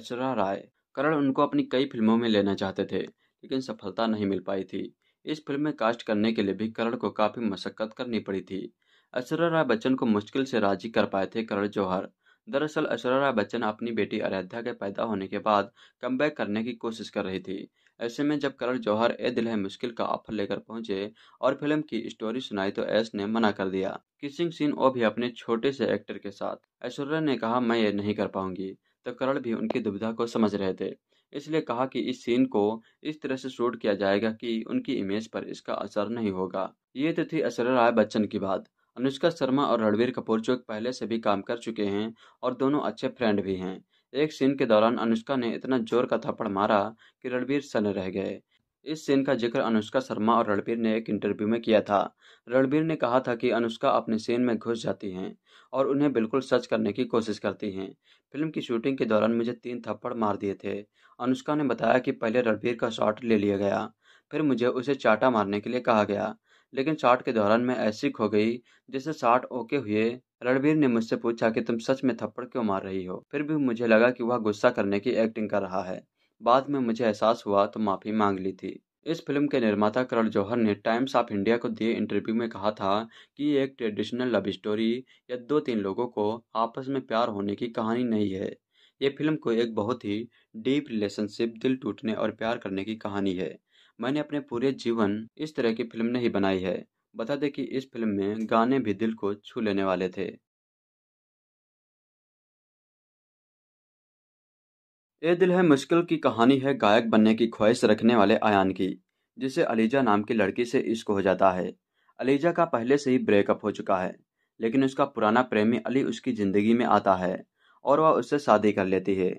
ऐश्वर्या राय करण उनको अपनी कई फिल्मों में लेना चाहते थे लेकिन सफलता नहीं मिल पाई थी इस फिल्म में कास्ट करने के लिए भी करण को काफ़ी मशक्क़त करनी पड़ी थी ऐश्वर्या राय बच्चन को मुश्किल से राजी कर पाए थे करण जौहर दरअसल ऐश्वर्या राय बच्चन अपनी बेटी अयोध्या के पैदा होने के बाद कम करने की कोशिश कर रही थी ऐसे में जब करण जौहर ए दिल है मुश्किल का ऑफर लेकर पहुंचे और फिल्म की स्टोरी सुनाई तो ऐश ने मना कर दिया किसिंग सीन ओ भी अपने छोटे से एक्टर के साथ ऐश्वर्या ने कहा मैं ये नहीं कर पाऊंगी तो करण भी उनकी दुविधा को समझ रहे थे इसलिए कहा कि इस सीन को इस तरह से शूट किया जाएगा कि उनकी इमेज पर इसका असर नहीं होगा ये तो थी असर राय बच्चन की बात अनुष्का शर्मा और रणवीर कपूर चौक पहले से भी काम कर चुके हैं और दोनों अच्छे फ्रेंड भी हैं एक सीन के दौरान अनुष्का ने इतना जोर का थप्पड़ मारा कि रणवीर सन्न रह गए इस सीन का जिक्र अनुष्का शर्मा और रणबीर ने एक इंटरव्यू में किया था रणबीर ने कहा था कि अनुष्का अपने सीन में घुस जाती हैं और उन्हें बिल्कुल सच करने की कोशिश करती हैं फिल्म की शूटिंग के दौरान मुझे तीन थप्पड़ मार दिए थे अनुष्का ने बताया कि पहले रणबीर का शॉट ले लिया गया फिर मुझे उसे चाटा मारने के लिए कहा गया लेकिन शॉट के दौरान मैं ऐसी खो गई जिससे शॉट ओके हुए रणबीर ने मुझसे पूछा कि तुम सच में थप्पड़ क्यों मार रही हो फिर भी मुझे लगा कि वह गुस्सा करने की एक्टिंग कर रहा है बाद में मुझे एहसास हुआ तो माफ़ी मांग ली थी इस फिल्म के निर्माता करण जौहर ने टाइम्स ऑफ इंडिया को दिए इंटरव्यू में कहा था कि ये एक ट्रेडिशनल लव स्टोरी या दो तीन लोगों को आपस में प्यार होने की कहानी नहीं है ये फिल्म को एक बहुत ही डीप रिलेशनशिप दिल टूटने और प्यार करने की कहानी है मैंने अपने पूरे जीवन इस तरह की फिल्म नहीं बनाई है बता दें कि इस फिल्म में गाने भी दिल को छू लेने वाले थे ए दिल है मुश्किल की कहानी है गायक बनने की ख्वाहिश रखने वाले आयान की जिसे अलीजा नाम की लड़की से इश्क हो जाता है अलीजा का पहले से ही ब्रेकअप हो चुका है लेकिन उसका पुराना प्रेमी अली उसकी ज़िंदगी में आता है और वह उससे शादी कर लेती है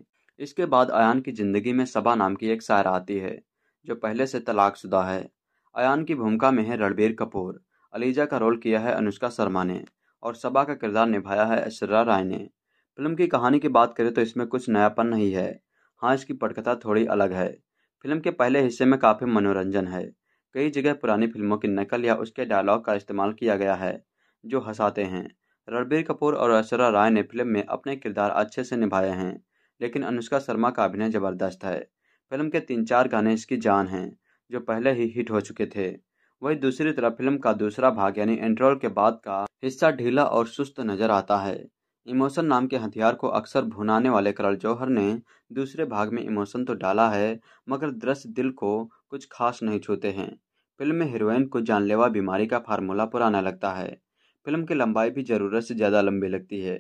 इसके बाद अयान की ज़िंदगी में सबा नाम की एक शायर आती है जो पहले से तलाकशुदा है अयान की भूमिका में है रणबीर कपूर अलीजा का रोल किया है अनुष्का शर्मा ने और सबा का किरदार निभाया है अशर्रा राय ने फिल्म की कहानी की बात करें तो इसमें कुछ नयापन नहीं है हाँ इसकी पटकथा थोड़ी अलग है फिल्म के पहले हिस्से में काफ़ी मनोरंजन है कई जगह पुरानी फिल्मों की नकल या उसके डायलॉग का इस्तेमाल किया गया है जो हंसाते हैं रणबीर कपूर और ऐश्वर्या राय ने फिल्म में अपने किरदार अच्छे से निभाए हैं लेकिन अनुष्का शर्मा का अभिनय जबरदस्त है फिल्म के तीन चार गाने इसकी जान हैं जो पहले ही हिट हो चुके थे वहीं दूसरी तरफ फिल्म का दूसरा भाग यानी एंट्रोल के बाद का हिस्सा ढीला और सुस्त नजर आता है इमोशन नाम के हथियार को अक्सर भुनाने वाले करण जौहर ने दूसरे भाग में इमोशन तो डाला है मगर दृश्य दिल को कुछ खास नहीं छूते हैं फिल्म में हीरोइन को जानलेवा बीमारी का फार्मूला पुराना लगता है फिल्म की लंबाई भी ज़रूरत से ज़्यादा लंबी लगती है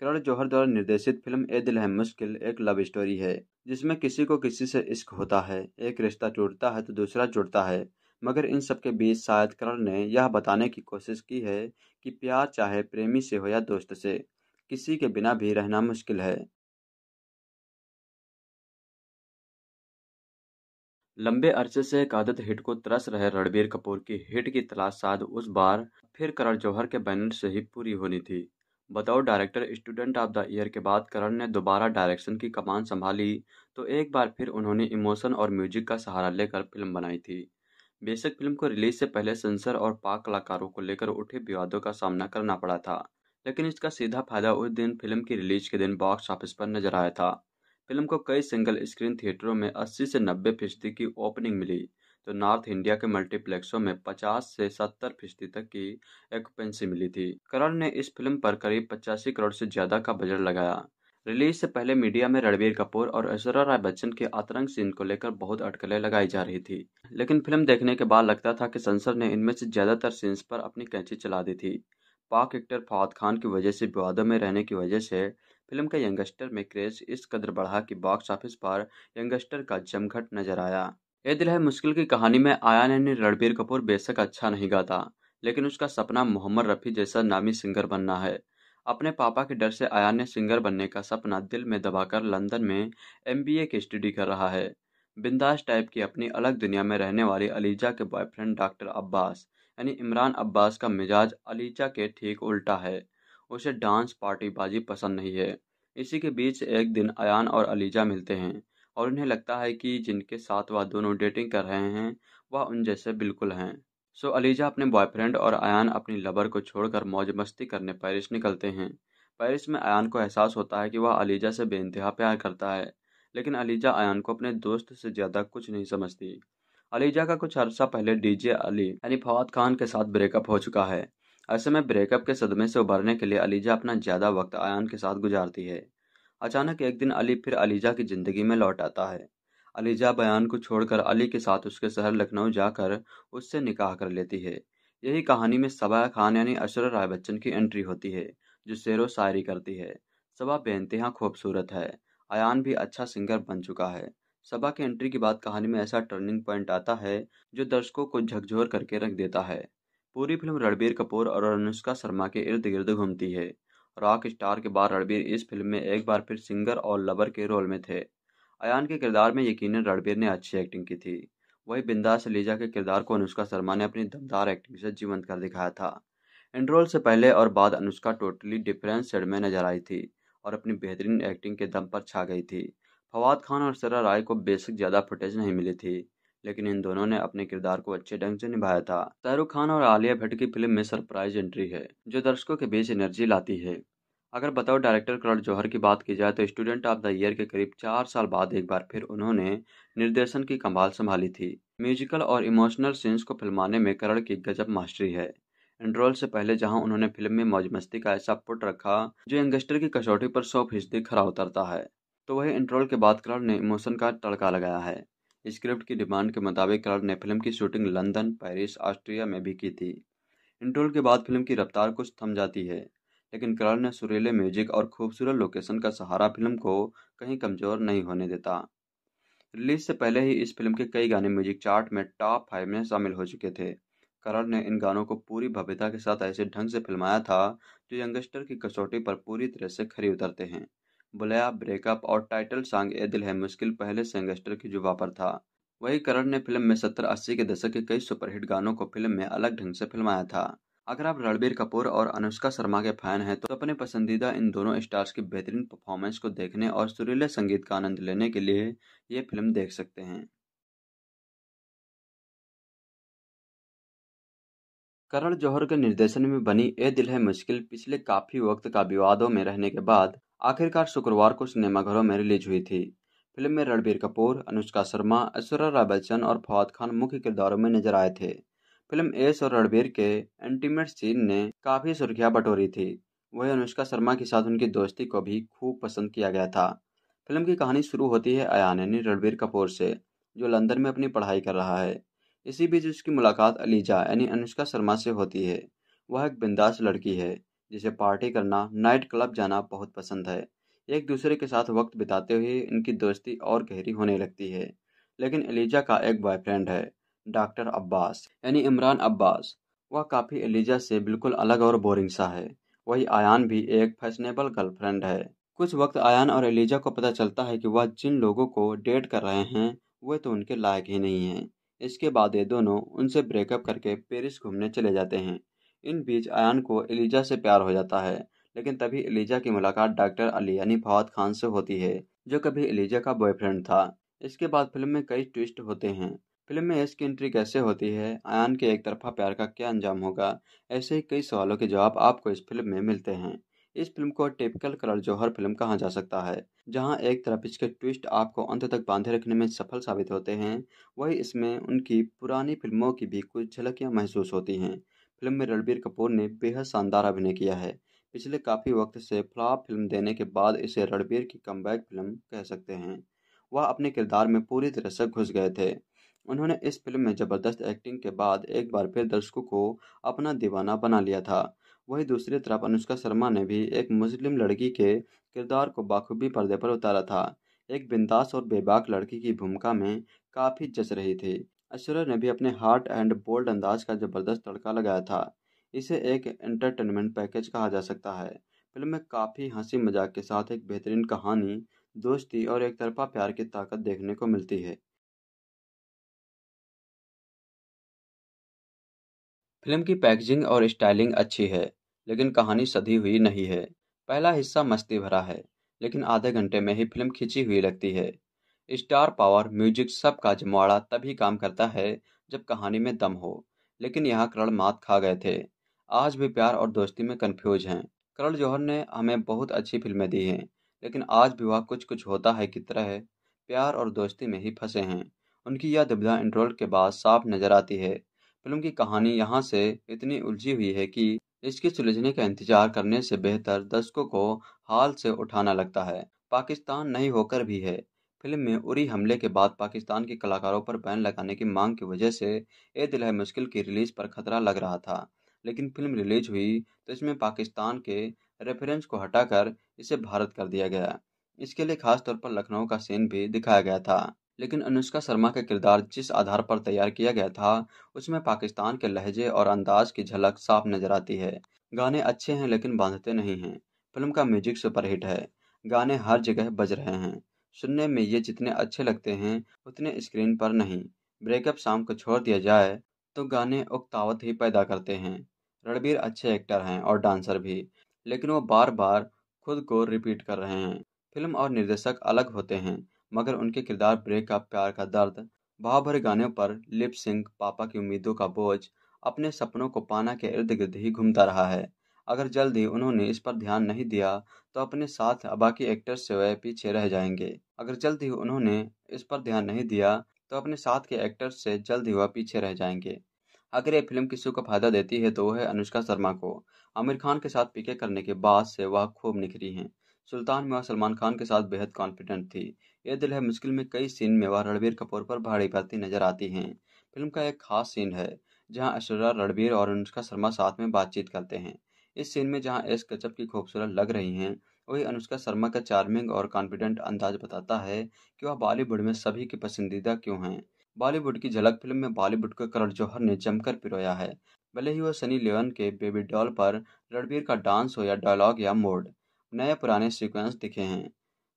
करण जौहर द्वारा निर्देशित फिल्म ए दिल है मुश्किल एक लव स्टोरी है जिसमें किसी को किसी से इश्क होता है एक रिश्ता टूटता है तो दूसरा जुड़ता है मगर इन सब के बीच शायद करण ने यह बताने की कोशिश की है कि प्यार चाहे प्रेमी से हो या दोस्त से किसी के बिना भी रहना मुश्किल है लंबे अरसे से एक आदत हिट को तरस रहे रणबीर कपूर की हिट की तलाश साध उस बार फिर करण जौहर के बैनर से ही पूरी होनी थी बतौर director student of the year के बाद करण ने दोबारा डायरेक्शन की कमान संभाली तो एक बार फिर उन्होंने इमोशन और म्यूजिक का सहारा लेकर फिल्म बनाई थी बेशक फिल्म को रिलीज से पहले सेंसर और पाक कलाकारों को लेकर उठे विवादों का सामना करना पड़ा था लेकिन इसका सीधा फायदा उस दिन फिल्म की रिलीज के दिन बॉक्स ऑफिस पर नजर आया था फिल्म को कई सिंगल स्क्रीन थिएटरों में 80 से 90 फीसदी की ओपनिंग मिली तो नॉर्थ इंडिया के मल्टीप्लेक्सों में 50 से 70 फीसदी तक की एक्यूपेंसी मिली थी करण ने इस फिल्म पर करीब पचासी करोड़ से ज्यादा का बजट लगाया रिलीज से पहले मीडिया में रणबीर कपूर और ऐश्वर्या राय बच्चन के आतरंग सीन को लेकर बहुत अटकलें लगाई जा रही थी लेकिन फिल्म देखने के बाद लगता था कि संसद ने इनमें से ज्यादातर सीन्स पर अपनी कैंची चला दी थी पाक एक्टर फवाद खान की वजह से विवादों में रहने की वजह से फिल्म का यंगस्टर में क्रेज इस कदर बढ़ा कि बॉक्स ऑफिस पर यंगस्टर का जमघट नजर आया ये दिल है मुश्किल की कहानी में आया ने रणबीर कपूर बेशक अच्छा नहीं गाता लेकिन उसका सपना मोहम्मद रफ़ी जैसा नामी सिंगर बनना है अपने पापा के डर से आया ने सिंगर बनने का सपना दिल में दबाकर लंदन में एम की स्टडी कर रहा है बिंदास टाइप की अपनी अलग दुनिया में रहने वाली अलीजा के बॉयफ्रेंड डॉक्टर अब्बास यानी इमरान अब्बास का मिजाज अलीचा के ठीक उल्टा है उसे डांस पार्टीबाजी पसंद नहीं है इसी के बीच एक दिन अयान और अलीजा मिलते हैं और उन्हें लगता है कि जिनके साथ वह दोनों डेटिंग कर रहे हैं वह उन जैसे बिल्कुल हैं सो अलीजा अपने बॉयफ्रेंड और अयान अपनी लबर को छोड़कर मौज मस्ती करने पेरिस निकलते हैं पेरिस में अयान को एहसास होता है कि वह अलीजा से बेानतहा प्यार करता है लेकिन अलीजा अयान को अपने दोस्त से ज़्यादा कुछ नहीं समझती अलीजा का कुछ अरसा पहले डीजे अली यानी फवाद खान के साथ ब्रेकअप हो चुका है ऐसे में ब्रेकअप के सदमे से उभरने के लिए अलीजा अपना ज़्यादा वक्त आयान के साथ गुजारती है अचानक एक दिन अली फिर अलीजा की ज़िंदगी में लौट आता है अलीजा बयान को छोड़कर अली के साथ उसके शहर लखनऊ जाकर उससे निकाह कर लेती है यही कहानी में सबा खान यानी अशर राय बच्चन की एंट्री होती है जो शेर व शायरी करती है सबा बेनतहा खूबसूरत है अयान भी अच्छा सिंगर बन चुका है सभा के एंट्री के बाद कहानी में ऐसा टर्निंग पॉइंट आता है जो दर्शकों को झकझोर करके रख देता है पूरी फिल्म रणबीर कपूर और अनुष्का शर्मा के इर्द गिर्द घूमती है रॉक स्टार के बाद रणबीर इस फिल्म में एक बार फिर सिंगर और लवर के रोल में थे अयान के किरदार में यकीनन रणबीर ने अच्छी एक्टिंग की थी वही बिंदास लीजा के किरदार को अनुष्का शर्मा ने अपनी दमदार एक्टिंग से जीवंत कर दिखाया था एंड्रोल से पहले और बाद अनुष्का टोटली डिफरेंट शेड में नजर आई थी और अपनी बेहतरीन एक्टिंग के दम पर छा गई थी फवाद खान और सरा राय को बेशक ज़्यादा फुटेज नहीं मिली थी लेकिन इन दोनों ने अपने किरदार को अच्छे ढंग से निभाया था शाहरुख खान और आलिया भट्ट की फिल्म में सरप्राइज एंट्री है जो दर्शकों के बीच एनर्जी लाती है अगर बताओ डायरेक्टर करण जौहर की बात की जाए तो स्टूडेंट ऑफ द ईयर के करीब चार साल बाद एक बार फिर उन्होंने निर्देशन की कमाल संभाली थी म्यूजिकल और इमोशनल सीन्स को फिल्माने में करण की गजब मास्टरी है एंड्रोल से पहले जहां उन्होंने फिल्म में मौज मस्ती का ऐसा पुट रखा जो यंगस्टर की कसौटी पर सौ फीसदी खरा उतरता है तो वही इंटरवल के बाद करण ने इमोशन का तड़का लगाया है स्क्रिप्ट की डिमांड के मुताबिक करण ने फिल्म की शूटिंग लंदन पेरिस ऑस्ट्रिया में भी की थी इंटरवल के बाद फिल्म की रफ्तार कुछ थम जाती है लेकिन करण ने सुरीले म्यूजिक और खूबसूरत लोकेशन का सहारा फिल्म को कहीं कमज़ोर नहीं होने देता रिलीज से पहले ही इस फिल्म के कई गाने म्यूजिक चार्ट में टॉप फाइव में शामिल हो चुके थे करण ने इन गानों को पूरी भव्यता के साथ ऐसे ढंग से फिल्माया था जो यंगस्टर की कसौटी पर पूरी तरह से खरी उतरते हैं बुलाया ब्रेकअप और टाइटल सॉन्ग ए दिल है मुश्किल पहले गैंगस्टर की जुबा पर था वही करण ने फिल्म में सत्तर अस्सी के दशक के कई सुपरहिट गानों को फिल्म में अलग ढंग से फिल्माया था अगर आप रणबीर कपूर और अनुष्का शर्मा के फैन हैं तो अपने पसंदीदा इन दोनों स्टार्स की बेहतरीन परफॉर्मेंस को देखने और सुरीले संगीत का आनंद लेने के लिए ये फिल्म देख सकते हैं करण जौहर के निर्देशन में बनी ए दिल है मुश्किल पिछले काफी वक्त का विवादों में रहने के बाद आखिरकार शुक्रवार को सिनेमाघरों में रिलीज हुई थी फिल्म में रणबीर कपूर अनुष्का शर्मा ऐश्वर्या राय बच्चन और फवाद खान मुख्य किरदारों में नजर आए थे फिल्म एस और रणबीर के एंटीमेट सीन ने काफ़ी सुर्खियां बटोरी थी वहीं अनुष्का शर्मा के साथ उनकी दोस्ती को भी खूब पसंद किया गया था फिल्म की कहानी शुरू होती है अयान यानी रणबीर कपूर से जो लंदन में अपनी पढ़ाई कर रहा है इसी बीच उसकी मुलाकात अलीजा यानी अनुष्का शर्मा से होती है वह एक बिंदास लड़की है जिसे पार्टी करना नाइट क्लब जाना बहुत पसंद है एक दूसरे के साथ वक्त बिताते हुए इनकी दोस्ती और गहरी होने लगती है लेकिन एलिजा का एक बॉयफ्रेंड है डॉक्टर अब्बास यानी इमरान अब्बास वह काफ़ी एलिजा से बिल्कुल अलग और बोरिंग सा है वही आयान भी एक फैशनेबल गर्लफ्रेंड है कुछ वक्त आयान और एलिजा को पता चलता है कि वह जिन लोगों को डेट कर रहे हैं वे तो उनके लायक ही नहीं हैं इसके बाद ये दोनों उनसे ब्रेकअप करके पेरिस घूमने चले जाते हैं इन बीच आयान को एलिजा से प्यार हो जाता है लेकिन तभी एलिजा की मुलाकात डॉक्टर अली यानी फवाद खान से होती है जो कभी एलिजा का बॉयफ्रेंड था इसके बाद फिल्म में कई ट्विस्ट होते हैं फिल्म में इसकी एंट्री कैसे होती है आयान के एक तरफा प्यार का क्या अंजाम होगा ऐसे ही कई सवालों के जवाब आपको इस फिल्म में मिलते हैं इस फिल्म को टिपिकल कलर जौहर फिल्म कहा जा सकता है जहां एक तरफ इसके ट्विस्ट आपको अंत तक बांधे रखने में सफल साबित होते हैं वहीं इसमें उनकी पुरानी फिल्मों की भी कुछ झलकियां महसूस होती हैं फिल्म में रणबीर कपूर ने बेहद शानदार अभिनय किया है पिछले काफ़ी वक्त से फ्लॉप फिल्म देने के बाद इसे रणबीर की कम फिल्म कह सकते हैं वह अपने किरदार में पूरी तरह से घुस गए थे उन्होंने इस फिल्म में ज़बरदस्त एक्टिंग के बाद एक बार फिर दर्शकों को अपना दीवाना बना लिया था वहीं दूसरी तरफ अनुष्का शर्मा ने भी एक मुस्लिम लड़की के किरदार को बाखूबी पर्दे पर उतारा था एक बिंदास और बेबाक लड़की की भूमिका में काफ़ी जच रही थी ऐश्वर्या ने भी अपने हार्ट एंड बोल्ड अंदाज का जबरदस्त तड़का लगाया था इसे एक एंटरटेनमेंट पैकेज कहा जा सकता है फिल्म में काफ़ी हंसी मजाक के साथ एक बेहतरीन कहानी दोस्ती और एक तरफा प्यार की ताकत देखने को मिलती है फिल्म की पैकेजिंग और स्टाइलिंग अच्छी है लेकिन कहानी सधी हुई नहीं है पहला हिस्सा मस्ती भरा है लेकिन आधे घंटे में ही फिल्म खिंची हुई लगती है स्टार पावर म्यूजिक सब का जमावड़ा तभी काम करता है जब कहानी में दम हो लेकिन यहाँ करण मात खा गए थे आज भी प्यार और दोस्ती में कन्फ्यूज हैं करण जौहर ने हमें बहुत अच्छी फिल्में दी हैं लेकिन आज भी वह कुछ कुछ होता है की तरह प्यार और दोस्ती में ही फंसे हैं उनकी यह दुविधा इंट्रोल के बाद साफ नजर आती है फिल्म की कहानी यहाँ से इतनी उलझी हुई है कि इसके सुलझने का इंतजार करने से बेहतर दर्शकों को हाल से उठाना लगता है पाकिस्तान नहीं होकर भी है फिल्म में उरी हमले के बाद पाकिस्तान के कलाकारों पर बैन लगाने की मांग की वजह से ए दिल है मुश्किल की रिलीज़ पर खतरा लग रहा था लेकिन फिल्म रिलीज हुई तो इसमें पाकिस्तान के रेफरेंस को हटाकर इसे भारत कर दिया गया इसके लिए खासतौर पर लखनऊ का सीन भी दिखाया गया था लेकिन अनुष्का शर्मा का किरदार जिस आधार पर तैयार किया गया था उसमें पाकिस्तान के लहजे और अंदाज की झलक साफ नजर आती है गाने अच्छे हैं लेकिन बांधते नहीं हैं फिल्म का म्यूजिक सुपरहिट है गाने हर जगह बज रहे हैं सुनने में ये जितने अच्छे लगते हैं उतने स्क्रीन पर नहीं ब्रेकअप शाम को छोड़ दिया जाए तो गाने उकतावत ही पैदा करते हैं रणबीर अच्छे एक्टर हैं और डांसर भी लेकिन वो बार बार खुद को रिपीट कर रहे हैं फिल्म और निर्देशक अलग होते हैं मगर उनके किरदार ब्रेकअप प्यार का दर्द भाव भरे गानों पर लिप सिंह पापा की उम्मीदों का बोझ अपने सपनों को पाना के इर्द गिर्द ही घूमता रहा है अगर जल्दी उन्होंने इस पर ध्यान नहीं दिया तो अपने साथ बाकी एक्टर्स से वह पीछे रह जाएंगे अगर जल्द ही उन्होंने इस पर ध्यान नहीं दिया तो अपने साथ के एक्टर्स से जल्द ही वह पीछे रह जाएंगे अगर ये फिल्म किसी को फायदा देती है तो वह है अनुष्का शर्मा को आमिर खान के साथ पीके करने के बाद से वह खूब निखरी हैं सुल्तान में वह सलमान खान के साथ बेहद कॉन्फिडेंट थी ये दिल है मुश्किल में कई सीन में वह रणबीर कपूर पर भारी पड़ती नजर आती हैं फिल्म का एक खास सीन है जहां ऐश्वर्या रणबीर और अनुष्का शर्मा साथ में बातचीत करते हैं इस सीन में जहाँ एस कचप की खूबसूरत लग रही हैं वही अनुष्का शर्मा का चार्मिंग और कॉन्फिडेंट अंदाज बताता है कि वह बॉलीवुड में सभी की पसंदीदा क्यों हैं बॉलीवुड की झलक फिल्म में बॉलीवुड के करण जौहर ने जमकर पिरोया है भले ही वह सनी लियोन के बेबी डॉल पर रणबीर का डांस हो या डायलॉग या मोड नए पुराने सीक्वेंस दिखे हैं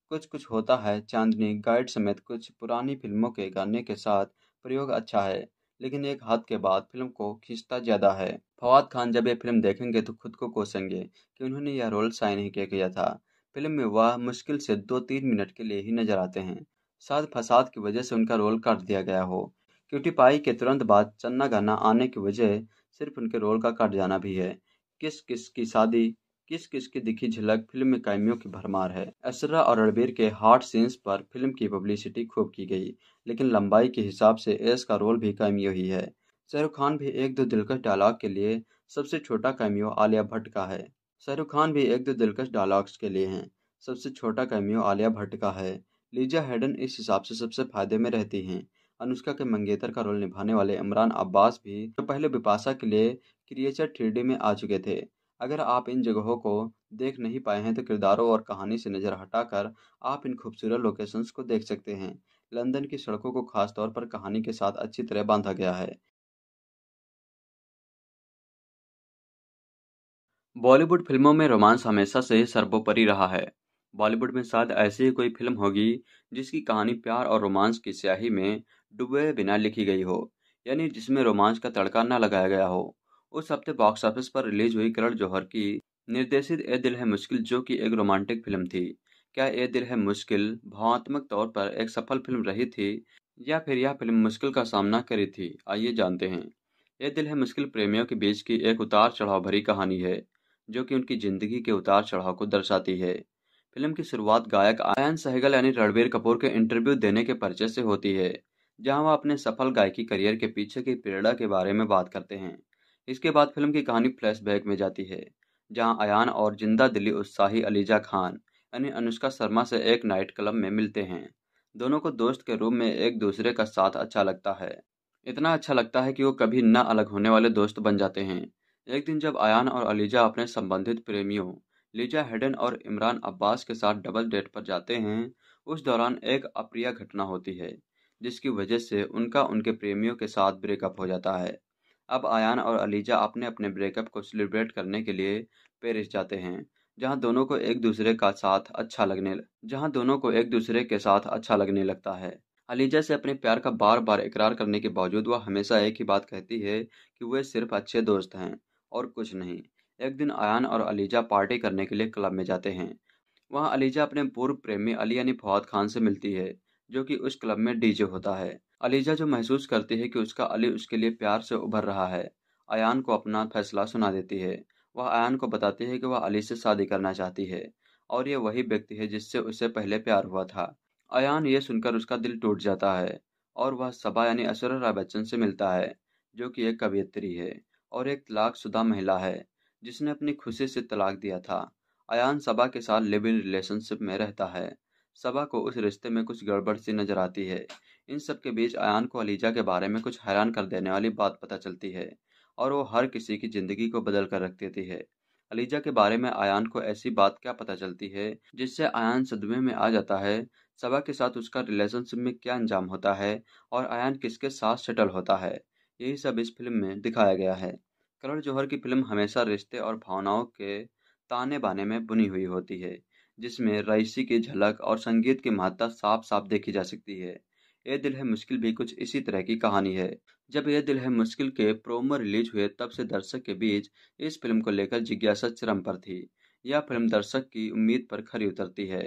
कुछ कुछ होता है चांदनी गाइड समेत कुछ पुरानी फिल्मों के गाने के साथ प्रयोग अच्छा है लेकिन एक हाथ के बाद फिल्म को खींचता ज्यादा है फवाद खान जब ये फिल्म देखेंगे तो खुद को कोसेंगे कि उन्होंने यह रोल साइन ही किया गया था फिल्म में वह मुश्किल से दो तीन मिनट के लिए ही नजर आते हैं शायद फसाद की वजह से उनका रोल काट दिया गया हो क्यूटी पाई के तुरंत बाद चन्ना गाना आने की वजह सिर्फ उनके रोल का काट जाना भी है किस किस की शादी किस किस की दिखी झलक फिल्म में कैमियों की भरमार है असरा और रणबीर के हार्ट सीन्स पर फिल्म की पब्लिसिटी खूब की गई लेकिन लंबाई के हिसाब से एस का रोल भी कैमियो ही है शाहरुख खान भी एक दो दिलकश डायलॉग के लिए सबसे छोटा कैमियो आलिया भट्ट का है शाहरुख खान भी एक दो दिलकश डायलॉग्स के लिए हैं सबसे छोटा कैमियो आलिया भट्ट का है लीजा हेडन इस हिसाब से सबसे फायदे में रहती हैं अनुष्का के मंगेतर का रोल निभाने वाले इमरान अब्बास भी तो पहले बिपाशा के लिए क्रिएचर थ्री में आ चुके थे अगर आप इन जगहों को देख नहीं पाए हैं तो किरदारों और कहानी से नज़र हटाकर आप इन खूबसूरत लोकेशंस को देख सकते हैं लंदन की सड़कों को खास तौर पर कहानी के साथ अच्छी तरह बांधा गया है बॉलीवुड फिल्मों में रोमांस हमेशा से सर्वोपरि रहा है बॉलीवुड में शायद ऐसी ही कोई फिल्म होगी जिसकी कहानी प्यार और रोमांस की स्याही में डूबे बिना लिखी गई हो यानी जिसमें रोमांस का तड़का न लगाया गया हो उस हफ्ते बॉक्स ऑफिस पर रिलीज हुई करण जौहर की निर्देशित ए दिल है मुश्किल जो कि एक रोमांटिक फिल्म थी क्या ए दिल है मुश्किल भावात्मक तौर पर एक सफल फिल्म रही थी या फिर यह फिल्म मुश्किल का सामना करी थी आइए जानते हैं ए दिल है मुश्किल प्रेमियों के बीच की एक उतार चढ़ाव भरी कहानी है जो कि उनकी ज़िंदगी के उतार चढ़ाव को दर्शाती है फिल्म की शुरुआत गायक आयन सहगल यानी रणबीर कपूर के इंटरव्यू देने के परिचय से होती है जहां वह अपने सफल गायकी करियर के पीछे की प्रेरणा के बारे में बात करते हैं इसके बाद फिल्म की कहानी फ्लैशबैक में जाती है जहां अयान और जिंदा दिल्ली उत्साही अलीजा खान यानी अनुष्का शर्मा से एक नाइट क्लब में मिलते हैं दोनों को दोस्त के रूप में एक दूसरे का साथ अच्छा लगता है इतना अच्छा लगता है कि वो कभी न अलग होने वाले दोस्त बन जाते हैं एक दिन जब अयान और अलीजा अपने संबंधित प्रेमियों लीजा हेडन और इमरान अब्बास के साथ डबल डेट पर जाते हैं उस दौरान एक अप्रिय घटना होती है जिसकी वजह से उनका उनके प्रेमियों के साथ ब्रेकअप हो जाता है अब आयान और अलीजा अपने अपने ब्रेकअप को सेलिब्रेट करने के लिए पेरिस जाते हैं जहां दोनों को एक दूसरे का साथ अच्छा लगने जहां दोनों को एक दूसरे के साथ अच्छा लगने लगता है अलीजा से अपने प्यार का बार बार इकरार करने के बावजूद वह हमेशा एक ही बात कहती है कि वे सिर्फ अच्छे दोस्त हैं और कुछ नहीं एक दिन आयान और अलीजा पार्टी करने के लिए क्लब में जाते हैं वहाँ अलीजा अपने पूर्व प्रेमी अली यानी फवाद खान से मिलती है जो कि उस क्लब में डीजे होता है अलीजा जो महसूस करती है कि उसका अली उसके लिए प्यार से उभर रहा है अयान को अपना फैसला सुना देती है वह अयान को बताती है कि वह अली से शादी करना चाहती है और यह वही व्यक्ति है जिससे उसे पहले प्यार हुआ था अयान ये सुनकर उसका दिल टूट जाता है और वह सबा यानी ऐश्वर्या राय बच्चन से मिलता है जो कि एक कवियत्री है और एक तलाक शुदा महिला है जिसने अपनी खुशी से तलाक दिया था अयान सबा के साथ लिव इन रिलेशनशिप में रहता है सबा को उस रिश्ते में कुछ गड़बड़ सी नजर आती है इन सब के बीच आयान को अलीजा के बारे में कुछ हैरान कर देने वाली बात पता चलती है और वो हर किसी की ज़िंदगी को बदल कर रख देती है अलीजा के बारे में आयान को ऐसी बात क्या पता चलती है जिससे आयान सदमे में आ जाता है सबा के साथ उसका रिलेशनशिप में क्या अंजाम होता है और आयान किसके साथ सेटल होता है यही सब इस फिल्म में दिखाया गया है करण जौहर की फिल्म हमेशा रिश्ते और भावनाओं के ताने बाने में बुनी हुई होती है जिसमें रईसी की झलक और संगीत की महत्ता साफ साफ देखी जा सकती है यह दिल है मुश्किल भी कुछ इसी तरह की कहानी है जब यह दिल है मुश्किल के प्रोमो रिलीज हुए तब से दर्शक के बीच इस फिल्म को लेकर जिज्ञासा चरम पर थी यह फिल्म दर्शक की उम्मीद पर खरी उतरती है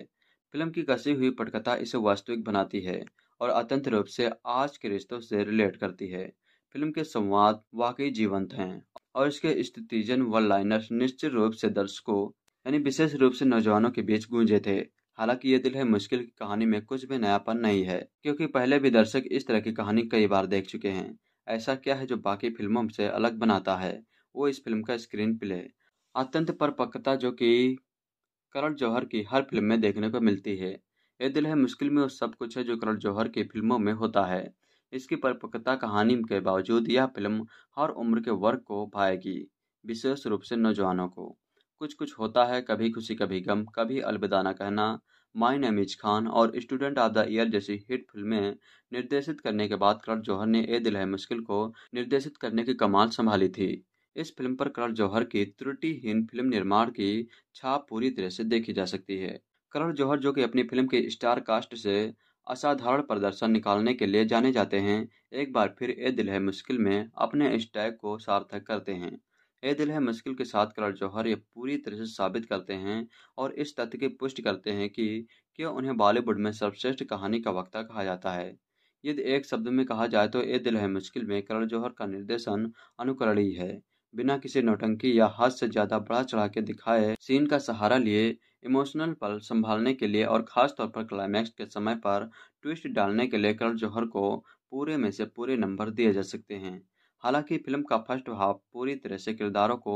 फिल्म की कसी हुई पटकथा इसे वास्तविक बनाती है और अत्यंत रूप से आज के रिश्तों से रिलेट करती है फिल्म के संवाद वाकई जीवंत हैं और इसके स्थितिजन व लाइनर निश्चित रूप से दर्शकों यानी विशेष रूप से नौजवानों के बीच गूंजे थे हालांकि ये दिल है मुश्किल की कहानी में कुछ भी नयापन नहीं है क्योंकि पहले भी दर्शक इस तरह की कहानी कई बार देख चुके हैं ऐसा क्या है जो बाकी फिल्मों से अलग बनाता है वो इस फिल्म का स्क्रीन प्ले अत्यंत परपक्वता जो कि करण जौहर की हर फिल्म में देखने को मिलती है ये दिल है मुश्किल में वो सब कुछ है जो करण जौहर की फिल्मों में होता है इसकी परिपक्वता कहानी के बावजूद यह फिल्म हर उम्र के वर्ग को भाएगी विशेष रूप से नौजवानों को कुछ कुछ होता है कभी खुशी कभी गम कभी अलविदाना कहना माई नेम खान और स्टूडेंट ऑफ द ईयर जैसी हिट फिल्में निर्देशित करने के बाद करण जौहर ने ए दिल है मुश्किल को निर्देशित करने की कमाल संभाली थी इस फिल्म पर करण जौहर की त्रुटिहीन फिल्म निर्माण की छाप पूरी तरह से देखी जा सकती है करण जौहर जो कि अपनी फिल्म के स्टार कास्ट से असाधारण प्रदर्शन निकालने के लिए जाने जाते हैं एक बार फिर ए दिल है मुश्किल में अपने स्टैग को सार्थक करते हैं ए दिल है मुश्किल के साथ कलर जौहर ये पूरी तरह से साबित करते हैं और इस तथ्य की पुष्टि करते हैं कि क्यों उन्हें बॉलीवुड में सर्वश्रेष्ठ कहानी का वक्ता कहा जाता है यदि एक शब्द में कहा जाए तो ए दिल है मुश्किल में करण जौहर का निर्देशन अनुकरणीय है बिना किसी नौटंकी या हद से ज़्यादा बढ़ा चढ़ा के दिखाए सीन का सहारा लिए इमोशनल पल संभालने के लिए और ख़ास तौर पर क्लाइमैक्स के समय पर ट्विस्ट डालने के लिए करण जौहर को पूरे में से पूरे नंबर दिए जा सकते हैं हालांकि फिल्म का फर्स्ट हाफ पूरी तरह से किरदारों को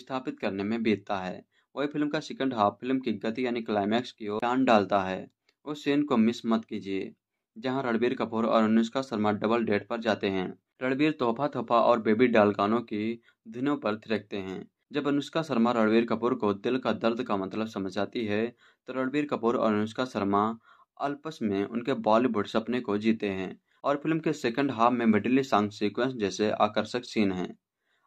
स्थापित करने में बीतता है वही फिल्म का सेकंड हाफ फिल्म की गति यानी क्लाइमैक्स की ओर टान डालता है उस सीन को मिस मत कीजिए जहां रणबीर कपूर और अनुष्का शर्मा डबल डेट पर जाते हैं रणबीर तोहफा थोफा और बेबी डालकानों की धुनों पर थिरकते हैं जब अनुष्का शर्मा रणबीर कपूर को दिल का दर्द का मतलब समझाती है तो रणबीर कपूर और अनुष्का शर्मा अल्पस में उनके बॉलीवुड सपने को जीते हैं और फिल्म के सेकंड हाफ में मिडिली सॉन्ग सीक्वेंस जैसे आकर्षक सीन हैं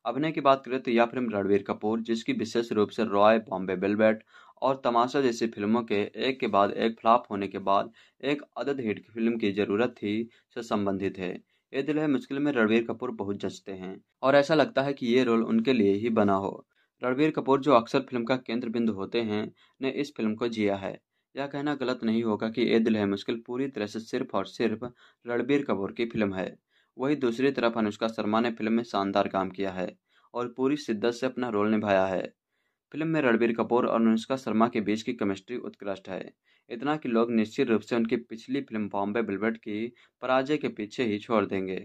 अभिनय की बात करें तो यह फिल्म रणवीर कपूर जिसकी विशेष रूप से रॉय बॉम्बे बेलबेट और तमाशा जैसी फिल्मों के एक के बाद एक फ्लॉप होने के बाद एक अदद हिट फिल्म की ज़रूरत थी से संबंधित है ये दिल है मुश्किल में रणवीर कपूर बहुत जचते हैं और ऐसा लगता है कि ये रोल उनके लिए ही बना हो रणवीर कपूर जो अक्सर फिल्म का केंद्र बिंदु होते हैं ने इस फिल्म को जिया है यह कहना गलत नहीं होगा कि ए दिल है मुश्किल पूरी तरह से सिर्फ और सिर्फ रणबीर कपूर की फिल्म है वहीं दूसरी तरफ अनुष्का शर्मा ने फिल्म में शानदार काम किया है और पूरी शिद्दत से अपना रोल निभाया है फिल्म में रणबीर कपूर और अनुष्का शर्मा के बीच की केमिस्ट्री उत्कृष्ट है इतना कि लोग निश्चित रूप से उनकी पिछली फिल्म बॉम्बे बिलबेट की पराजय के पीछे ही छोड़ देंगे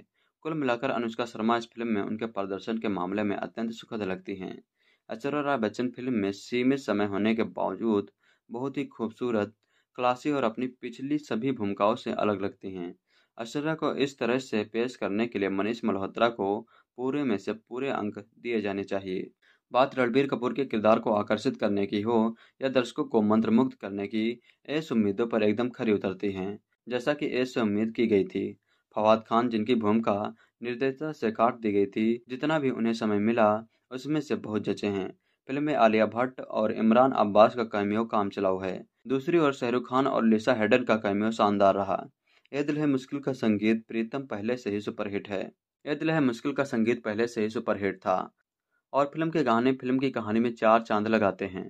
कुल मिलाकर अनुष्का शर्मा इस फिल्म में उनके प्रदर्शन के मामले में अत्यंत सुखद लगती हैं ऐश्वर्या राय बच्चन फिल्म में सीमित समय होने के बावजूद बहुत ही खूबसूरत क्लासी और अपनी पिछली सभी भूमिकाओं से अलग लगती हैं अश्वर्या को इस तरह से पेश करने के लिए मनीष मल्होत्रा को पूरे में से पूरे अंक दिए जाने चाहिए बात रणबीर कपूर के किरदार को आकर्षित करने की हो या दर्शकों को मंत्रमुग्ध करने की ऐसी उम्मीदों पर एकदम खरी उतरती हैं जैसा कि ऐसे उम्मीद की गई थी फवाद खान जिनकी भूमिका निर्दयता से काट दी गई थी जितना भी उन्हें समय मिला उसमें से बहुत जचे हैं फिल्म में आलिया भट्ट और इमरान अब्बास का कैमियो काम चलाओ है दूसरी ओर शाहरुख खान और लिसा हेडन का कैमियो शानदार रहा यह दिल है मुश्किल का संगीत प्रीतम पहले से ही सुपरहिट है यह दिल है मुश्किल का संगीत पहले से ही सुपरहिट था और फिल्म के गाने फिल्म की कहानी में चार चांद लगाते हैं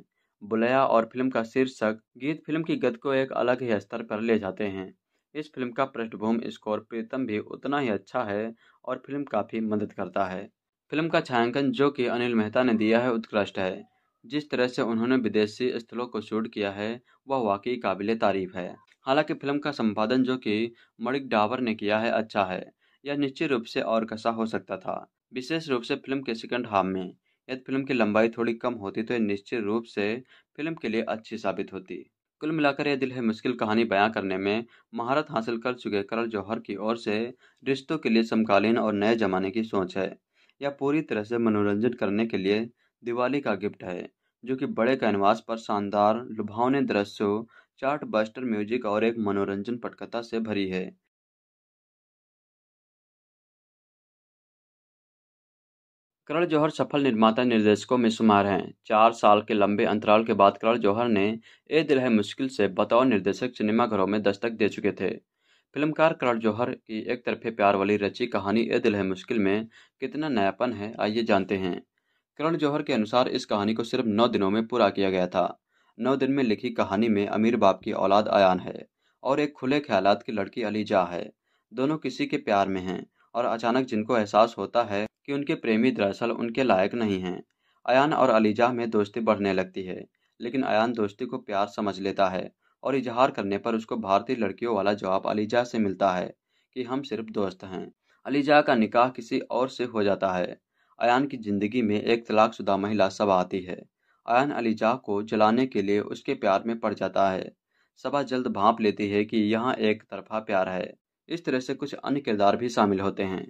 बुलाया और फिल्म का शीर्षक गीत फिल्म की गत को एक अलग ही स्तर पर ले जाते हैं इस फिल्म का पृष्ठभूमि स्कोर प्रीतम भी उतना ही अच्छा है और फिल्म काफ़ी मदद करता है फिल्म का छायांकन जो कि अनिल मेहता ने दिया है उत्कृष्ट है जिस तरह से उन्होंने विदेशी स्थलों को शूट किया है वह वाकई काबिल तारीफ है हालांकि फिल्म का संपादन जो कि मणिक डावर ने किया है अच्छा है यह निश्चित रूप से और कसा हो सकता था विशेष रूप से फिल्म के सेकंड हाफ में यदि फिल्म की लंबाई थोड़ी कम होती तो यह निश्चित रूप से फिल्म के लिए अच्छी साबित होती कुल मिलाकर यह दिल है मुश्किल कहानी बयां करने में महारत हासिल कर चुके करल जौहर की ओर से रिश्तों के लिए समकालीन और नए जमाने की सोच है यह पूरी तरह से मनोरंजन करने के लिए दिवाली का गिफ्ट है जो कि बड़े कैनवास पर शानदार लुभावने दृश्यों चार्ट बस्टर म्यूजिक और एक मनोरंजन पटकथा से भरी है करण जौहर सफल निर्माता निर्देशकों में शुमार हैं चार साल के लंबे अंतराल के बाद करण जौहर ने ए दिल है मुश्किल से बतौर निर्देशक सिनेमाघरों में दस्तक दे चुके थे फिल्मकार करण जौहर की एक तरफे प्यार वाली रची कहानी ए दिल है मुश्किल में कितना नयापन है आइए जानते हैं करण जौहर के अनुसार इस कहानी को सिर्फ नौ दिनों में पूरा किया गया था नौ दिन में लिखी कहानी में अमीर बाप की औलाद आयान है और एक खुले ख्याल की लड़की अलीजा है दोनों किसी के प्यार में हैं और अचानक जिनको एहसास होता है कि उनके प्रेमी दरअसल उनके लायक नहीं हैं अयान और अलीजा में दोस्ती बढ़ने लगती है लेकिन अयान दोस्ती को प्यार समझ लेता है और इजहार करने पर उसको भारतीय लड़कियों वाला जवाब अलीजा से मिलता है कि हम सिर्फ दोस्त हैं अलीजा का निकाह किसी और से हो जाता है अन की ज़िंदगी में एक तलाकशुदा महिला सब आती है अन अलीजा को जलाने के लिए उसके प्यार में पड़ जाता है सबा जल्द भाप लेती है कि यहाँ एक तरफा प्यार है इस तरह से कुछ अन्य किरदार भी शामिल होते हैं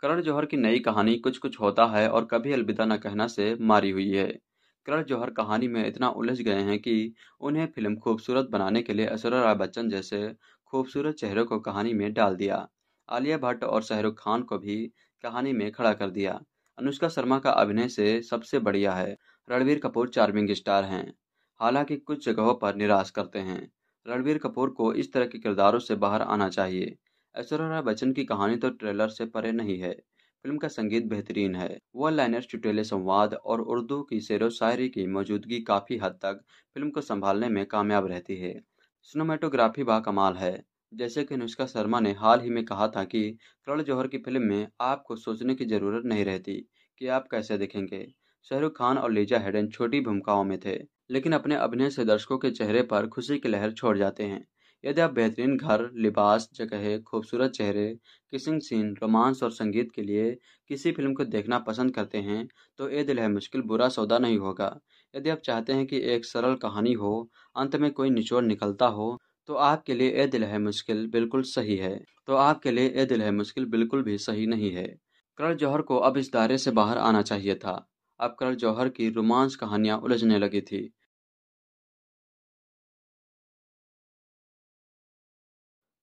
करण जौहर की नई कहानी कुछ कुछ होता है और कभी अलविदा न कहना से मारी हुई है करण जौहर कहानी में इतना उलझ गए हैं कि उन्हें फिल्म खूबसूरत बनाने के लिए ऐश्वर्या राय बच्चन जैसे खूबसूरत चेहरे को कहानी में डाल दिया आलिया भट्ट और शाहरुख खान को भी कहानी में खड़ा कर दिया अनुष्का शर्मा का अभिनय से सबसे बढ़िया है रणवीर कपूर चार्मिंग स्टार हैं हालांकि कुछ जगहों पर निराश करते हैं रणवीर कपूर को इस तरह के किरदारों से बाहर आना चाहिए ऐश्वर्या राय बच्चन की कहानी तो ट्रेलर से परे नहीं है फिल्म का संगीत बेहतरीन है वन लाइनर चुटेले संवाद और उर्दू की शेर शायरी की मौजूदगी काफ़ी हद तक फिल्म को संभालने में कामयाब रहती है सिनेमाटोग्राफी कमाल है जैसे कि अनुष्का शर्मा ने हाल ही में कहा था कि करण जौहर की फिल्म में आपको सोचने की ज़रूरत नहीं रहती कि आप कैसे दिखेंगे शाहरुख खान और लीजा हेडन छोटी भूमिकाओं में थे लेकिन अपने अभिनय से दर्शकों के चेहरे पर खुशी की लहर छोड़ जाते हैं यदि आप बेहतरीन घर लिबास जगह खूबसूरत चेहरे किसिंग सीन रोमांस और संगीत के लिए किसी फिल्म को देखना पसंद करते हैं तो ए दिल है मुश्किल बुरा सौदा नहीं होगा यदि आप चाहते हैं कि एक सरल कहानी हो अंत में कोई निचोड़ निकलता हो तो आपके लिए ए दिल है मुश्किल बिल्कुल सही है तो आपके लिए ए दिल है मुश्किल बिल्कुल भी सही नहीं है करल जौहर को अब इस दायरे से बाहर आना चाहिए था अब करल जौहर की रोमांस कहानियाँ उलझने लगी थी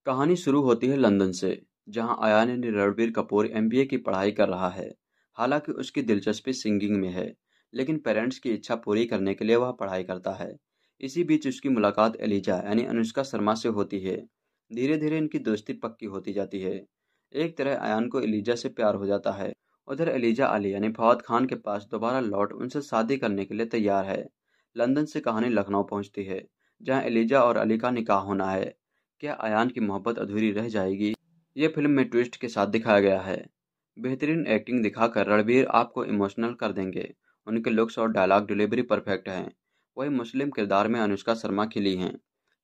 कहानी शुरू होती है लंदन से जहां आयान ने रणबीर कपूर एमबीए की पढ़ाई कर रहा है हालांकि उसकी दिलचस्पी सिंगिंग में है लेकिन पेरेंट्स की इच्छा पूरी करने के लिए वह पढ़ाई करता है इसी बीच उसकी मुलाकात एलिजा यानी अनुष्का शर्मा से होती है धीरे धीरे इनकी दोस्ती पक्की होती जाती है एक तरह आयान को एलिजा से प्यार हो जाता है उधर एलिजा अली यानी फवाद खान के पास दोबारा लौट उनसे शादी करने के लिए तैयार है लंदन से कहानी लखनऊ पहुंचती है जहां एलिजा और अली का निकाह होना है क्या आयान की मोहब्बत अधूरी रह जाएगी ये फिल्म में ट्विस्ट के साथ दिखाया गया है बेहतरीन एक्टिंग दिखाकर रणबीर आपको इमोशनल कर देंगे उनके लुक्स और डायलॉग डिलीवरी परफेक्ट हैं वही मुस्लिम किरदार में अनुष्का शर्मा खिली हैं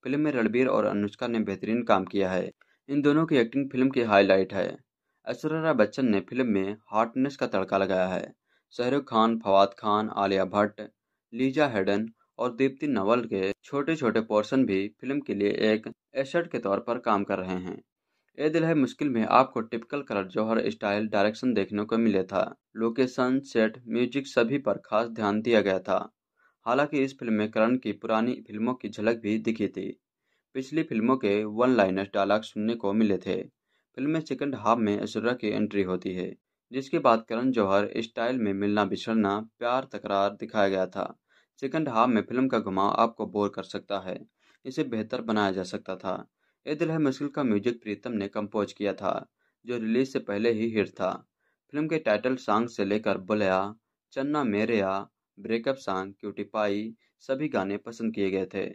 फिल्म में रणबीर और अनुष्का ने बेहतरीन काम किया है इन दोनों की एक्टिंग फिल्म की हाईलाइट है ऐश्वर्या बच्चन ने फिल्म में हार्टनेस का तड़का लगाया है शाहरुख खान फवाद खान आलिया भट्ट लीजा हेडन और दीप्ति नवल के छोटे छोटे पोर्शन भी फिल्म के लिए एक एसेट के तौर पर काम कर रहे हैं ए दिल है मुश्किल में आपको typical Karan Johar style direction देखने को मिले था लोकेशन सेट म्यूजिक सभी पर खास ध्यान दिया गया था हालांकि इस फिल्म में करण की पुरानी फिल्मों की झलक भी दिखी थी पिछली फिल्मों के वन लाइनर डायलॉग सुनने को मिले थे फिल्म में सेकंड हाफ में ऐश्वर्या की एंट्री होती है जिसके बाद करण जौहर स्टाइल में मिलना बिछड़ना प्यार तकरार दिखाया गया था सेकंड हाफ में फिल्म का घुमाव आपको बोर कर सकता है इसे बेहतर बनाया जा सकता था ए दिल है मुश्किल का म्यूजिक प्रीतम ने कंपोज किया था जो रिलीज से पहले ही हिट था फिल्म के टाइटल सॉन्ग से लेकर Bulleya Channa Mereya breakup song cutie सभी गाने पसंद किए गए थे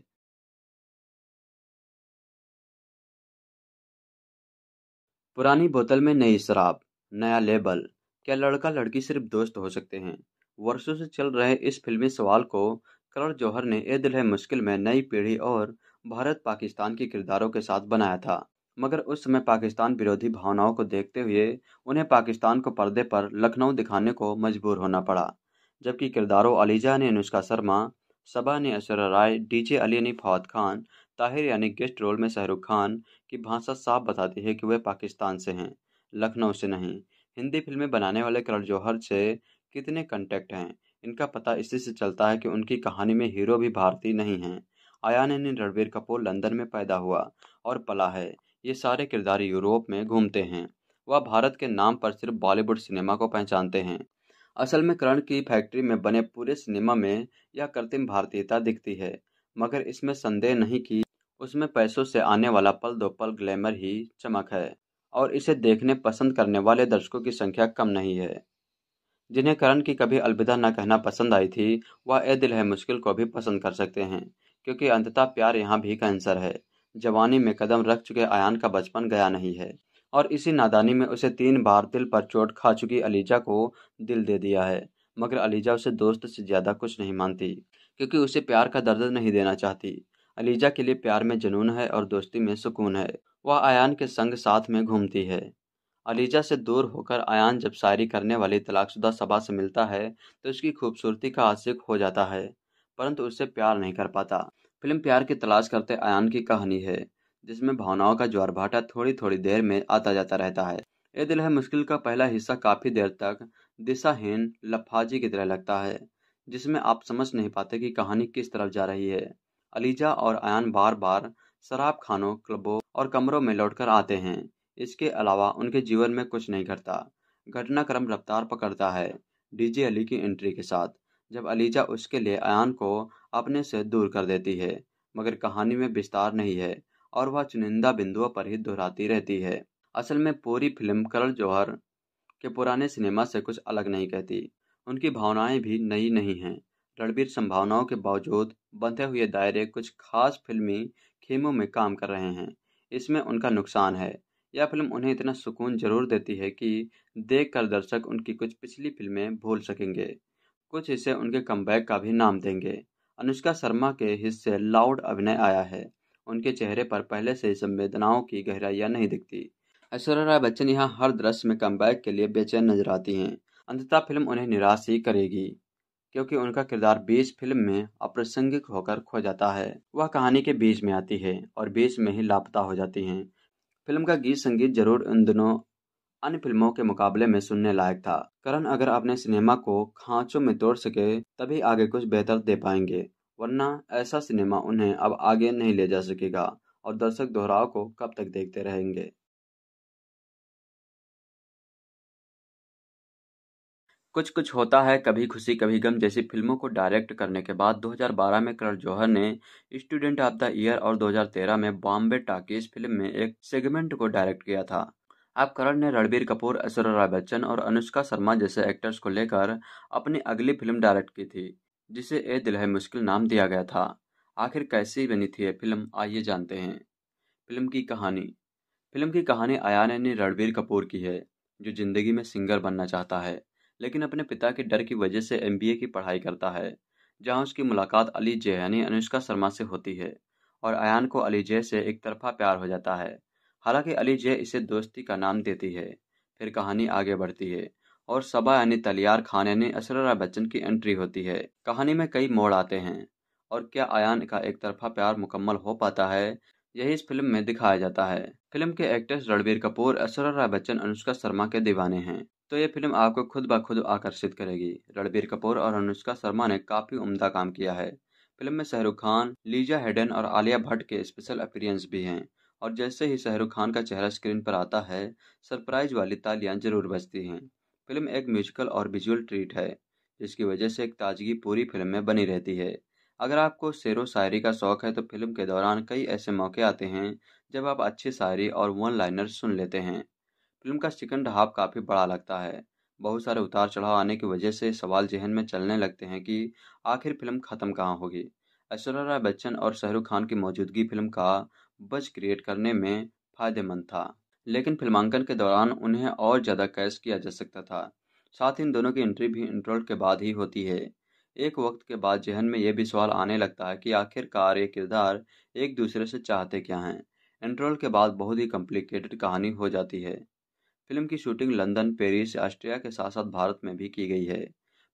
पुरानी बोतल में नई शराब नया लेबल क्या लड़का लड़की सिर्फ दोस्त हो सकते हैं वर्षों से चल रहे इस फिल्मी सवाल को करण जौहर ने ए दिल है मुश्किल में नई पीढ़ी और भारत पाकिस्तान के किरदारों के साथ बनाया था मगर उस समय पाकिस्तान विरोधी भावनाओं को देखते हुए उन्हें पाकिस्तान को पर्दे पर लखनऊ दिखाने को मजबूर होना पड़ा जबकि किरदारों अलीजा ने अनुष्का शर्मा सबा ने अशर राय डीजे अली ने फवाद खान ताहिर यानी गेस्ट रोल में शाहरुख खान की भाषा साफ बताती है कि वे पाकिस्तान से हैं लखनऊ से नहीं हिंदी फिल्में बनाने वाले करण जौहर से कितने कंटेक्ट हैं इनका पता इसी से चलता है कि उनकी कहानी में हीरो भी भारतीय नहीं हैं आयान यानी रणबीर कपूर लंदन में पैदा हुआ और पला है ये सारे किरदार यूरोप में घूमते हैं वह भारत के नाम पर सिर्फ बॉलीवुड सिनेमा को पहचानते हैं असल में करण की फैक्ट्री में बने पूरे सिनेमा में यह कृत्रिम भारतीयता दिखती है मगर इसमें संदेह नहीं कि उसमें पैसों से आने वाला पल दो पल ग्लैमर ही चमक है और इसे देखने पसंद करने वाले दर्शकों की संख्या कम नहीं है जिन्हें करण की कभी अलविदा न कहना पसंद आई थी वह ए दिल है मुश्किल को भी पसंद कर सकते हैं क्योंकि अंततः प्यार यहाँ भी कैंसर है जवानी में कदम रख चुके आयान का बचपन गया नहीं है और इसी नादानी में उसे तीन बार दिल पर चोट खा चुकी अलीजा को दिल दे दिया है मगर अलीजा उसे दोस्त से ज़्यादा कुछ नहीं मानती क्योंकि उसे प्यार का दर्द नहीं देना चाहती अलीजा के लिए प्यार में जुनून है और दोस्ती में सुकून है वह आयान के संग साथ में घूमती है अलीजा से दूर होकर आयान जब शायरी करने वाली तलाकशुदा सबा से मिलता है तो उसकी खूबसूरती का आशिक हो जाता है परंतु उससे प्यार नहीं कर पाता फिल्म प्यार की तलाश करते आयान की कहानी है जिसमें भावनाओं का भाटा थोड़ी थोड़ी देर में आता जाता रहता है ये दिल है मुश्किल का पहला हिस्सा काफ़ी देर तक दिशाहीन लफाजी की तरह लगता है जिसमें आप समझ नहीं पाते कि कहानी किस तरफ जा रही है अलीजा और अयान बार बार शराब खानों क्लबों और कमरों में लौटकर आते हैं इसके अलावा उनके जीवन में कुछ नहीं घटता घटनाक्रम रफ्तार पकड़ता है डीजे अली की एंट्री के साथ जब अलीजा उसके लिए अन को अपने से दूर कर देती है मगर कहानी में विस्तार नहीं है और वह चुनिंदा बिंदुओं पर ही दोहराती रहती है असल में पूरी फिल्म करण जौहर के पुराने सिनेमा से कुछ अलग नहीं कहती उनकी भावनाएं भी नई नहीं हैं रणबीर संभावनाओं के बावजूद बंधे हुए दायरे कुछ खास फिल्मी खेमों में काम कर रहे हैं इसमें उनका नुकसान है यह फिल्म उन्हें इतना सुकून जरूर देती है कि देख कर दर्शक उनकी कुछ पिछली फिल्में भूल सकेंगे कुछ हिस्से उनके कम का भी नाम देंगे अनुष्का शर्मा के हिस्से लाउड अभिनय आया है उनके चेहरे पर पहले से ही संवेदनाओं की गहराइयाँ नहीं दिखती ऐश्वर्या राय बच्चन यहाँ हर दृश्य में कम के लिए बेचैन नजर आती हैं अंततः फिल्म उन्हें निराश ही करेगी क्योंकि उनका किरदार बीच फिल्म में अप्रासंगिक होकर खो जाता है वह कहानी के बीच में आती है और बीच में ही लापता हो जाती हैं फिल्म का गीत संगीत जरूर उन दिनों अन्य फिल्मों के मुकाबले में सुनने लायक था करण अगर अपने सिनेमा को खांचों में तोड़ सके तभी आगे कुछ बेहतर दे पाएंगे वरना ऐसा सिनेमा उन्हें अब आगे नहीं ले जा सकेगा और दर्शक दोहराव को कब तक देखते रहेंगे कुछ कुछ होता है कभी खुशी कभी गम जैसी फिल्मों को डायरेक्ट करने के बाद 2012 में करण जौहर ने स्टूडेंट ऑफ द ईयर और 2013 में बॉम्बे टाकीज फिल्म में एक सेगमेंट को डायरेक्ट किया था अब करण ने रणबीर कपूर ऐश्वर्या राय बच्चन और अनुष्का शर्मा जैसे एक्टर्स को लेकर अपनी अगली फिल्म डायरेक्ट की थी जिसे ए दिल है मुश्किल नाम दिया गया था आखिर कैसी बनी थी ये फिल्म आइए जानते हैं फिल्म की कहानी फिल्म की कहानी आयान ने रणबीर कपूर की है जो जिंदगी में सिंगर बनना चाहता है लेकिन अपने पिता के डर की वजह से एम की पढ़ाई करता है जहाँ उसकी मुलाकात अली जय यानी अनुष्का शर्मा से होती है और अयान को अली जय से एक तरफा प्यार हो जाता है हालांकि अली जय इसे दोस्ती का नाम देती है फिर कहानी आगे बढ़ती है और सबा यानी तलियार खान यानी असरा बच्चन की एंट्री होती है कहानी में कई मोड़ आते हैं और क्या अयान का एक तरफा प्यार मुकम्मल हो पाता है यही इस फिल्म में दिखाया जाता है फिल्म के एक्ट्रेस रणबीर कपूर असर राय बच्चन अनुष्का शर्मा के दीवाने हैं तो ये फिल्म आपको खुद ब खुद आकर्षित करेगी रणबीर कपूर और अनुष्का शर्मा ने काफ़ी उम्दा काम किया है फिल्म में शाहरुख खान लीजा हेडन और आलिया भट्ट के स्पेशल अपीरियंस भी हैं और जैसे ही शाहरुख खान का चेहरा स्क्रीन पर आता है सरप्राइज वाली तालियां जरूर बजती हैं फिल्म एक म्यूजिकल और विजुअल ट्रीट है जिसकी वजह से एक ताजगी पूरी फिल्म में बनी रहती है अगर आपको शेर शायरी का शौक है तो फिल्म के दौरान कई ऐसे मौके आते हैं जब आप अच्छी शायरी और वन लाइनर सुन लेते हैं फिल्म का सेकंड हाफ काफ़ी बड़ा लगता है बहुत सारे उतार चढ़ाव आने की वजह से सवाल जहन में चलने लगते हैं कि आखिर फिल्म ख़त्म कहाँ होगी ऐश्वर्या राय बच्चन और शाहरुख खान की मौजूदगी फिल्म का बज क्रिएट करने में फ़ायदेमंद था लेकिन फिल्मांकन के दौरान उन्हें और ज़्यादा कैश किया जा सकता था साथ ही इन दोनों की एंट्री भी इंटरवल के बाद ही होती है एक वक्त के बाद जहन में यह भी सवाल आने लगता है कि आखिरकार ये किरदार एक दूसरे से चाहते क्या हैं इंटरवल के बाद बहुत ही कॉम्प्लिकेटेड कहानी हो जाती है फिल्म की शूटिंग लंदन पेरिस ऑस्ट्रिया के साथ साथ भारत में भी की गई है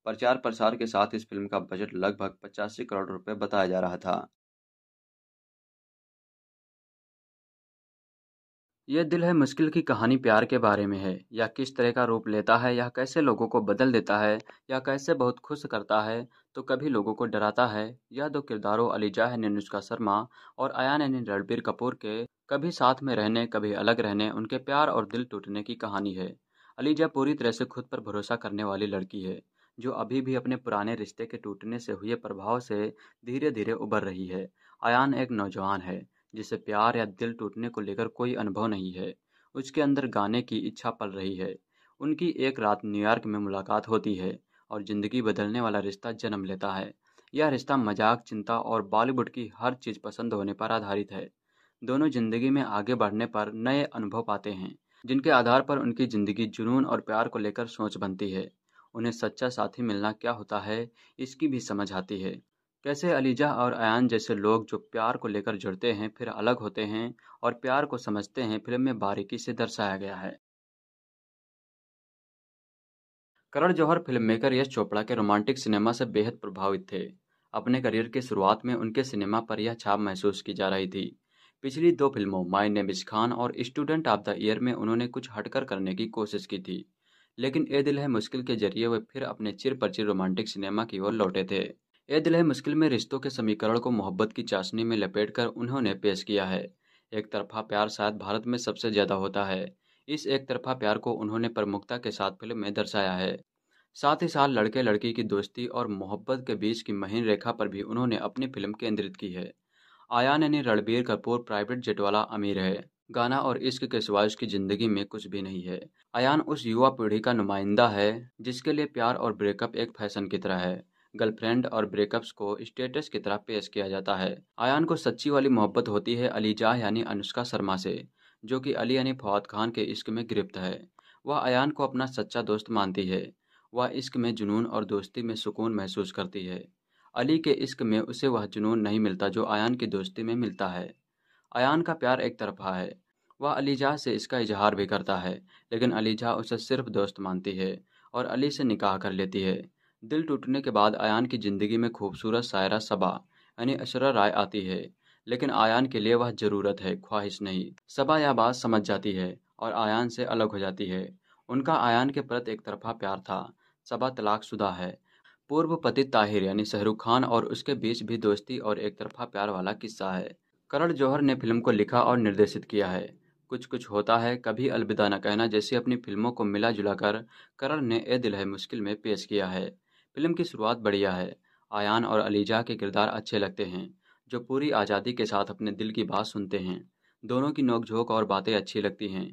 प्रचार प्रसार के साथ इस फिल्म का बजट लगभग पचासी करोड़ रुपये बताया जा रहा था यह दिल है मुश्किल की कहानी प्यार के बारे में है या किस तरह का रूप लेता है या कैसे लोगों को बदल देता है या कैसे बहुत खुश करता है तो कभी लोगों को डराता है यह दो तो किरदारों अलीजा ने अनुष्का शर्मा और अयान ने रणबीर कपूर के कभी साथ में रहने कभी अलग रहने उनके प्यार और दिल टूटने की कहानी है अलीजा पूरी तरह से खुद पर भरोसा करने वाली लड़की है जो अभी भी अपने पुराने रिश्ते के टूटने से हुए प्रभाव से धीरे धीरे उभर रही है अयान एक नौजवान है जिसे प्यार या दिल टूटने को लेकर कोई अनुभव नहीं है उसके अंदर गाने की इच्छा पल रही है उनकी एक रात न्यूयॉर्क में मुलाकात होती है और ज़िंदगी बदलने वाला रिश्ता जन्म लेता है यह रिश्ता मजाक चिंता और बॉलीवुड की हर चीज़ पसंद होने पर आधारित है दोनों ज़िंदगी में आगे बढ़ने पर नए अनुभव पाते हैं जिनके आधार पर उनकी ज़िंदगी जुनून और प्यार को लेकर सोच बनती है उन्हें सच्चा साथी मिलना क्या होता है इसकी भी समझ आती है कैसे अलीजा और अन जैसे लोग जो प्यार को लेकर जुड़ते हैं फिर अलग होते हैं और प्यार को समझते हैं फिल्म में बारीकी से दर्शाया गया है करण जौहर फिल्म मेकर यश चोपड़ा के रोमांटिक सिनेमा से बेहद प्रभावित थे अपने करियर के शुरुआत में उनके सिनेमा पर यह छाप महसूस की जा रही थी पिछली दो फिल्मों माय नेम इज खान और स्टूडेंट ऑफ द ईयर में उन्होंने कुछ हटकर करने की कोशिश की थी लेकिन ए दिल है मुश्किल के जरिए वे फिर अपने चिर पर चिर रोमांटिक सिनेमा की ओर लौटे थे ए दिल है मुश्किल में रिश्तों के समीकरण को मोहब्बत की चाशनी में लपेटकर उन्होंने पेश किया है एक तरफा प्यार शायद भारत में सबसे ज़्यादा होता है इस एक तरफा प्यार को उन्होंने प्रमुखता के साथ फिल्म में दर्शाया है साथ ही साथ लड़के लड़की की दोस्ती और मोहब्बत के बीच की महीन रेखा पर भी उन्होंने अपनी फिल्म केंद्रित की है आयान यानी रणबीर कपूर प्राइवेट जेट वाला अमीर है गाना और इश्क के सिवाय उसकी ज़िंदगी में कुछ भी नहीं है आयान उस युवा पीढ़ी का नुमाइंदा है जिसके लिए प्यार और ब्रेकअप एक फैशन की तरह है गर्लफ्रेंड और ब्रेकअप्स को स्टेटस की तरह पेश किया जाता है आयान को सच्ची वाली मोहब्बत होती है अलीजा यानी अनुष्का शर्मा से जो कि अली यानी फवाद खान के इश्क में गिरफ्त है वह आयान को अपना सच्चा दोस्त मानती है वह इश्क में जुनून और दोस्ती में सुकून महसूस करती है अली के इश्क में उसे वह जुनून नहीं मिलता जो आयान की दोस्ती में मिलता है आयान का प्यार एक तरफा है वह अलीजा से इसका इजहार भी करता है लेकिन अलीजा उसे सिर्फ दोस्त मानती है और अली से निकाह कर लेती है दिल टूटने के बाद आयान की ज़िंदगी में खूबसूरत शायरा सबा यानी अशरा राय आती है लेकिन आयान के लिए वह ज़रूरत है ख्वाहिश नहीं सबा यह बात समझ जाती है और आयान से अलग हो जाती है उनका आयान के प्रति एक तरफा प्यार था सबा तलाकशुदा है पूर्व पति ताहिर यानी शाहरुख खान और उसके बीच भी दोस्ती और एक तरफा प्यार वाला किस्सा है करण जौहर ने फिल्म को लिखा और निर्देशित किया है कुछ कुछ होता है कभी अलविदा न कहना जैसी अपनी फिल्मों को मिला जुला कर करण ने ए दिल है मुश्किल में पेश किया है फिल्म की शुरुआत बढ़िया है आयान और अलीजा के किरदार अच्छे लगते हैं जो पूरी आज़ादी के साथ अपने दिल की बात सुनते हैं दोनों की नोकझोंक और बातें अच्छी लगती हैं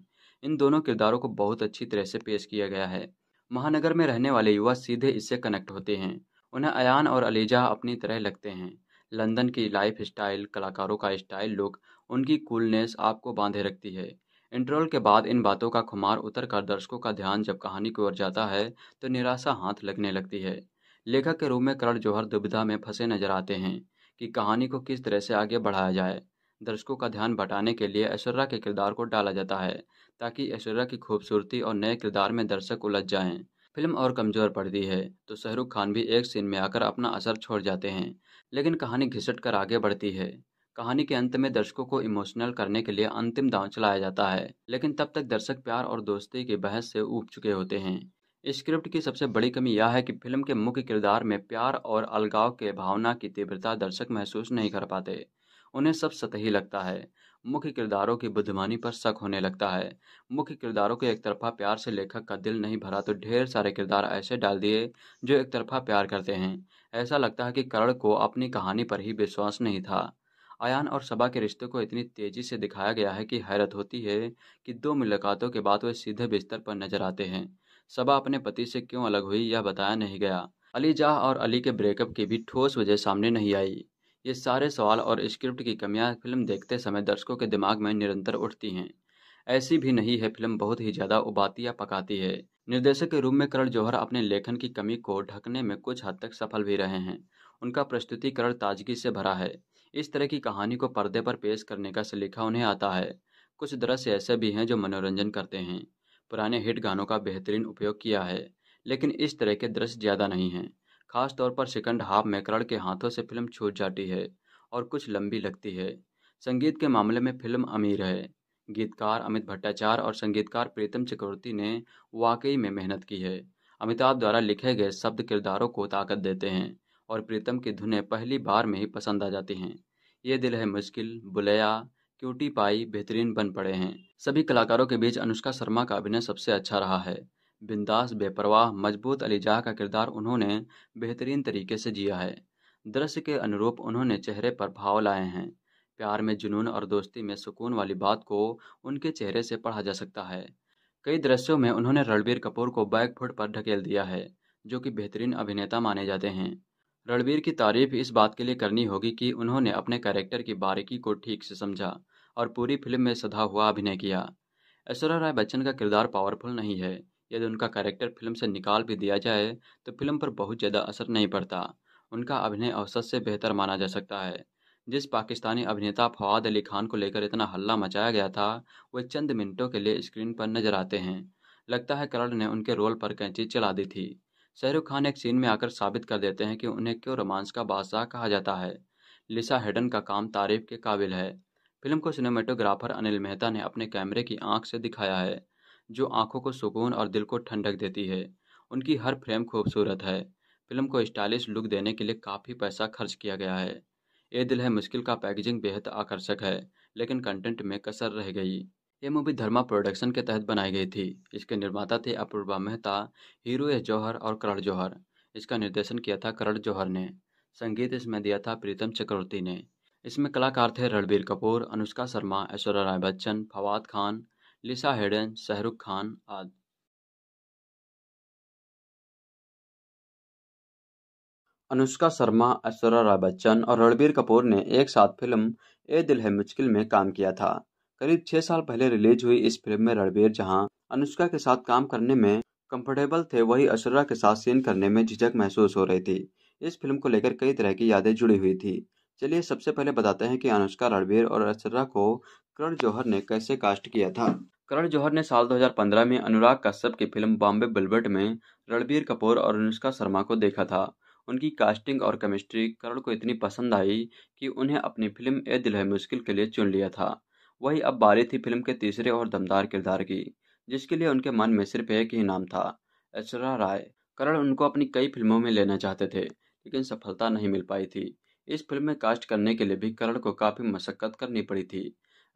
इन दोनों किरदारों को बहुत अच्छी तरह से पेश किया गया है महानगर में रहने वाले युवा सीधे इससे कनेक्ट होते हैं उन्हें अयान और अलीजा अपनी तरह लगते हैं लंदन की लाइफ स्टाइल कलाकारों का स्टाइल लुक उनकी कूलनेस आपको बांधे रखती है इंटरवल के बाद इन बातों का खुमार उतर कर दर्शकों का ध्यान जब कहानी की ओर जाता है तो निराशा हाथ लगने लगती है लेखक के रूप में करण जौहर दुविधा में फंसे नजर आते हैं कि कहानी को किस तरह से आगे बढ़ाया जाए दर्शकों का ध्यान बटाने के लिए ऐश्वर्या के किरदार को डाला जाता है ताकि ऐश्वर्या की खूबसूरती और नए किरदार में दर्शक उलझ जाएं फिल्म और कमज़ोर पड़ती है तो शाहरुख खान भी एक सीन में आकर अपना असर छोड़ जाते हैं लेकिन कहानी घिसट कर आगे बढ़ती है कहानी के अंत में दर्शकों को इमोशनल करने के लिए अंतिम दांव चलाया जाता है लेकिन तब तक दर्शक प्यार और दोस्ती की बहस से ऊब चुके होते हैं स्क्रिप्ट की सबसे बड़ी कमी यह है कि फिल्म के मुख्य किरदार में प्यार और अलगाव के भावना की तीव्रता दर्शक महसूस नहीं कर पाते उन्हें सब सतही लगता है मुख्य किरदारों की बुद्धिमानी पर शक होने लगता है मुख्य किरदारों के एक तरफा प्यार से लेखक का दिल नहीं भरा तो ढेर सारे किरदार ऐसे डाल दिए जो एक तरफा प्यार करते हैं ऐसा लगता है कि करण को अपनी कहानी पर ही विश्वास नहीं था आयान और सबा के रिश्ते को इतनी तेजी से दिखाया गया है कि हैरत होती है कि दो मुलाकातों के बाद वे सीधे बिस्तर पर नजर आते हैं सबा अपने पति से क्यों अलग हुई यह बताया नहीं गया अली जाह और अली के ब्रेकअप की भी ठोस वजह सामने नहीं आई ये सारे सवाल और स्क्रिप्ट की कमियां फिल्म देखते समय दर्शकों के दिमाग में निरंतर उठती हैं ऐसी भी नहीं है फिल्म बहुत ही ज़्यादा उबाती या पकाती है निर्देशक के रूप में करण जौहर अपने लेखन की कमी को ढकने में कुछ हद तक सफल भी रहे हैं उनका प्रस्तुतिकरण ताजगी से भरा है इस तरह की कहानी को पर्दे पर पेश करने का सलीका उन्हें आता है कुछ दृश्य ऐसे भी हैं जो मनोरंजन करते हैं पुराने हिट गानों का बेहतरीन उपयोग किया है लेकिन इस तरह के दृश्य ज़्यादा नहीं हैं खास तौर पर सेकंड हाफ मैकरण के हाथों से फिल्म छूट जाती है और कुछ लंबी लगती है संगीत के मामले में फिल्म अमीर है गीतकार अमित भट्टाचार्य और संगीतकार प्रीतम चक्रवर्ती ने वाकई में मेहनत की है अमिताभ द्वारा लिखे गए शब्द किरदारों को ताकत देते हैं और प्रीतम की धुनें पहली बार में ही पसंद आ जाती हैं ये दिल है मुश्किल बुलया क्यूटी पाई बेहतरीन बन पड़े हैं सभी कलाकारों के बीच अनुष्का शर्मा का अभिनय सबसे अच्छा रहा है बिंदास बेपरवाह मजबूत अलीजाह का किरदार उन्होंने बेहतरीन तरीके से जिया है दृश्य के अनुरूप उन्होंने चेहरे पर भाव लाए हैं प्यार में जुनून और दोस्ती में सुकून वाली बात को उनके चेहरे से पढ़ा जा सकता है कई दृश्यों में उन्होंने रणबीर कपूर को बैकफुट पर ढकेल दिया है जो कि बेहतरीन अभिनेता माने जाते हैं रणबीर की तारीफ इस बात के लिए करनी होगी कि उन्होंने अपने कैरेक्टर की बारीकी को ठीक से समझा और पूरी फिल्म में सधा हुआ अभिनय किया ऐश्वर्या राय बच्चन का किरदार पावरफुल नहीं है यदि उनका कैरेक्टर फिल्म से निकाल भी दिया जाए तो फिल्म पर बहुत ज़्यादा असर नहीं पड़ता उनका अभिनय औसत से बेहतर माना जा सकता है जिस पाकिस्तानी अभिनेता फवाद अली खान को लेकर इतना हल्ला मचाया गया था वह चंद मिनटों के लिए स्क्रीन पर नजर आते हैं लगता है करण ने उनके रोल पर कैंची चला दी थी शाहरुख खान एक सीन में आकर साबित कर देते हैं कि उन्हें क्यों रोमांस का बादशाह कहा जाता है लिसा हेडन का काम तारीफ के काबिल है फिल्म को सिनेमेटोग्राफर अनिल मेहता ने अपने कैमरे की आंख से दिखाया है जो आंखों को सुकून और दिल को ठंडक देती है उनकी हर फ्रेम खूबसूरत है फिल्म को स्टाइलिश लुक देने के लिए काफ़ी पैसा खर्च किया गया है ये दिल है मुश्किल का पैकेजिंग बेहद आकर्षक है लेकिन कंटेंट में कसर रह गई ये मूवी धर्मा प्रोडक्शन के तहत बनाई गई थी इसके निर्माता थे अपूर्वा मेहता हीरो एस जौहर और करण जौहर इसका निर्देशन किया था करण जौहर ने संगीत इसमें दिया था प्रीतम चक्रवर्ती ने इसमें कलाकार थे रणबीर कपूर अनुष्का शर्मा ऐश्वर्या राय बच्चन फवाद खान लिसा हेडन शाहरुख खान आदि अनुष्का शर्मा ऐश्वर्या राय बच्चन और रणबीर कपूर ने एक साथ फिल्म ए दिल है मुश्किल में काम किया था करीब छह साल पहले रिलीज हुई इस फिल्म में रणबीर जहां अनुष्का के साथ काम करने में कंफर्टेबल थे वही अशरा के साथ सीन करने में झिझक महसूस हो रही थी इस फिल्म को लेकर कई तरह की यादें जुड़ी हुई थी चलिए सबसे पहले बताते हैं कि अनुष्का रणबीर और अशरा को करण जौहर ने कैसे कास्ट किया था करण जौहर ने साल 2015 में अनुराग कश्यप की फिल्म बॉम्बे बुलबट में रणबीर कपूर और अनुष्का शर्मा को देखा था उनकी कास्टिंग और केमिस्ट्री करण को इतनी पसंद आई कि उन्हें अपनी फिल्म ए दिल है मुश्किल के लिए चुन लिया था वही अब बारी थी फिल्म के तीसरे और दमदार किरदार की जिसके लिए उनके मन में सिर्फ एक ही नाम था ऐश्वर्या राय करण उनको अपनी कई फिल्मों में लेना चाहते थे लेकिन सफलता नहीं मिल पाई थी इस फिल्म में कास्ट करने के लिए भी करण को काफ़ी मशक्क़त करनी पड़ी थी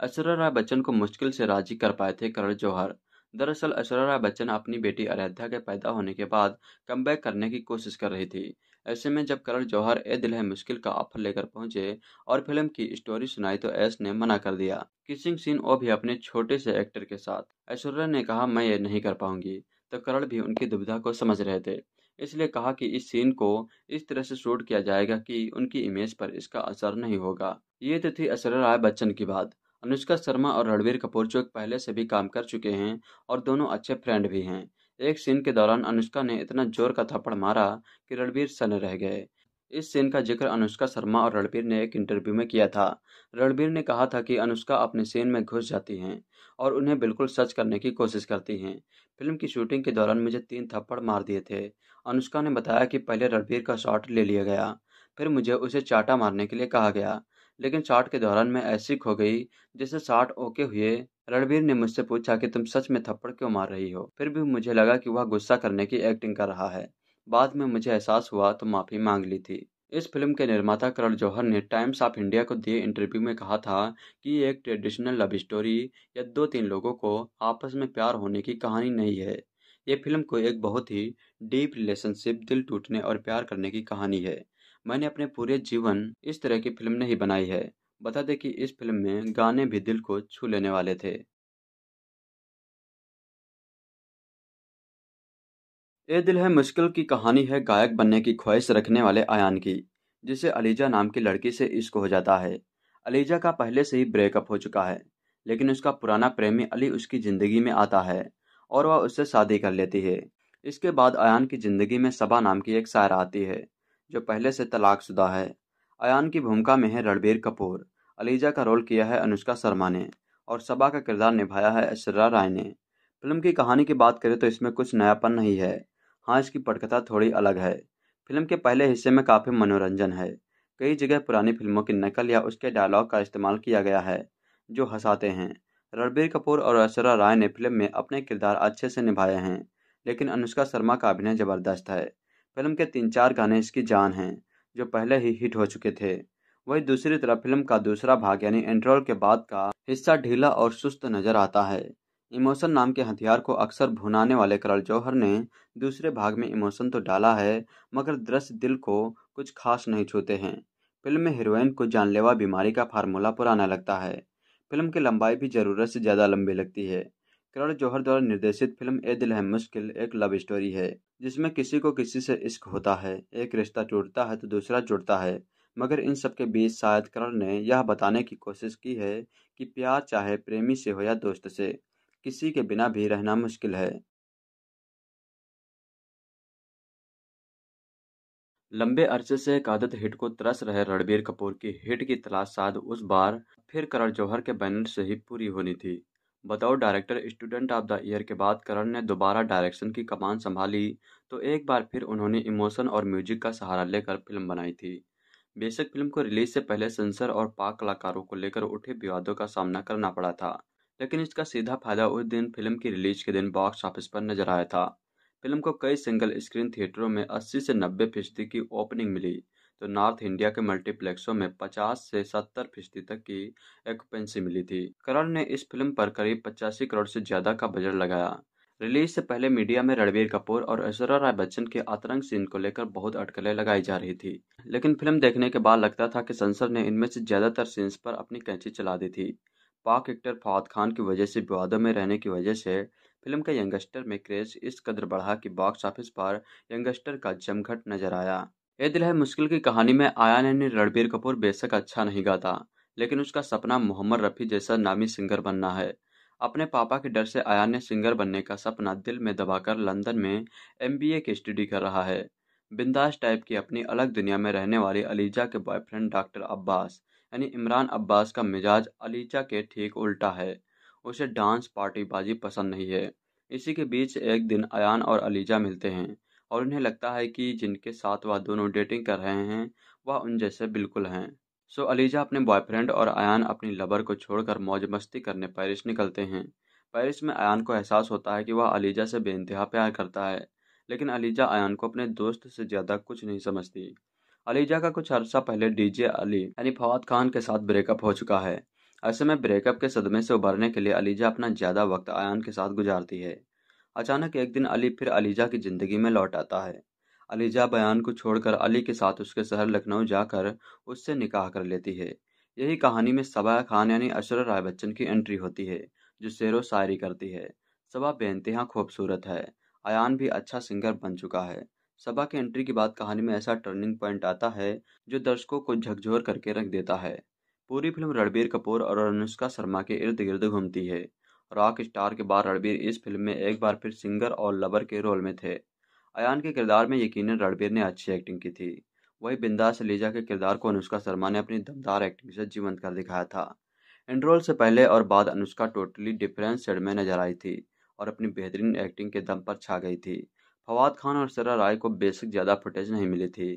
ऐश्वर्या राय बच्चन को मुश्किल से राजी कर पाए थे करण जौहर दरअसल ऐश्वर्या राय बच्चन अपनी बेटी अयोध्या के पैदा होने के बाद कम करने की कोशिश कर रही थी ऐसे में जब करण जौहर ए दिल है मुश्किल का ऑफर लेकर पहुंचे और फिल्म की स्टोरी सुनाई तो ऐश ने मना कर दिया किसिंग सीन ओ भी अपने छोटे से एक्टर के साथ ऐश्वर्या ने कहा मैं ये नहीं कर पाऊंगी तो करण भी उनकी दुविधा को समझ रहे थे इसलिए कहा कि इस सीन को इस तरह से शूट किया जाएगा कि उनकी इमेज पर इसका असर नहीं होगा ये तो थी ऐश्वर्या राय बच्चन की बात अनुष्का शर्मा और रणवीर कपूर जो पहले से भी काम कर चुके हैं और दोनों अच्छे फ्रेंड भी हैं एक सीन के दौरान अनुष्का ने इतना जोर का थप्पड़ मारा कि रणबीर सने रह गए इस सीन का जिक्र अनुष्का शर्मा और रणबीर ने एक इंटरव्यू में किया था रणबीर ने कहा था कि अनुष्का अपने सीन में घुस जाती हैं और उन्हें बिल्कुल सच करने की कोशिश करती हैं फिल्म की शूटिंग के दौरान मुझे तीन थप्पड़ मार दिए थे अनुष्का ने बताया कि पहले रणबीर का शॉट ले लिया गया फिर मुझे उसे चाटा मारने के लिए कहा गया लेकिन शॉट के दौरान मैं ऐसी खो गई जैसे शॉट ओके हुए रणबीर ने मुझसे पूछा कि तुम सच में थप्पड़ क्यों मार रही हो फिर भी मुझे लगा कि वह गुस्सा करने की एक्टिंग कर रहा है बाद में मुझे एहसास हुआ तो माफ़ी मांग ली थी इस फिल्म के निर्माता करण जौहर ने टाइम्स ऑफ इंडिया को दिए इंटरव्यू में कहा था कि ये एक ट्रेडिशनल लव स्टोरी या दो तीन लोगों को आपस में प्यार होने की कहानी नहीं है ये फिल्म को एक बहुत ही डीप रिलेशनशिप दिल टूटने और प्यार करने की कहानी है मैंने अपने पूरे जीवन इस तरह की फिल्म नहीं बनाई है बता दें कि इस फिल्म में गाने भी दिल को छू लेने वाले थे ए दिल है मुश्किल की कहानी है गायक बनने की ख्वाहिश रखने वाले आयान की जिसे अलीजा नाम की लड़की से इश्क हो जाता है अलीजा का पहले से ही ब्रेकअप हो चुका है लेकिन उसका पुराना प्रेमी अली उसकी ज़िंदगी में आता है और वह उससे शादी कर लेती है इसके बाद अयान की ज़िंदगी में सबा नाम की एक शायर आती है जो पहले से तलाकशुदा है अयान की भूमिका में है रणबीर कपूर अलीजा का रोल किया है अनुष्का शर्मा ने और सबा का किरदार निभाया है ऐश्वर्या राय ने फिल्म की कहानी की बात करें तो इसमें कुछ नयापन नहीं है हाँ इसकी पटकथा थोड़ी अलग है फिल्म के पहले हिस्से में काफ़ी मनोरंजन है कई जगह पुरानी फिल्मों की नकल या उसके डायलॉग का इस्तेमाल किया गया है जो हंसाते हैं रणबीर कपूर और ऐश्वर्या राय ने फिल्म में अपने किरदार अच्छे से निभाए हैं लेकिन अनुष्का शर्मा का अभिनय जबरदस्त है फिल्म के तीन चार गाने इसकी जान हैं जो पहले ही हिट हो चुके थे वही दूसरी तरफ फिल्म का दूसरा भाग यानी एंट्रोल के बाद का हिस्सा ढीला और सुस्त नजर आता है इमोशन नाम के हथियार को अक्सर भुनाने वाले करल जौहर ने दूसरे भाग में इमोशन तो डाला है मगर दृश्य दिल को कुछ खास नहीं छूते हैं फिल्म में हीरोइन को जानलेवा बीमारी का फार्मूला पुराना लगता है फिल्म की लंबाई भी ज़रूरत से ज़्यादा लंबी लगती है करण जौहर द्वारा निर्देशित फिल्म ए दिल है मुश्किल एक लव स्टोरी है जिसमें किसी को किसी से इश्क होता है एक रिश्ता टूटता है तो दूसरा जुड़ता है मगर इन सब के बीच शायद करण ने यह बताने की कोशिश की है कि प्यार चाहे प्रेमी से हो या दोस्त से किसी के बिना भी रहना मुश्किल है लंबे अरसे से एक आदत हिट को तरस रहे रणबीर कपूर की हिट की तलाश शायद उस बार फिर करण जौहर के बैनर से ही पूरी होनी थी बताओ director student of the year के बाद करण ने दोबारा डायरेक्शन की कमान संभाली तो एक बार फिर उन्होंने इमोशन और म्यूजिक का सहारा लेकर फिल्म बनाई थी बेशक फिल्म को रिलीज से पहले सेंसर और पाक कलाकारों को लेकर उठे विवादों का सामना करना पड़ा था लेकिन इसका सीधा फायदा उस दिन फिल्म की रिलीज के दिन बॉक्स ऑफिस पर नजर आया था फिल्म को कई सिंगल स्क्रीन थिएटरों में 80 से 90 फीसदी की ओपनिंग मिली तो नॉर्थ इंडिया के मल्टीप्लेक्सों में 50 से 70 फीसदी तक की एक्यूपेंसी मिली थी करण ने इस फिल्म पर करीब पचासी करोड़ से ज़्यादा का बजट लगाया रिलीज से पहले मीडिया में रणबीर कपूर और ऐश्वर्या राय बच्चन के आतंक सीन को लेकर बहुत अटकलें लगाई जा रही थी लेकिन फिल्म देखने के बाद लगता था कि संसद ने इनमें से ज़्यादातर सीन्स पर अपनी कैंची चला दी थी पाक एक्टर फवाद खान की वजह से विवादों में रहने की वजह से फिल्म का यंगस्टर में क्रेज इस कदर बढ़ा कि बॉक्स ऑफिस पर यंगस्टर का जमघट नजर आया ये दिल है मुश्किल की कहानी में आया ने रणबीर कपूर बेशक अच्छा नहीं गाता लेकिन उसका सपना मोहम्मद रफ़ी जैसा नामी सिंगर बनना है अपने पापा के डर से आयान ने सिंगर बनने का सपना दिल में दबाकर लंदन में एम बी ए की स्टडी कर रहा है बिंदास टाइप की अपनी अलग दुनिया में रहने वाली अलीजा के बॉयफ्रेंड डॉक्टर अब्बास यानी इमरान अब्बास का मिजाज अलीजा के ठीक उल्टा है उसे डांस पार्टीबाजी पसंद नहीं है इसी के बीच एक दिन अयान और अलीजा मिलते हैं और उन्हें लगता है कि जिनके साथ वह दोनों डेटिंग कर रहे हैं वह उन जैसे बिल्कुल हैं सो अलीजा अपने बॉयफ्रेंड और अयान अपनी लबर को छोड़कर मौज मस्ती करने पैरिस निकलते हैं पैरिस में अयान को एहसास होता है कि वह अलीजा से बेानतहा प्यार करता है लेकिन अलीजा अयान को अपने दोस्त से ज़्यादा कुछ नहीं समझती अलीजा का कुछ अरसा पहले डीजे अली यानी फवाद खान के साथ ब्रेकअप हो चुका है ऐसे में ब्रेकअप के सदमे से उभरने के लिए अलीजा अपना ज़्यादा वक्त अयान के साथ गुजारती है अचानक एक दिन अली फिर अलीजा की ज़िंदगी में लौट आता है अलीजा बयान को छोड़कर अली के साथ उसके शहर लखनऊ जाकर उससे निकाह कर लेती है यही कहानी में सबा खान यानी अशर राय बच्चन की एंट्री होती है जो शेर व शायरी करती है सबा बेनतहा खूबसूरत है अयान भी अच्छा सिंगर बन चुका है सबा की एंट्री के बाद कहानी में ऐसा टर्निंग पॉइंट आता है जो दर्शकों को झकझोर करके रख देता है पूरी फिल्म रणबीर कपूर और अनुष्का शर्मा के इर्द गिर्द घूमती है रॉक स्टार के बाद रणबीर इस फिल्म में एक बार फिर सिंगर और लवर के रोल में थे अयान के किरदार में यकीनन रणबीर ने अच्छी एक्टिंग की थी वही बिंदास लीजा के किरदार को अनुष्का शर्मा ने अपनी दमदार एक्टिंग से जीवंत कर दिखाया था रोल से पहले और बाद अनुष्का टोटली डिफरेंस शेड में नजर आई थी और अपनी बेहतरीन एक्टिंग के दम पर छा गई थी फवाद खान और सरा राय को बेसिक ज़्यादा फुटेज नहीं मिली थी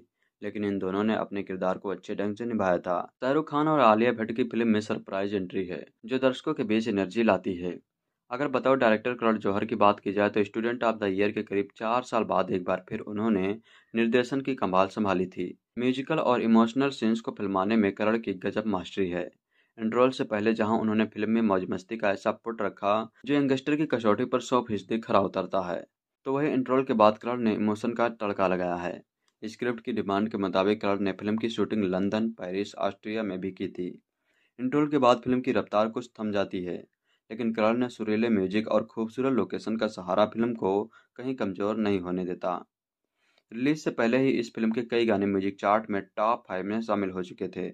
लेकिन इन दोनों ने अपने किरदार को अच्छे ढंग से निभाया था शाहरुख खान और आलिया भट्ट की फिल्म में सरप्राइज एंट्री है जो दर्शकों के बीच एनर्जी लाती है अगर बताओ डायरेक्टर करण जौहर की बात की जाए तो स्टूडेंट ऑफ द ईयर के करीब चार साल बाद एक बार फिर उन्होंने निर्देशन की कमाल संभाली थी म्यूजिकल और इमोशनल सीन्स को फिल्माने में करण की गजब मास्टरी है एंड्रोल से पहले जहां उन्होंने फिल्म में मौज मस्ती का ऐसा पुट रखा जो यंगस्टर की कसौटी पर सौ फीसदी खरा उतरता है तो वही इंट्रोल के बाद करण ने इमोशन का तड़का लगाया है स्क्रिप्ट की डिमांड के मुताबिक करण ने फिल्म की शूटिंग लंदन पेरिस ऑस्ट्रिया में भी की थी इंट्रोल के बाद फिल्म की रफ्तार कुछ थम जाती है लेकिन करण ने सुरीले म्यूजिक और खूबसूरत लोकेशन का सहारा फिल्म को कहीं कमज़ोर नहीं होने देता रिलीज से पहले ही इस फिल्म के कई गाने म्यूजिक चार्ट में टॉप फाइव में शामिल हो चुके थे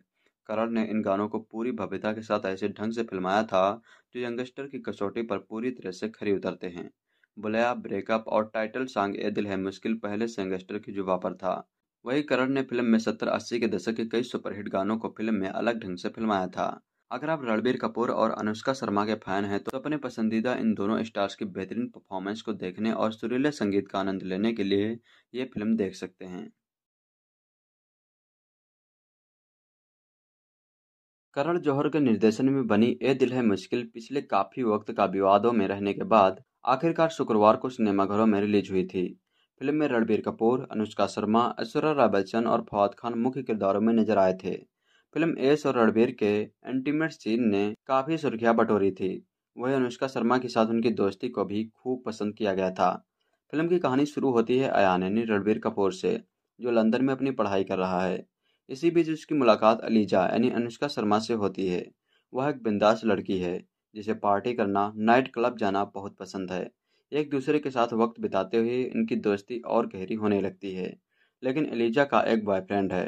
करण ने इन गानों को पूरी भव्यता के साथ ऐसे ढंग से फिल्माया था जो यंगस्टर की कसौटी पर पूरी तरह से खरी उतरते हैं बुलाया ब्रेकअप और टाइटल सॉन्ग ए दिल है मुश्किल पहले सेंगेस्टर की जुबा पर था वही करण ने फिल्म में सत्तर अस्सी के दशक के कई सुपरहिट गानों को फिल्म में अलग ढंग से फिल्माया था अगर आप रणबीर कपूर और अनुष्का शर्मा के फैन हैं तो अपने पसंदीदा इन दोनों स्टार्स की बेहतरीन परफॉर्मेंस को देखने और सुरीले संगीत का आनंद लेने के लिए ये फिल्म देख सकते हैं करण जौहर के निर्देशन में बनी ए दिल है मुश्किल पिछले काफी वक्त का विवादों में रहने के बाद आखिरकार शुक्रवार को सिनेमाघरों में रिलीज हुई थी फिल्म में रणबीर कपूर अनुष्का शर्मा ऐश्वर्या राय बच्चन और फवाद खान मुख्य किरदारों में नजर आए थे फिल्म एस और रणबीर के एंटीमेट सीन ने काफ़ी सुर्खियां बटोरी थी वही अनुष्का शर्मा के साथ उनकी दोस्ती को भी खूब पसंद किया गया था फिल्म की कहानी शुरू होती है अयान यानी रणबीर कपूर से जो लंदन में अपनी पढ़ाई कर रहा है इसी बीच उसकी मुलाकात अलीजा यानी अनुष्का शर्मा से होती है वह एक बिंदास लड़की है जिसे पार्टी करना नाइट क्लब जाना बहुत पसंद है एक दूसरे के साथ वक्त बिताते हुए इनकी दोस्ती और गहरी होने लगती है लेकिन एलिजा का एक बॉयफ्रेंड है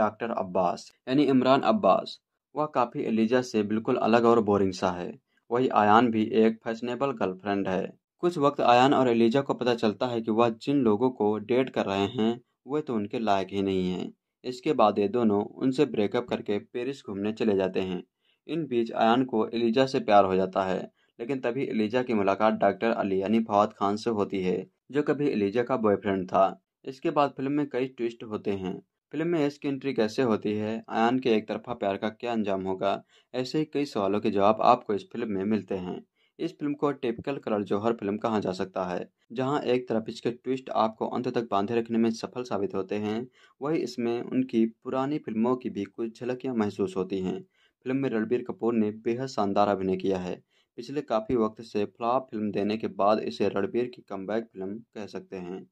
डॉक्टर अब्बास यानी इमरान अब्बास वह काफ़ी एलिजा से बिल्कुल अलग और बोरिंग सा है वही आयान भी एक फैशनेबल गर्लफ्रेंड है कुछ वक्त आयान और एलिजा को पता चलता है कि वह जिन लोगों को डेट कर रहे हैं वे तो उनके लायक ही नहीं हैं इसके बाद ये दोनों उनसे ब्रेकअप करके पेरिस घूमने चले जाते हैं इन बीच आयान को एलिजा से प्यार हो जाता है लेकिन तभी एलिजा की मुलाकात डॉक्टर अली यानी फवाद खान से होती है जो कभी एलिजा का बॉयफ्रेंड था इसके बाद फिल्म में कई ट्विस्ट होते हैं फिल्म में एस की एंट्री कैसे होती है आयान के एक तरफा प्यार का क्या अंजाम होगा ऐसे ही कई सवालों के जवाब आपको इस फिल्म में मिलते हैं इस फिल्म को टिपिकल कलर जौहर फिल्म कहा जा सकता है जहां एक तरफ इसके ट्विस्ट आपको अंत तक बांधे रखने में सफल साबित होते हैं वहीं इसमें उनकी पुरानी फिल्मों की भी कुछ झलकियां महसूस होती हैं फिल्म में रणबीर कपूर ने बेहद शानदार अभिनय किया है पिछले काफ़ी वक्त से फ्लॉप फिल्म देने के बाद इसे रणबीर की कमबैक फिल्म कह सकते हैं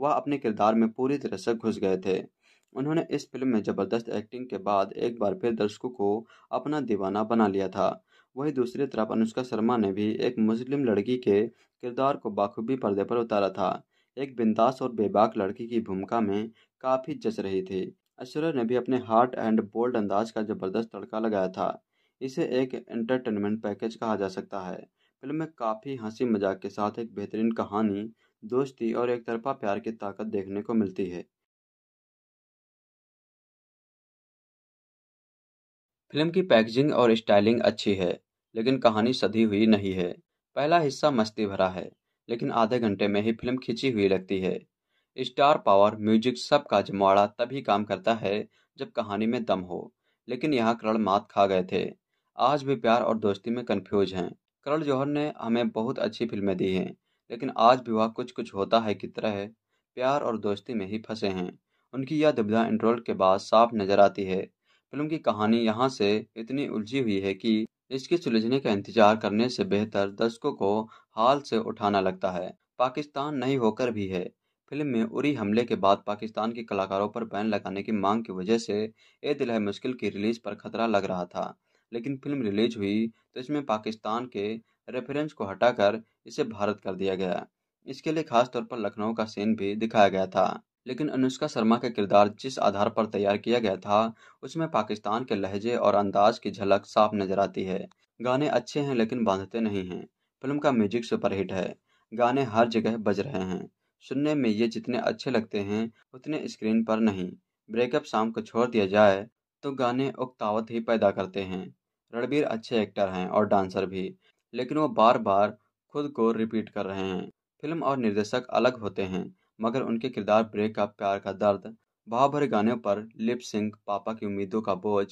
वह अपने किरदार में पूरी तरह से घुस गए थे उन्होंने इस फिल्म में ज़बरदस्त एक्टिंग के बाद एक बार फिर दर्शकों को अपना दीवाना बना लिया था वहीं दूसरी तरफ अनुष्का शर्मा ने भी एक मुस्लिम लड़की के किरदार को बाखूबी पर्दे पर उतारा था एक बिंदास और बेबाक लड़की की भूमिका में काफ़ी जच रही थी ऐश्वर्या ने भी अपने हार्ट एंड बोल्ड अंदाज का जबरदस्त तड़का लगाया था इसे एक एंटरटेनमेंट पैकेज कहा जा सकता है फिल्म में काफ़ी हंसी मजाक के साथ एक बेहतरीन कहानी दोस्ती और एक तरफा प्यार की ताकत देखने को मिलती है फिल्म की पैकेजिंग और स्टाइलिंग अच्छी है लेकिन कहानी सधी हुई नहीं है पहला हिस्सा मस्ती भरा है लेकिन आधे घंटे में ही फिल्म खिंची हुई लगती है स्टार पावर म्यूजिक सब का जमावड़ा तभी काम करता है जब कहानी में दम हो लेकिन यहाँ करण मात खा गए थे आज भी प्यार और दोस्ती में कन्फ्यूज हैं करण जौहर ने हमें बहुत अच्छी फिल्में दी हैं लेकिन आज भी वह कुछ कुछ होता है की तरह प्यार और दोस्ती में ही फंसे हैं उनकी यह दुविधा इंट्रोल के बाद साफ नजर आती है फिल्म की कहानी यहाँ से इतनी उलझी हुई है कि इसके सुलझने का इंतजार करने से बेहतर दर्शकों को हाल से उठाना लगता है पाकिस्तान नहीं होकर भी है फिल्म में उरी हमले के बाद पाकिस्तान के कलाकारों पर बैन लगाने की मांग की वजह से ए दिल है मुश्किल की रिलीज़ पर खतरा लग रहा था लेकिन फिल्म रिलीज हुई तो इसमें पाकिस्तान के रेफरेंस को हटाकर इसे भारत कर दिया गया इसके लिए खासतौर पर लखनऊ का सीन भी दिखाया गया था लेकिन अनुष्का शर्मा का किरदार जिस आधार पर तैयार किया गया था उसमें पाकिस्तान के लहजे और अंदाज की झलक साफ नजर आती है गाने अच्छे हैं लेकिन बांधते नहीं हैं फिल्म का म्यूजिक सुपरहिट है गाने हर जगह बज रहे हैं सुनने में ये जितने अच्छे लगते हैं उतने स्क्रीन पर नहीं ब्रेकअप शाम को छोड़ दिया जाए तो गाने उकतावत ही पैदा करते हैं रणबीर अच्छे एक्टर हैं और डांसर भी लेकिन वो बार बार खुद को रिपीट कर रहे हैं फिल्म और निर्देशक अलग होते हैं मगर उनके किरदार ब्रेकअप प्यार का दर्द भाव भरे गानों पर लिप सिंह पापा की उम्मीदों का बोझ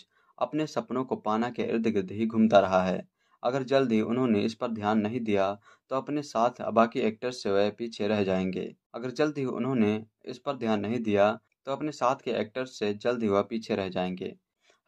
अपने सपनों को पाना के इर्द गिर्द ही घूमता रहा है अगर जल्द ही उन्होंने इस पर ध्यान नहीं दिया तो अपने साथ बाकी एक्टर्स से वह पीछे रह जाएंगे अगर जल्द ही उन्होंने इस पर ध्यान नहीं दिया तो अपने साथ के एक्टर्स से जल्द ही वह पीछे रह जाएंगे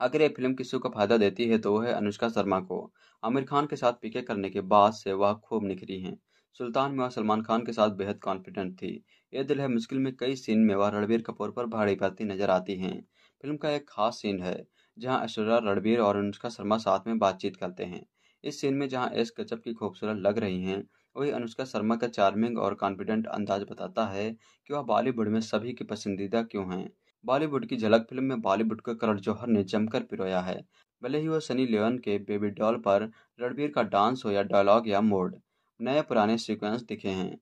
अगर ये फिल्म किसी को फायदा देती है तो वह है अनुष्का शर्मा को आमिर खान के साथ पीके करने के बाद से वह खूब निखरी हैं सुल्तान में वह सलमान खान के साथ बेहद कॉन्फिडेंट थी ये दिल है मुश्किल में कई सीन में वह रणबीर कपूर पर भाड़ी पड़ती नजर आती हैं फिल्म का एक खास सीन है जहां ऐश्वर्या रणबीर और अनुष्का शर्मा साथ में बातचीत करते हैं इस सीन में जहाँ एस कचप की खूबसूरत लग रही हैं वही अनुष्का शर्मा का चार्मिंग और कॉन्फिडेंट अंदाज बताता है कि वह बॉलीवुड में सभी की पसंदीदा क्यों हैं बॉलीवुड की झलक फिल्म में बॉलीवुड के करण जौहर ने जमकर पिरोया है भले ही वह सनी लियोन के बेबी डॉल पर रणबीर का डांस हो या डायलॉग या मोड नए पुराने सीक्वेंस दिखे हैं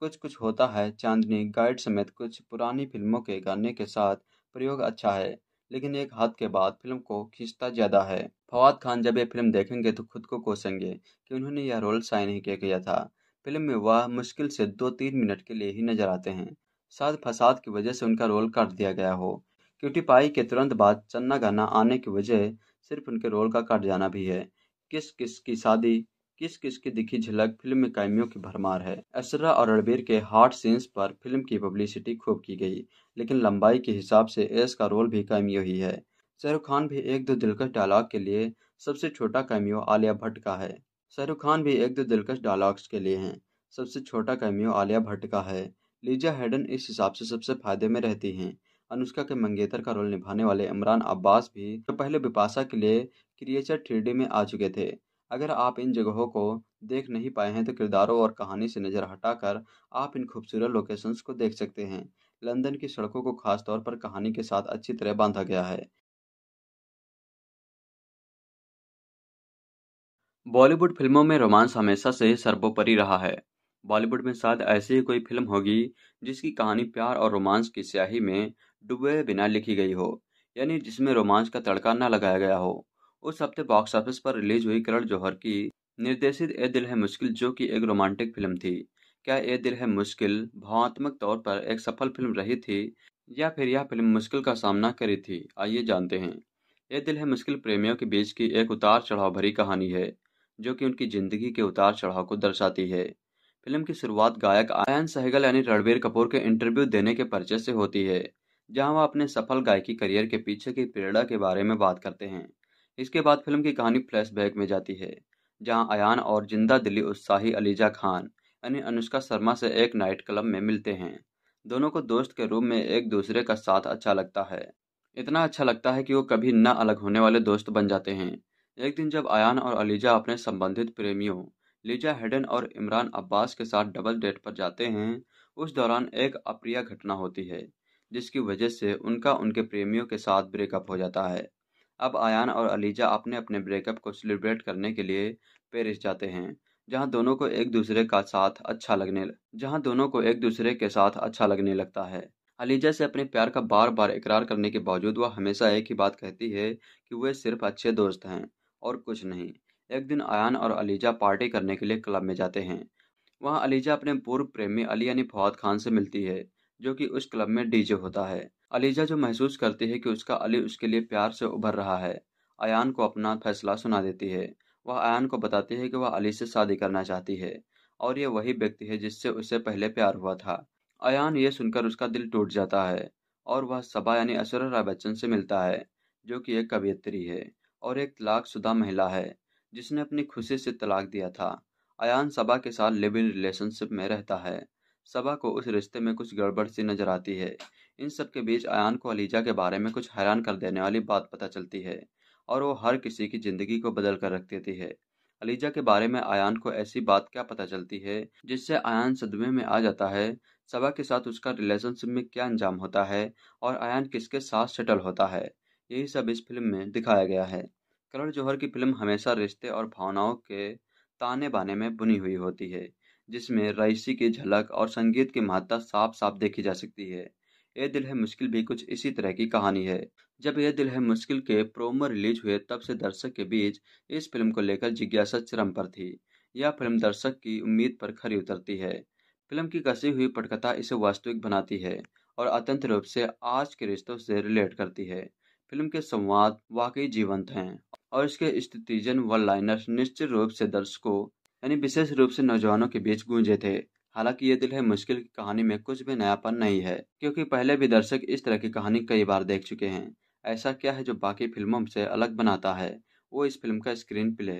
कुछ कुछ होता है चांदनी गाइड समेत कुछ पुरानी फिल्मों के गाने के साथ प्रयोग अच्छा है लेकिन एक हाथ के बाद फिल्म को खींचता ज्यादा है फवाद खान जब ये फिल्म देखेंगे तो खुद को कोसेंगे कि उन्होंने यह रोल साइन ही किया गया था फिल्म में वह मुश्किल से दो तीन मिनट के लिए ही नजर आते हैं शायद फसाद की वजह से उनका रोल काट दिया गया हो क्यूटी पाई के तुरंत बाद चन्ना गाना आने की वजह सिर्फ उनके रोल का काट जाना भी है किस किस की शादी किस किस की दिखी झलक फिल्म में कैमियों की भरमार है असरा और रणबीर के हॉट सीन्स पर फिल्म की पब्लिसिटी खूब की गई लेकिन लंबाई के हिसाब से एस का रोल भी कायमियो ही है शाहरुख खान भी एक दो दिलकश डायलॉग के लिए सबसे छोटा कैमियो आलिया भट्ट का है शाहरुख खान भी एक दो दिलकश डायलॉग्स के लिए हैं सबसे छोटा कैमियो आलिया भट्ट का है लीजा हेडन इस हिसाब से सबसे फायदे में रहती हैं अनुष्का के मंगेतर का रोल निभाने वाले इमरान अब्बास भी जो पहले बिपाशा के लिए क्रिएचर थ्री में आ चुके थे अगर आप इन जगहों को देख नहीं पाए हैं तो किरदारों और कहानी से नज़र हटाकर आप इन खूबसूरत लोकेशंस को देख सकते हैं लंदन की सड़कों को खास तौर पर कहानी के साथ अच्छी तरह बांधा गया है बॉलीवुड फिल्मों में रोमांस हमेशा से सर्वोपरि रहा है बॉलीवुड में शायद ऐसी ही कोई फिल्म होगी जिसकी कहानी प्यार और रोमांस की स्याही में डूबे बिना लिखी गई हो यानी जिसमें रोमांस का तड़का न लगाया गया हो उस हफ्ते बॉक्स ऑफिस पर रिलीज हुई करण जौहर की निर्देशित ए दिल है मुश्किल जो कि एक रोमांटिक फिल्म थी क्या ए दिल है मुश्किल भावात्मक तौर पर एक सफल फिल्म रही थी या फिर यह फिल्म मुश्किल का सामना करी थी आइए जानते हैं ए दिल है मुश्किल प्रेमियों के बीच की एक उतार चढ़ाव भरी कहानी है जो कि उनकी ज़िंदगी के उतार चढ़ाव को दर्शाती है फिल्म की शुरुआत गायक आयन सहगल यानी रणबीर कपूर के इंटरव्यू देने के परिचय से होती है जहां वह अपने सफल गायकी करियर के पीछे की प्रेरणा के बारे में बात करते हैं इसके बाद फिल्म की कहानी फ्लैशबैक में जाती है जहां अयान और जिंदा दिल्ली उत्साही अलीजा खान यानी अनुष्का शर्मा से एक नाइट क्लब में मिलते हैं दोनों को दोस्त के रूप में एक दूसरे का साथ अच्छा लगता है इतना अच्छा लगता है कि वो कभी न अलग होने वाले दोस्त बन जाते हैं एक दिन जब अन और अलीजा अपने संबंधित प्रेमियों लीजा हेडन और इमरान अब्बास के साथ डबल डेट पर जाते हैं उस दौरान एक अप्रिय घटना होती है जिसकी वजह से उनका उनके प्रेमियों के साथ ब्रेकअप हो जाता है अब आयान और अलीजा अपने अपने ब्रेकअप को सेलिब्रेट करने के लिए पेरिस जाते हैं जहां दोनों को एक दूसरे का साथ अच्छा लगने जहां दोनों को एक दूसरे के साथ अच्छा लगने लगता है अलीजा से अपने प्यार का बार बार इकरार करने के बावजूद वह हमेशा एक ही बात कहती है कि वे सिर्फ अच्छे दोस्त हैं और कुछ नहीं एक दिन आयान और अलीजा पार्टी करने के लिए क्लब में जाते हैं वहाँ अलीजा अपने पूर्व प्रेमी अली यानी फवाद खान से मिलती है जो कि उस क्लब में डीजे होता है अलीजा जो महसूस करती है कि उसका अली उसके लिए प्यार से उभर रहा है अयान को अपना फैसला सुना देती है वह अयान को बताती है कि वह अली से शादी करना चाहती है और यह वही व्यक्ति है जिससे उसे पहले प्यार हुआ था अयान ये सुनकर उसका दिल टूट जाता है और वह सबा यानी अशर राय बच्चन से मिलता है जो कि एक कवियत्री है और एक तलाकशुदा महिला है जिसने अपनी खुशी से तलाक दिया था अयान सबा के साथ लिव इन रिलेशनशिप में रहता है सबा को उस रिश्ते में कुछ गड़बड़ सी नजर आती है इन सब के बीच आयान को अलीजा के बारे में कुछ हैरान कर देने वाली बात पता चलती है और वो हर किसी की ज़िंदगी को बदल कर रख देती है अलीजा के बारे में आयान को ऐसी बात क्या पता चलती है जिससे आयान सदमे में आ जाता है सबा के साथ उसका रिलेशनशिप में क्या अंजाम होता है और आयान किसके साथ सेटल होता है यही सब इस फिल्म में दिखाया गया है करण जौहर की फिल्म हमेशा रिश्ते और भावनाओं के ताने बाने में बुनी हुई होती है जिसमें रईसी की झलक और संगीत की महत्ता साफ साफ देखी जा सकती है ये दिल है मुश्किल भी कुछ इसी तरह की कहानी है जब यह दिल है मुश्किल के प्रोमो रिलीज हुए तब से दर्शक के बीच इस फिल्म को लेकर जिज्ञासा चरम पर थी यह फिल्म दर्शक की उम्मीद पर खरी उतरती है फिल्म की कसी हुई पटकथा इसे वास्तविक बनाती है और अत्यंत रूप से आज के रिश्तों से रिलेट करती है फिल्म के संवाद वाकई जीवंत हैं और इसके स्थितिजन व लाइनर निश्चित रूप से दर्शकों यानी विशेष रूप से नौजवानों के बीच गूंजे थे हालांकि ये दिल है मुश्किल की कहानी में कुछ भी नयापन नहीं है क्योंकि पहले भी दर्शक इस तरह की कहानी कई बार देख चुके हैं ऐसा क्या है जो बाकी फिल्मों से अलग बनाता है वो इस फिल्म का स्क्रीन प्ले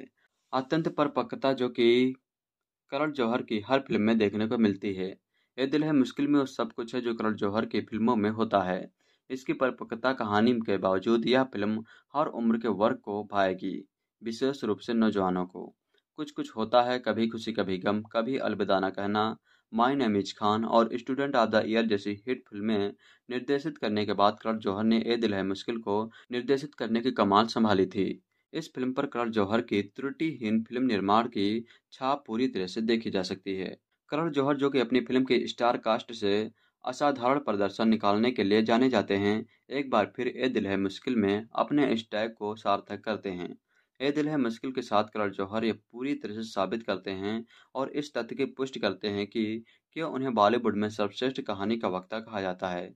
अत्यंत परपक्वता जो कि करण जौहर की हर फिल्म में देखने को मिलती है ये दिल है मुश्किल में और सब कुछ है जो करण जौहर की फिल्मों में होता है इसकी परपक्वता कहानी के बावजूद यह फिल्म हर उम्र के वर्ग को भाएगी विशेष रूप से नौजवानों को कुछ कुछ होता है कभी खुशी कभी गम कभी अलविदा ना कहना माई नेम इज खान और स्टूडेंट ऑफ द ईयर जैसी हिट फिल्में निर्देशित करने के बाद करण जौहर ने ए दिल है मुश्किल को निर्देशित करने की कमाल संभाली थी इस फिल्म पर करण जौहर की त्रुटिहीन फिल्म निर्माण की छाप पूरी तरह से देखी जा सकती है करण जौहर जो कि अपनी फिल्म के स्टार कास्ट से असाधारण प्रदर्शन निकालने के लिए जाने जाते हैं एक बार फिर ए दिल है मुश्किल में अपने इस टैग को सार्थक करते हैं ए दिल है मुश्किल के साथ करार जौहर ये पूरी तरह से साबित करते हैं और इस तथ्य की पुष्टि करते हैं कि क्यों उन्हें बॉलीवुड में सर्वश्रेष्ठ कहानी का वक्ता कहा जाता है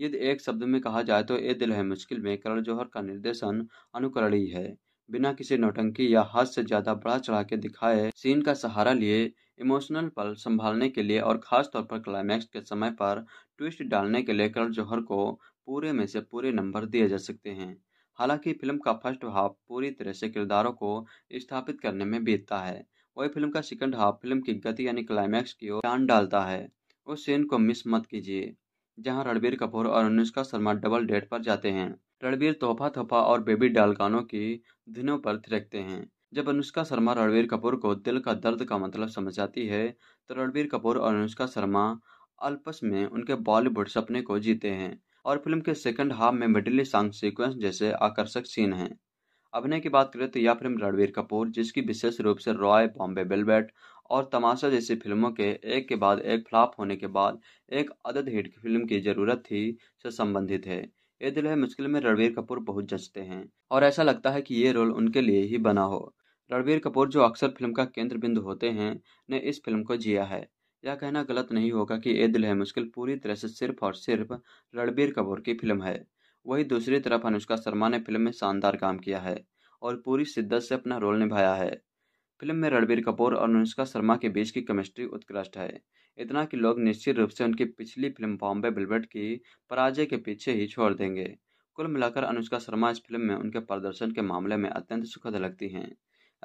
यदि एक शब्द में कहा जाए तो ए दिल है मुश्किल में करण जौहर का निर्देशन अनुकरणीय है बिना किसी नौटंकी या हद से ज़्यादा बढ़ा चढ़ा के दिखाए सीन का सहारा लिए इमोशनल पल संभालने के लिए और ख़ास तौर पर क्लाइमैक्स के समय पर ट्विस्ट डालने के लिए करण जौहर को पूरे में से पूरे नंबर दिए जा सकते हैं हालांकि फिल्म का फर्स्ट हाफ पूरी तरह से किरदारों को स्थापित करने में बीतता है वही फिल्म का सेकंड हाफ फिल्म की गति यानी क्लाइमैक्स की ओर टान डालता है उस सीन को मिस मत कीजिए जहां रणबीर कपूर और अनुष्का शर्मा डबल डेट पर जाते हैं रणबीर तोहफा तोहफा और बेबी डालकानों की धिनों पर थिरकते हैं जब अनुष्का शर्मा रणबीर कपूर को दिल का दर्द का मतलब समझाती है तो रणबीर कपूर और अनुष्का शर्मा अल्पस में उनके बॉलीवुड सपने को जीते हैं और फिल्म के सेकंड हाफ में मिडिल सॉन्ग सीक्वेंस जैसे आकर्षक सीन हैं अभिनय की बात करें तो यह फिल्म रणवीर कपूर जिसकी विशेष रूप से रॉय बॉम्बे बिलबेट और तमाशा जैसी फिल्मों के एक के बाद एक फ्लॉप होने के बाद एक अदद हिट फिल्म की ज़रूरत थी से संबंधित है ये दिल है मुश्किल में रणवीर कपूर बहुत जचते हैं और ऐसा लगता है कि ये रोल उनके लिए ही बना हो रणवीर कपूर जो अक्सर फिल्म का केंद्र बिंदु होते हैं ने इस फिल्म को जिया है यह कहना गलत नहीं होगा कि ए दिल है मुश्किल पूरी तरह से सिर्फ और सिर्फ रणबीर कपूर की फिल्म है वहीं दूसरी तरफ अनुष्का शर्मा ने फिल्म में शानदार काम किया है और पूरी शिद्दत से अपना रोल निभाया है फिल्म में रणबीर कपूर और अनुष्का शर्मा के बीच की केमिस्ट्री उत्कृष्ट है इतना कि लोग निश्चित रूप से उनकी पिछली फिल्म बॉम्बे बिलबेट की पराजय के पीछे ही छोड़ देंगे कुल मिलाकर अनुष्का शर्मा इस फिल्म में उनके प्रदर्शन के मामले में अत्यंत सुखद लगती हैं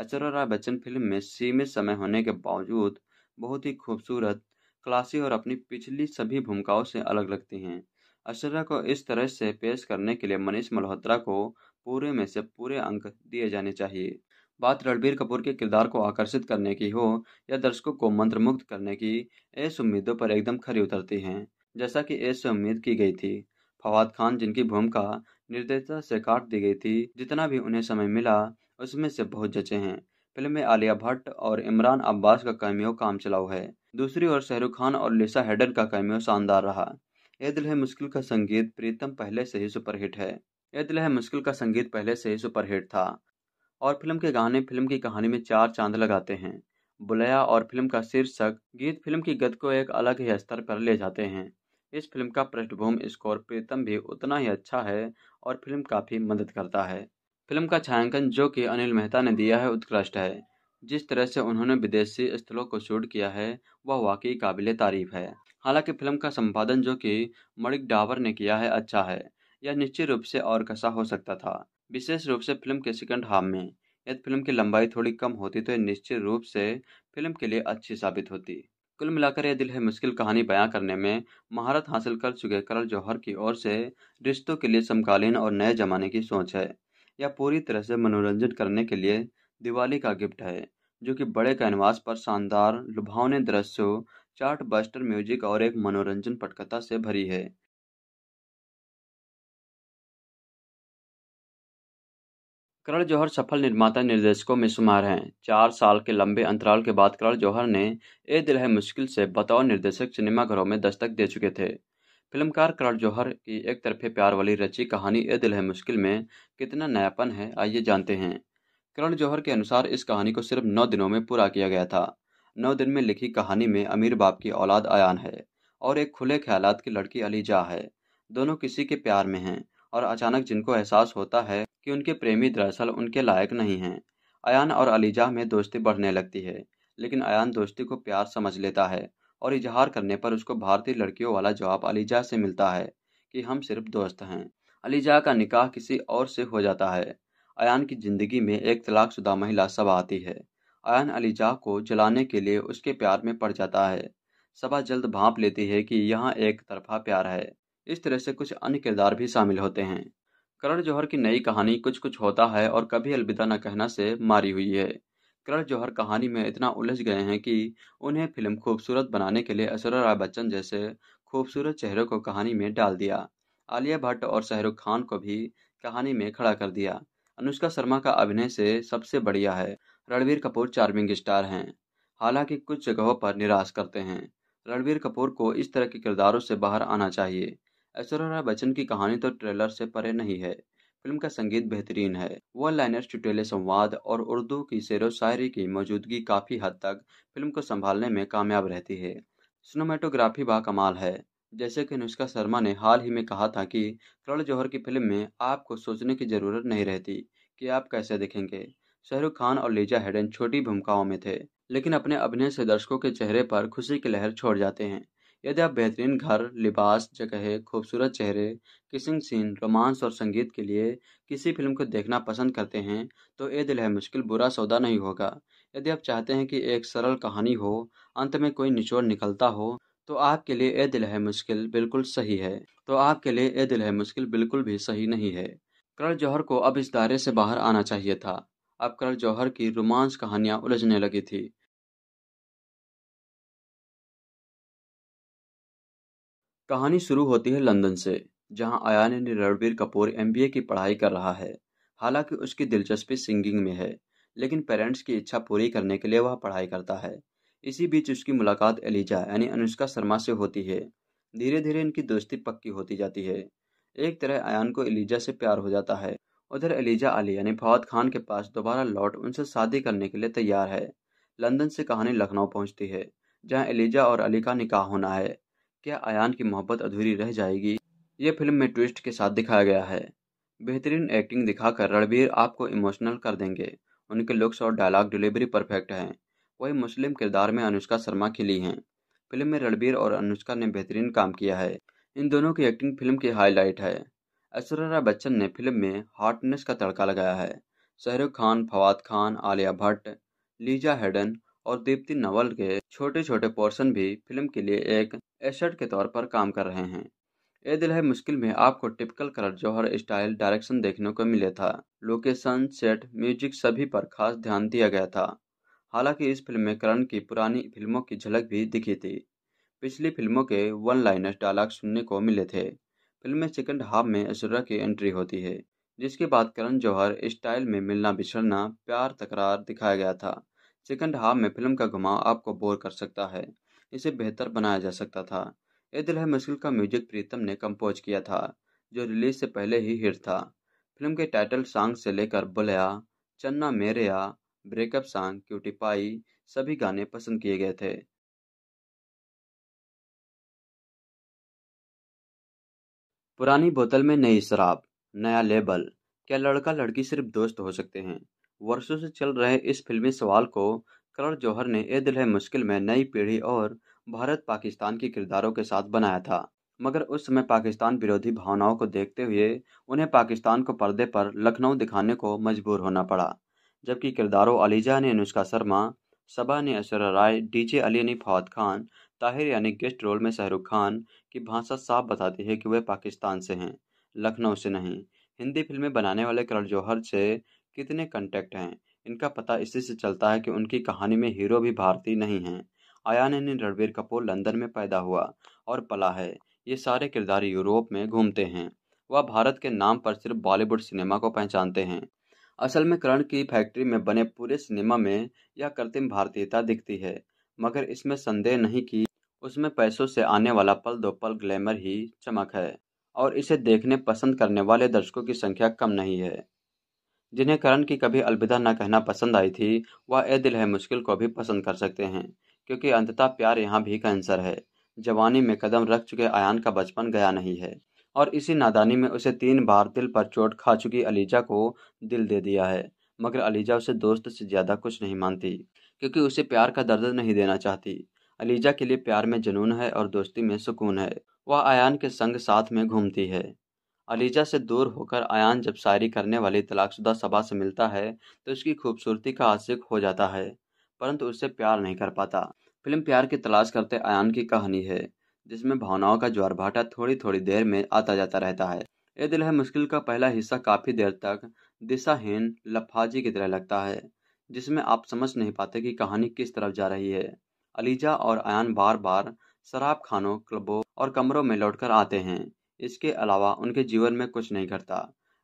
अचर राय बच्चन फिल्म में सीमित समय होने के बावजूद बहुत ही खूबसूरत क्लासी और अपनी पिछली सभी भूमिकाओं से अलग लगती हैं अश्वर्या को इस तरह से पेश करने के लिए मनीष मल्होत्रा को पूरे में से पूरे अंक दिए जाने चाहिए बात रणबीर कपूर के किरदार को आकर्षित करने की हो या दर्शकों को मंत्रमुग्ध करने की ऐस उम्मीदों पर एकदम खरी उतरती हैं जैसा कि ऐसे उम्मीद की गई थी फवाद खान जिनकी भूमिका निर्दयता से काट दी गई थी जितना भी उन्हें समय मिला उसमें से बहुत जचे हैं फिल्म में आलिया भट्ट और इमरान अब्बास का कैमियो काम चलाऊ है दूसरी ओर शाहरुख खान और लिसा हेडन का कैमियो शानदार रहा ए दिल है मुश्किल का संगीत प्रीतम पहले से ही सुपरहिट है ए दिल है मुश्किल का संगीत पहले से ही सुपरहिट था और फिल्म के गाने फिल्म की कहानी में चार चांद लगाते हैं बुलाया और फिल्म का शीर्षक गीत फिल्म की गत को एक अलग ही स्तर पर ले जाते हैं इस फिल्म का पृष्ठभूमि स्कोर प्रीतम भी उतना ही अच्छा है और फिल्म काफ़ी मदद करता है फिल्म का छायांकन जो कि अनिल मेहता ने दिया है उत्कृष्ट है जिस तरह से उन्होंने विदेशी स्थलों को शूट किया है वह वाकई काबिल तारीफ है हालांकि फिल्म का संपादन जो कि मणिक डावर ने किया है अच्छा है यह निश्चित रूप से और कसा हो सकता था विशेष रूप से फिल्म के सेकंड हाफ में यदि फिल्म की लंबाई थोड़ी कम होती तो यह निश्चित रूप से फिल्म के लिए अच्छी साबित होती कुल मिलाकर यह दिल है मुश्किल कहानी बयां करने में महारत हासिल कर चुके करल जौहर की ओर से रिश्तों के लिए समकालीन और नए जमाने की सोच है या पूरी तरह से मनोरंजन करने के लिए दिवाली का गिफ्ट है जो कि बड़े कैनवास पर शानदार लुभावने दृश्यों चार्ट बस्टर म्यूजिक और एक मनोरंजन पटकथा से भरी है करण जौहर सफल निर्माता निर्देशकों में शुमार हैं चार साल के लंबे अंतराल के बाद करण जौहर ने ए दिल है मुश्किल से बतौर निर्देशक सिनेमाघरों में दस्तक दे चुके थे फिल्मकार करण जौहर की एक तरफे प्यार वाली रची कहानी ए दिल है मुश्किल में कितना नयापन है आइए जानते हैं करण जौहर के अनुसार इस कहानी को सिर्फ नौ दिनों में पूरा किया गया था नौ दिन में लिखी कहानी में अमीर बाप की औलाद आयान है और एक खुले ख्यालात की लड़की अलीजा है दोनों किसी के प्यार में हैं और अचानक जिनको एहसास होता है कि उनके प्रेमी दरअसल उनके लायक नहीं हैं अयान और अलीजा में दोस्ती बढ़ने लगती है लेकिन अयान दोस्ती को प्यार समझ लेता है और इजहार करने पर उसको भारतीय लड़कियों वाला जवाब अलीजा से मिलता है कि हम सिर्फ दोस्त हैं अलीजा का निकाह किसी और से हो जाता है अयान की ज़िंदगी में एक तलाकशुदा महिला सभा आती है अयान अलीजा को जलाने के लिए उसके प्यार में पड़ जाता है सभा जल्द भाप लेती है कि यहाँ एक तरफा प्यार है इस तरह से कुछ अन्य किरदार भी शामिल होते हैं करण जौहर की नई कहानी कुछ कुछ होता है और कभी अलविदा न कहना से मारी हुई है करण जौहर कहानी में इतना उलझ गए हैं कि उन्हें फिल्म खूबसूरत बनाने के लिए ऐश्वर्या राय बच्चन जैसे खूबसूरत चेहरों को कहानी में डाल दिया आलिया भट्ट और शाहरुख खान को भी कहानी में खड़ा कर दिया अनुष्का शर्मा का अभिनय से सबसे बढ़िया है रणवीर कपूर चार्मिंग स्टार हैं हालांकि कुछ जगहों पर निराश करते हैं रणवीर कपूर को इस तरह के किरदारों से बाहर आना चाहिए ऐश्वर्या राय बच्चन की कहानी तो ट्रेलर से परे नहीं है फिल्म का संगीत बेहतरीन है वन लाइनर चुटेले संवाद और उर्दू की शेर शायरी की मौजूदगी काफ़ी हद तक फिल्म को संभालने में कामयाब रहती है सिनेमाटोग्राफी बा कमाल है जैसे कि अनुष्का शर्मा ने हाल ही में कहा था कि करण जौहर की फिल्म में आपको सोचने की ज़रूरत नहीं रहती कि आप कैसे देखेंगे शाहरुख खान और लीजा हेडन छोटी भूमिकाओं में थे लेकिन अपने अभिनय से दर्शकों के चेहरे पर खुशी की लहर छोड़ जाते हैं यदि आप बेहतरीन घर लिबास जगह खूबसूरत चेहरे किसिंग सीन रोमांस और संगीत के लिए किसी फिल्म को देखना पसंद करते हैं तो ए दिल है मुश्किल बुरा सौदा नहीं होगा यदि आप चाहते हैं कि एक सरल कहानी हो अंत में कोई निचोड़ निकलता हो तो आपके लिए ए दिल है मुश्किल बिल्कुल सही है तो आपके लिए ए दिल है मुश्किल बिल्कुल भी सही नहीं है करण जौहर को अब इस दायरे से बाहर आना चाहिए था अब करण जौहर की रोमांस कहानियाँ उलझने लगी थी कहानी शुरू होती है लंदन से जहां आयान ने रणबीर कपूर एमबीए की पढ़ाई कर रहा है हालांकि उसकी दिलचस्पी सिंगिंग में है लेकिन पेरेंट्स की इच्छा पूरी करने के लिए वह पढ़ाई करता है इसी बीच उसकी मुलाकात एलिजा यानी अनुष्का शर्मा से होती है धीरे धीरे इनकी दोस्ती पक्की होती जाती है एक तरह आयान को एलिजा से प्यार हो जाता है उधर एलिजा अली यानी फवाद खान के पास दोबारा लौट उनसे शादी करने के लिए तैयार है लंदन से कहानी लखनऊ पहुंचती है जहां एलिजा और अली का निकाह होना है क्या आयान की मोहब्बत अधूरी रह जाएगी ये फिल्म में ट्विस्ट के साथ दिखाया गया है बेहतरीन एक्टिंग दिखाकर रणबीर आपको इमोशनल कर देंगे उनके लुक्स और डायलॉग डिलीवरी परफेक्ट हैं वही मुस्लिम किरदार में अनुष्का शर्मा खिली हैं फिल्म में रणबीर और अनुष्का ने बेहतरीन काम किया है इन दोनों की एक्टिंग फिल्म की हाईलाइट है ऐश्वर्या बच्चन ने फिल्म में हार्टनेस का तड़का लगाया है शाहरुख खान फवाद खान आलिया भट्ट लीजा हेडन और दीप्ति नवल के छोटे छोटे पोर्शन भी फिल्म के लिए एक एसेट के तौर पर काम कर रहे हैं ए दिल है मुश्किल में आपको typical Karan Johar style direction देखने को मिले था लोकेशन सेट म्यूजिक सभी पर खास ध्यान दिया गया था हालांकि इस फिल्म में करण की पुरानी फिल्मों की झलक भी दिखी थी पिछली फिल्मों के वन लाइनर्स डायलॉग सुनने को मिले थे फिल्म में सेकंड हाफ में असुरा की एंट्री होती है जिसके बाद करण जौहर स्टाइल में मिलना बिछड़ना प्यार तकरार दिखाया गया था सेकंड हाफ में फिल्म का घुमाव आपको बोर कर सकता है इसे बेहतर बनाया जा सकता था ये दिल है मुश्किल का म्यूजिक प्रीतम ने कंपोज किया था जो रिलीज से पहले ही हिट था फिल्म के टाइटल सॉन्ग से लेकर Bulleya Channa Mereya breakup song cutie सभी गाने पसंद किए गए थे पुरानी बोतल में नई शराब नया लेबल क्या लड़का लड़की सिर्फ दोस्त हो सकते हैं वर्षों से चल रहे इस फिल्मी सवाल को करण जौहर ने ए दिल है मुश्किल में नई पीढ़ी और भारत पाकिस्तान के किरदारों के साथ बनाया था मगर उस समय पाकिस्तान विरोधी भावनाओं को देखते हुए उन्हें पाकिस्तान को पर्दे पर लखनऊ दिखाने को मजबूर होना पड़ा जबकि किरदारों अलीजा ने अनुष्का शर्मा सबा ने ऐश्वर्या राय डीजे अली ने फवाद खान ताहिर यानी गेस्ट रोल में शाहरुख खान की भाषा साफ बताती है कि वे पाकिस्तान से हैं लखनऊ से नहीं हिंदी फिल्में बनाने वाले करण जौहर से कितने कंटेक्ट हैं इनका पता इसी से चलता है कि उनकी कहानी में हीरो भी भारतीय नहीं हैं आयाननी रणबीर कपूर लंदन में पैदा हुआ और पला है ये सारे किरदार यूरोप में घूमते हैं वह भारत के नाम पर सिर्फ बॉलीवुड सिनेमा को पहचानते हैं असल में करण की फैक्ट्री में बने पूरे सिनेमा में यह कृत्रिम भारतीयता दिखती है मगर इसमें संदेह नहीं कि उसमें पैसों से आने वाला पल दो पल ग्लैमर ही चमक है और इसे देखने पसंद करने वाले दर्शकों की संख्या कम नहीं है जिन्हें करण की कभी अलविदा न कहना पसंद आई थी वह ए दिल है मुश्किल को भी पसंद कर सकते हैं क्योंकि अंततः प्यार यहाँ भी कैंसर है जवानी में कदम रख चुके आयान का बचपन गया नहीं है और इसी नादानी में उसे तीन बार दिल पर चोट खा चुकी अलीजा को दिल दे दिया है मगर अलीजा उसे दोस्त से ज़्यादा कुछ नहीं मानती क्योंकि उसे प्यार का दर्द नहीं देना चाहती अलीजा के लिए प्यार में जुनून है और दोस्ती में सुकून है वह आयान के संग साथ में घूमती है अलीजा से दूर होकर आयान जब शायरी करने वाली तलाकशुदा सबा से मिलता है तो उसकी खूबसूरती का आशिक हो जाता है परंतु उससे प्यार नहीं कर पाता फिल्म प्यार की तलाश करते आयान की कहानी है जिसमें भावनाओं का ज्वार भाटा थोड़ी थोड़ी देर में आता जाता रहता है ये दिल है मुश्किल का पहला हिस्सा काफ़ी देर तक दिशाहीन लफाजी की तरह लगता है जिसमें आप समझ नहीं पाते कि कहानी किस तरफ जा रही है अलीजा और अयान बार बार शराब खानों क्लबों और कमरों में लौटकर आते हैं इसके अलावा उनके जीवन में कुछ नहीं घटता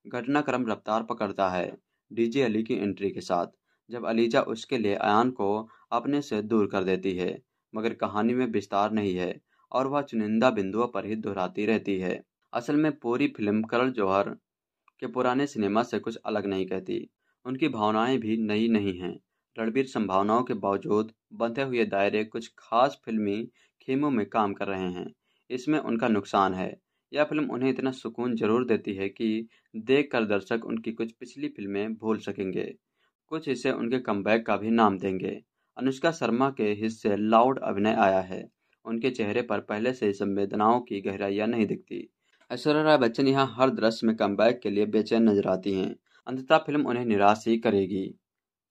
घटनाक्रम रफ्तार पकड़ता है डीजे अली की एंट्री के साथ जब अलीजा उसके लिए अयान को अपने से दूर कर देती है मगर कहानी में विस्तार नहीं है और वह चुनिंदा बिंदुओं पर ही दोहराती रहती है असल में पूरी फिल्म करण जौहर के पुराने सिनेमा से कुछ अलग नहीं कहती उनकी भावनाएं भी नई नहीं हैं रणबीर संभावनाओं के बावजूद बंधे हुए दायरे कुछ खास फिल्मी खेमों में काम कर रहे हैं इसमें उनका नुकसान है यह फिल्म उन्हें इतना सुकून जरूर देती है कि देख कर दर्शक उनकी कुछ पिछली फिल्में भूल सकेंगे कुछ हिस्से उनके कम का भी नाम देंगे अनुष्का शर्मा के हिस्से लाउड अभिनय आया है उनके चेहरे पर पहले से ही संवेदनाओं की गहराइयाँ नहीं दिखती ऐश्वर्या राय बच्चन यहाँ हर दृश्य में कम के लिए बेचैन नजर आती हैं अंततः फिल्म उन्हें निराश ही करेगी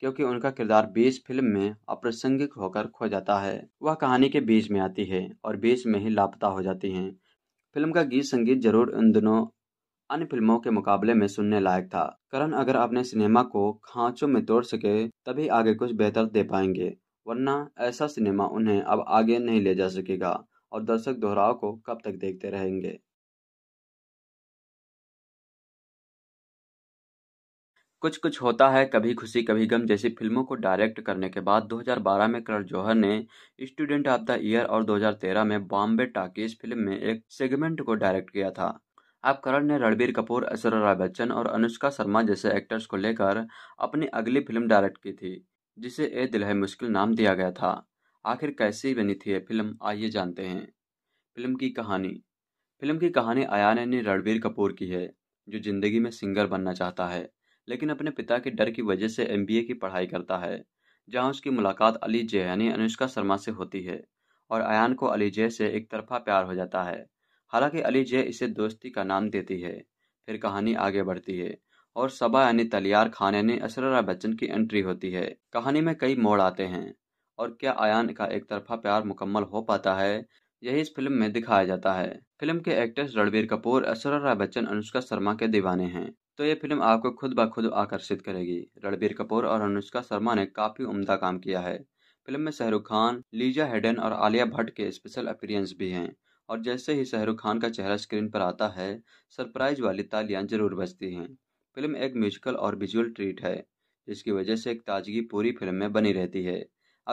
क्योंकि उनका किरदार बीस फिल्म में अप्रासंगिक होकर खो जाता है वह कहानी के बीच में आती है और बीच में ही लापता हो जाती हैं फिल्म का गीत संगीत जरूर उन दिनों अन्य फिल्मों के मुकाबले में सुनने लायक था करण अगर अपने सिनेमा को खांचों में तोड़ सके तभी आगे कुछ बेहतर दे पाएंगे वरना ऐसा सिनेमा उन्हें अब आगे नहीं ले जा सकेगा और दर्शक दोहराव को कब तक देखते रहेंगे कुछ कुछ होता है कभी खुशी कभी गम जैसी फिल्मों को डायरेक्ट करने के बाद 2012 में करण जौहर ने स्टूडेंट ऑफ द ईयर और 2013 में बॉम्बे टाकेश फिल्म में एक सेगमेंट को डायरेक्ट किया था अब करण ने रणबीर कपूर ऐश्वर्या राय बच्चन और अनुष्का शर्मा जैसे एक्टर्स को लेकर अपनी अगली फिल्म डायरेक्ट की थी जिसे ए दिल है मुश्किल नाम दिया गया था आखिर कैसी बनी थी ये फिल्म आइए जानते हैं फिल्म की कहानी फिल्म की कहानी आयान ने रणबीर कपूर की है जो जिंदगी में सिंगर बनना चाहता है लेकिन अपने पिता के डर की वजह से एम की पढ़ाई करता है जहाँ उसकी मुलाकात अली जय यानी अनुष्का शर्मा से होती है और अयान को अली जय से एक तरफा प्यार हो जाता है हालांकि अली जय इसे दोस्ती का नाम देती है फिर कहानी आगे बढ़ती है और सबा यानी तलियार खान यानी असरा बच्चन की एंट्री होती है कहानी में कई मोड़ आते हैं और क्या आयान का एक तरफा प्यार मुकम्मल हो पाता है यही इस फिल्म में दिखाया जाता है फिल्म के एक्ट्रेस रणबीर कपूर असर राय बच्चन अनुष्का शर्मा के दीवाने हैं तो ये फिल्म आपको खुद ब खुद आकर्षित करेगी रणबीर कपूर और अनुष्का शर्मा ने काफ़ी उम्दा काम किया है फिल्म में शाहरुख खान लीजा हेडन और आलिया भट्ट के स्पेशल अपीरियंस भी हैं और जैसे ही शाहरुख खान का चेहरा स्क्रीन पर आता है सरप्राइज वाली तालियां जरूर बजती हैं फिल्म एक म्यूजिकल और विजुअल ट्रीट है जिसकी वजह से एक ताजगी पूरी फिल्म में बनी रहती है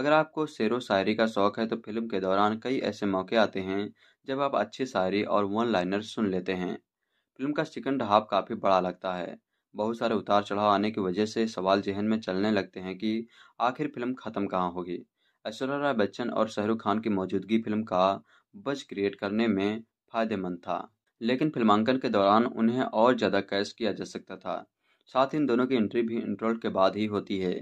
अगर आपको शेर व शायरी का शौक है तो फिल्म के दौरान कई ऐसे मौके आते हैं जब आप अच्छी शायरी और वन लाइनर सुन लेते हैं फिल्म का सेकंड हाफ काफ़ी बड़ा लगता है बहुत सारे उतार चढ़ाव आने की वजह से सवाल जहन में चलने लगते हैं कि आखिर फिल्म ख़त्म कहाँ होगी ऐश्वर्या राय बच्चन और शाहरुख खान की मौजूदगी फिल्म का बज क्रिएट करने में फ़ायदेमंद था लेकिन फिल्मांकन के दौरान उन्हें और ज़्यादा कैश किया जा सकता था साथ ही इन दोनों की एंट्री भी इंट्रोल के बाद ही होती है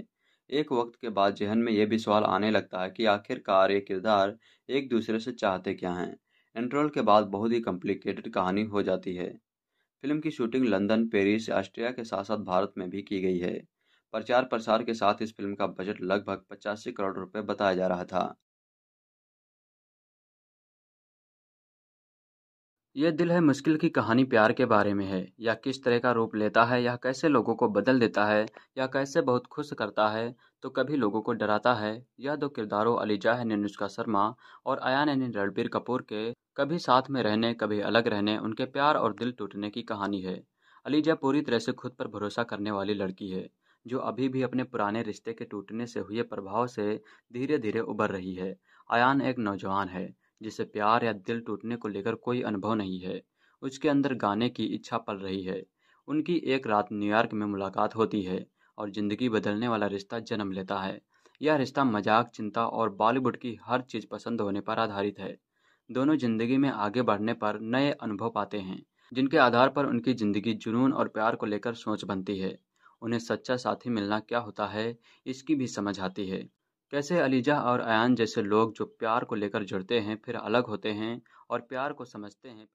एक वक्त के बाद जहन में यह भी सवाल आने लगता है कि आखिरकार ये किरदार एक दूसरे से चाहते क्या हैं इंट्रोल के बाद बहुत ही कॉम्प्लिकेटेड कहानी हो जाती है फिल्म की शूटिंग लंदन पेरिस ऑस्ट्रिया के साथ साथ भारत में भी की गई है प्रचार प्रसार के साथ इस फिल्म का बजट लगभग पचासी करोड़ रुपये बताया जा रहा था ये दिल है मुश्किल की कहानी प्यार के बारे में है या किस तरह का रूप लेता है या कैसे लोगों को बदल देता है या कैसे बहुत खुश करता है तो कभी लोगों को डराता है यह दो तो किरदारों अलीजा ने अनुष्का शर्मा और अयान ने रणबीर कपूर के कभी साथ में रहने कभी अलग रहने उनके प्यार और दिल टूटने की कहानी है अलीजा पूरी तरह से खुद पर भरोसा करने वाली लड़की है जो अभी भी अपने पुराने रिश्ते के टूटने से हुए प्रभाव से धीरे धीरे उभर रही है अयान एक नौजवान है जिसे प्यार या दिल टूटने को लेकर कोई अनुभव नहीं है उसके अंदर गाने की इच्छा पल रही है उनकी एक रात न्यूयॉर्क में मुलाकात होती है और ज़िंदगी बदलने वाला रिश्ता जन्म लेता है यह रिश्ता मजाक चिंता और बॉलीवुड की हर चीज़ पसंद होने पर आधारित है दोनों ज़िंदगी में आगे बढ़ने पर नए अनुभव पाते हैं जिनके आधार पर उनकी ज़िंदगी जुनून और प्यार को लेकर सोच बनती है उन्हें सच्चा साथी मिलना क्या होता है इसकी भी समझ आती है कैसे अलीजा और अन जैसे लोग जो प्यार को लेकर जुड़ते हैं फिर अलग होते हैं और प्यार को समझते हैं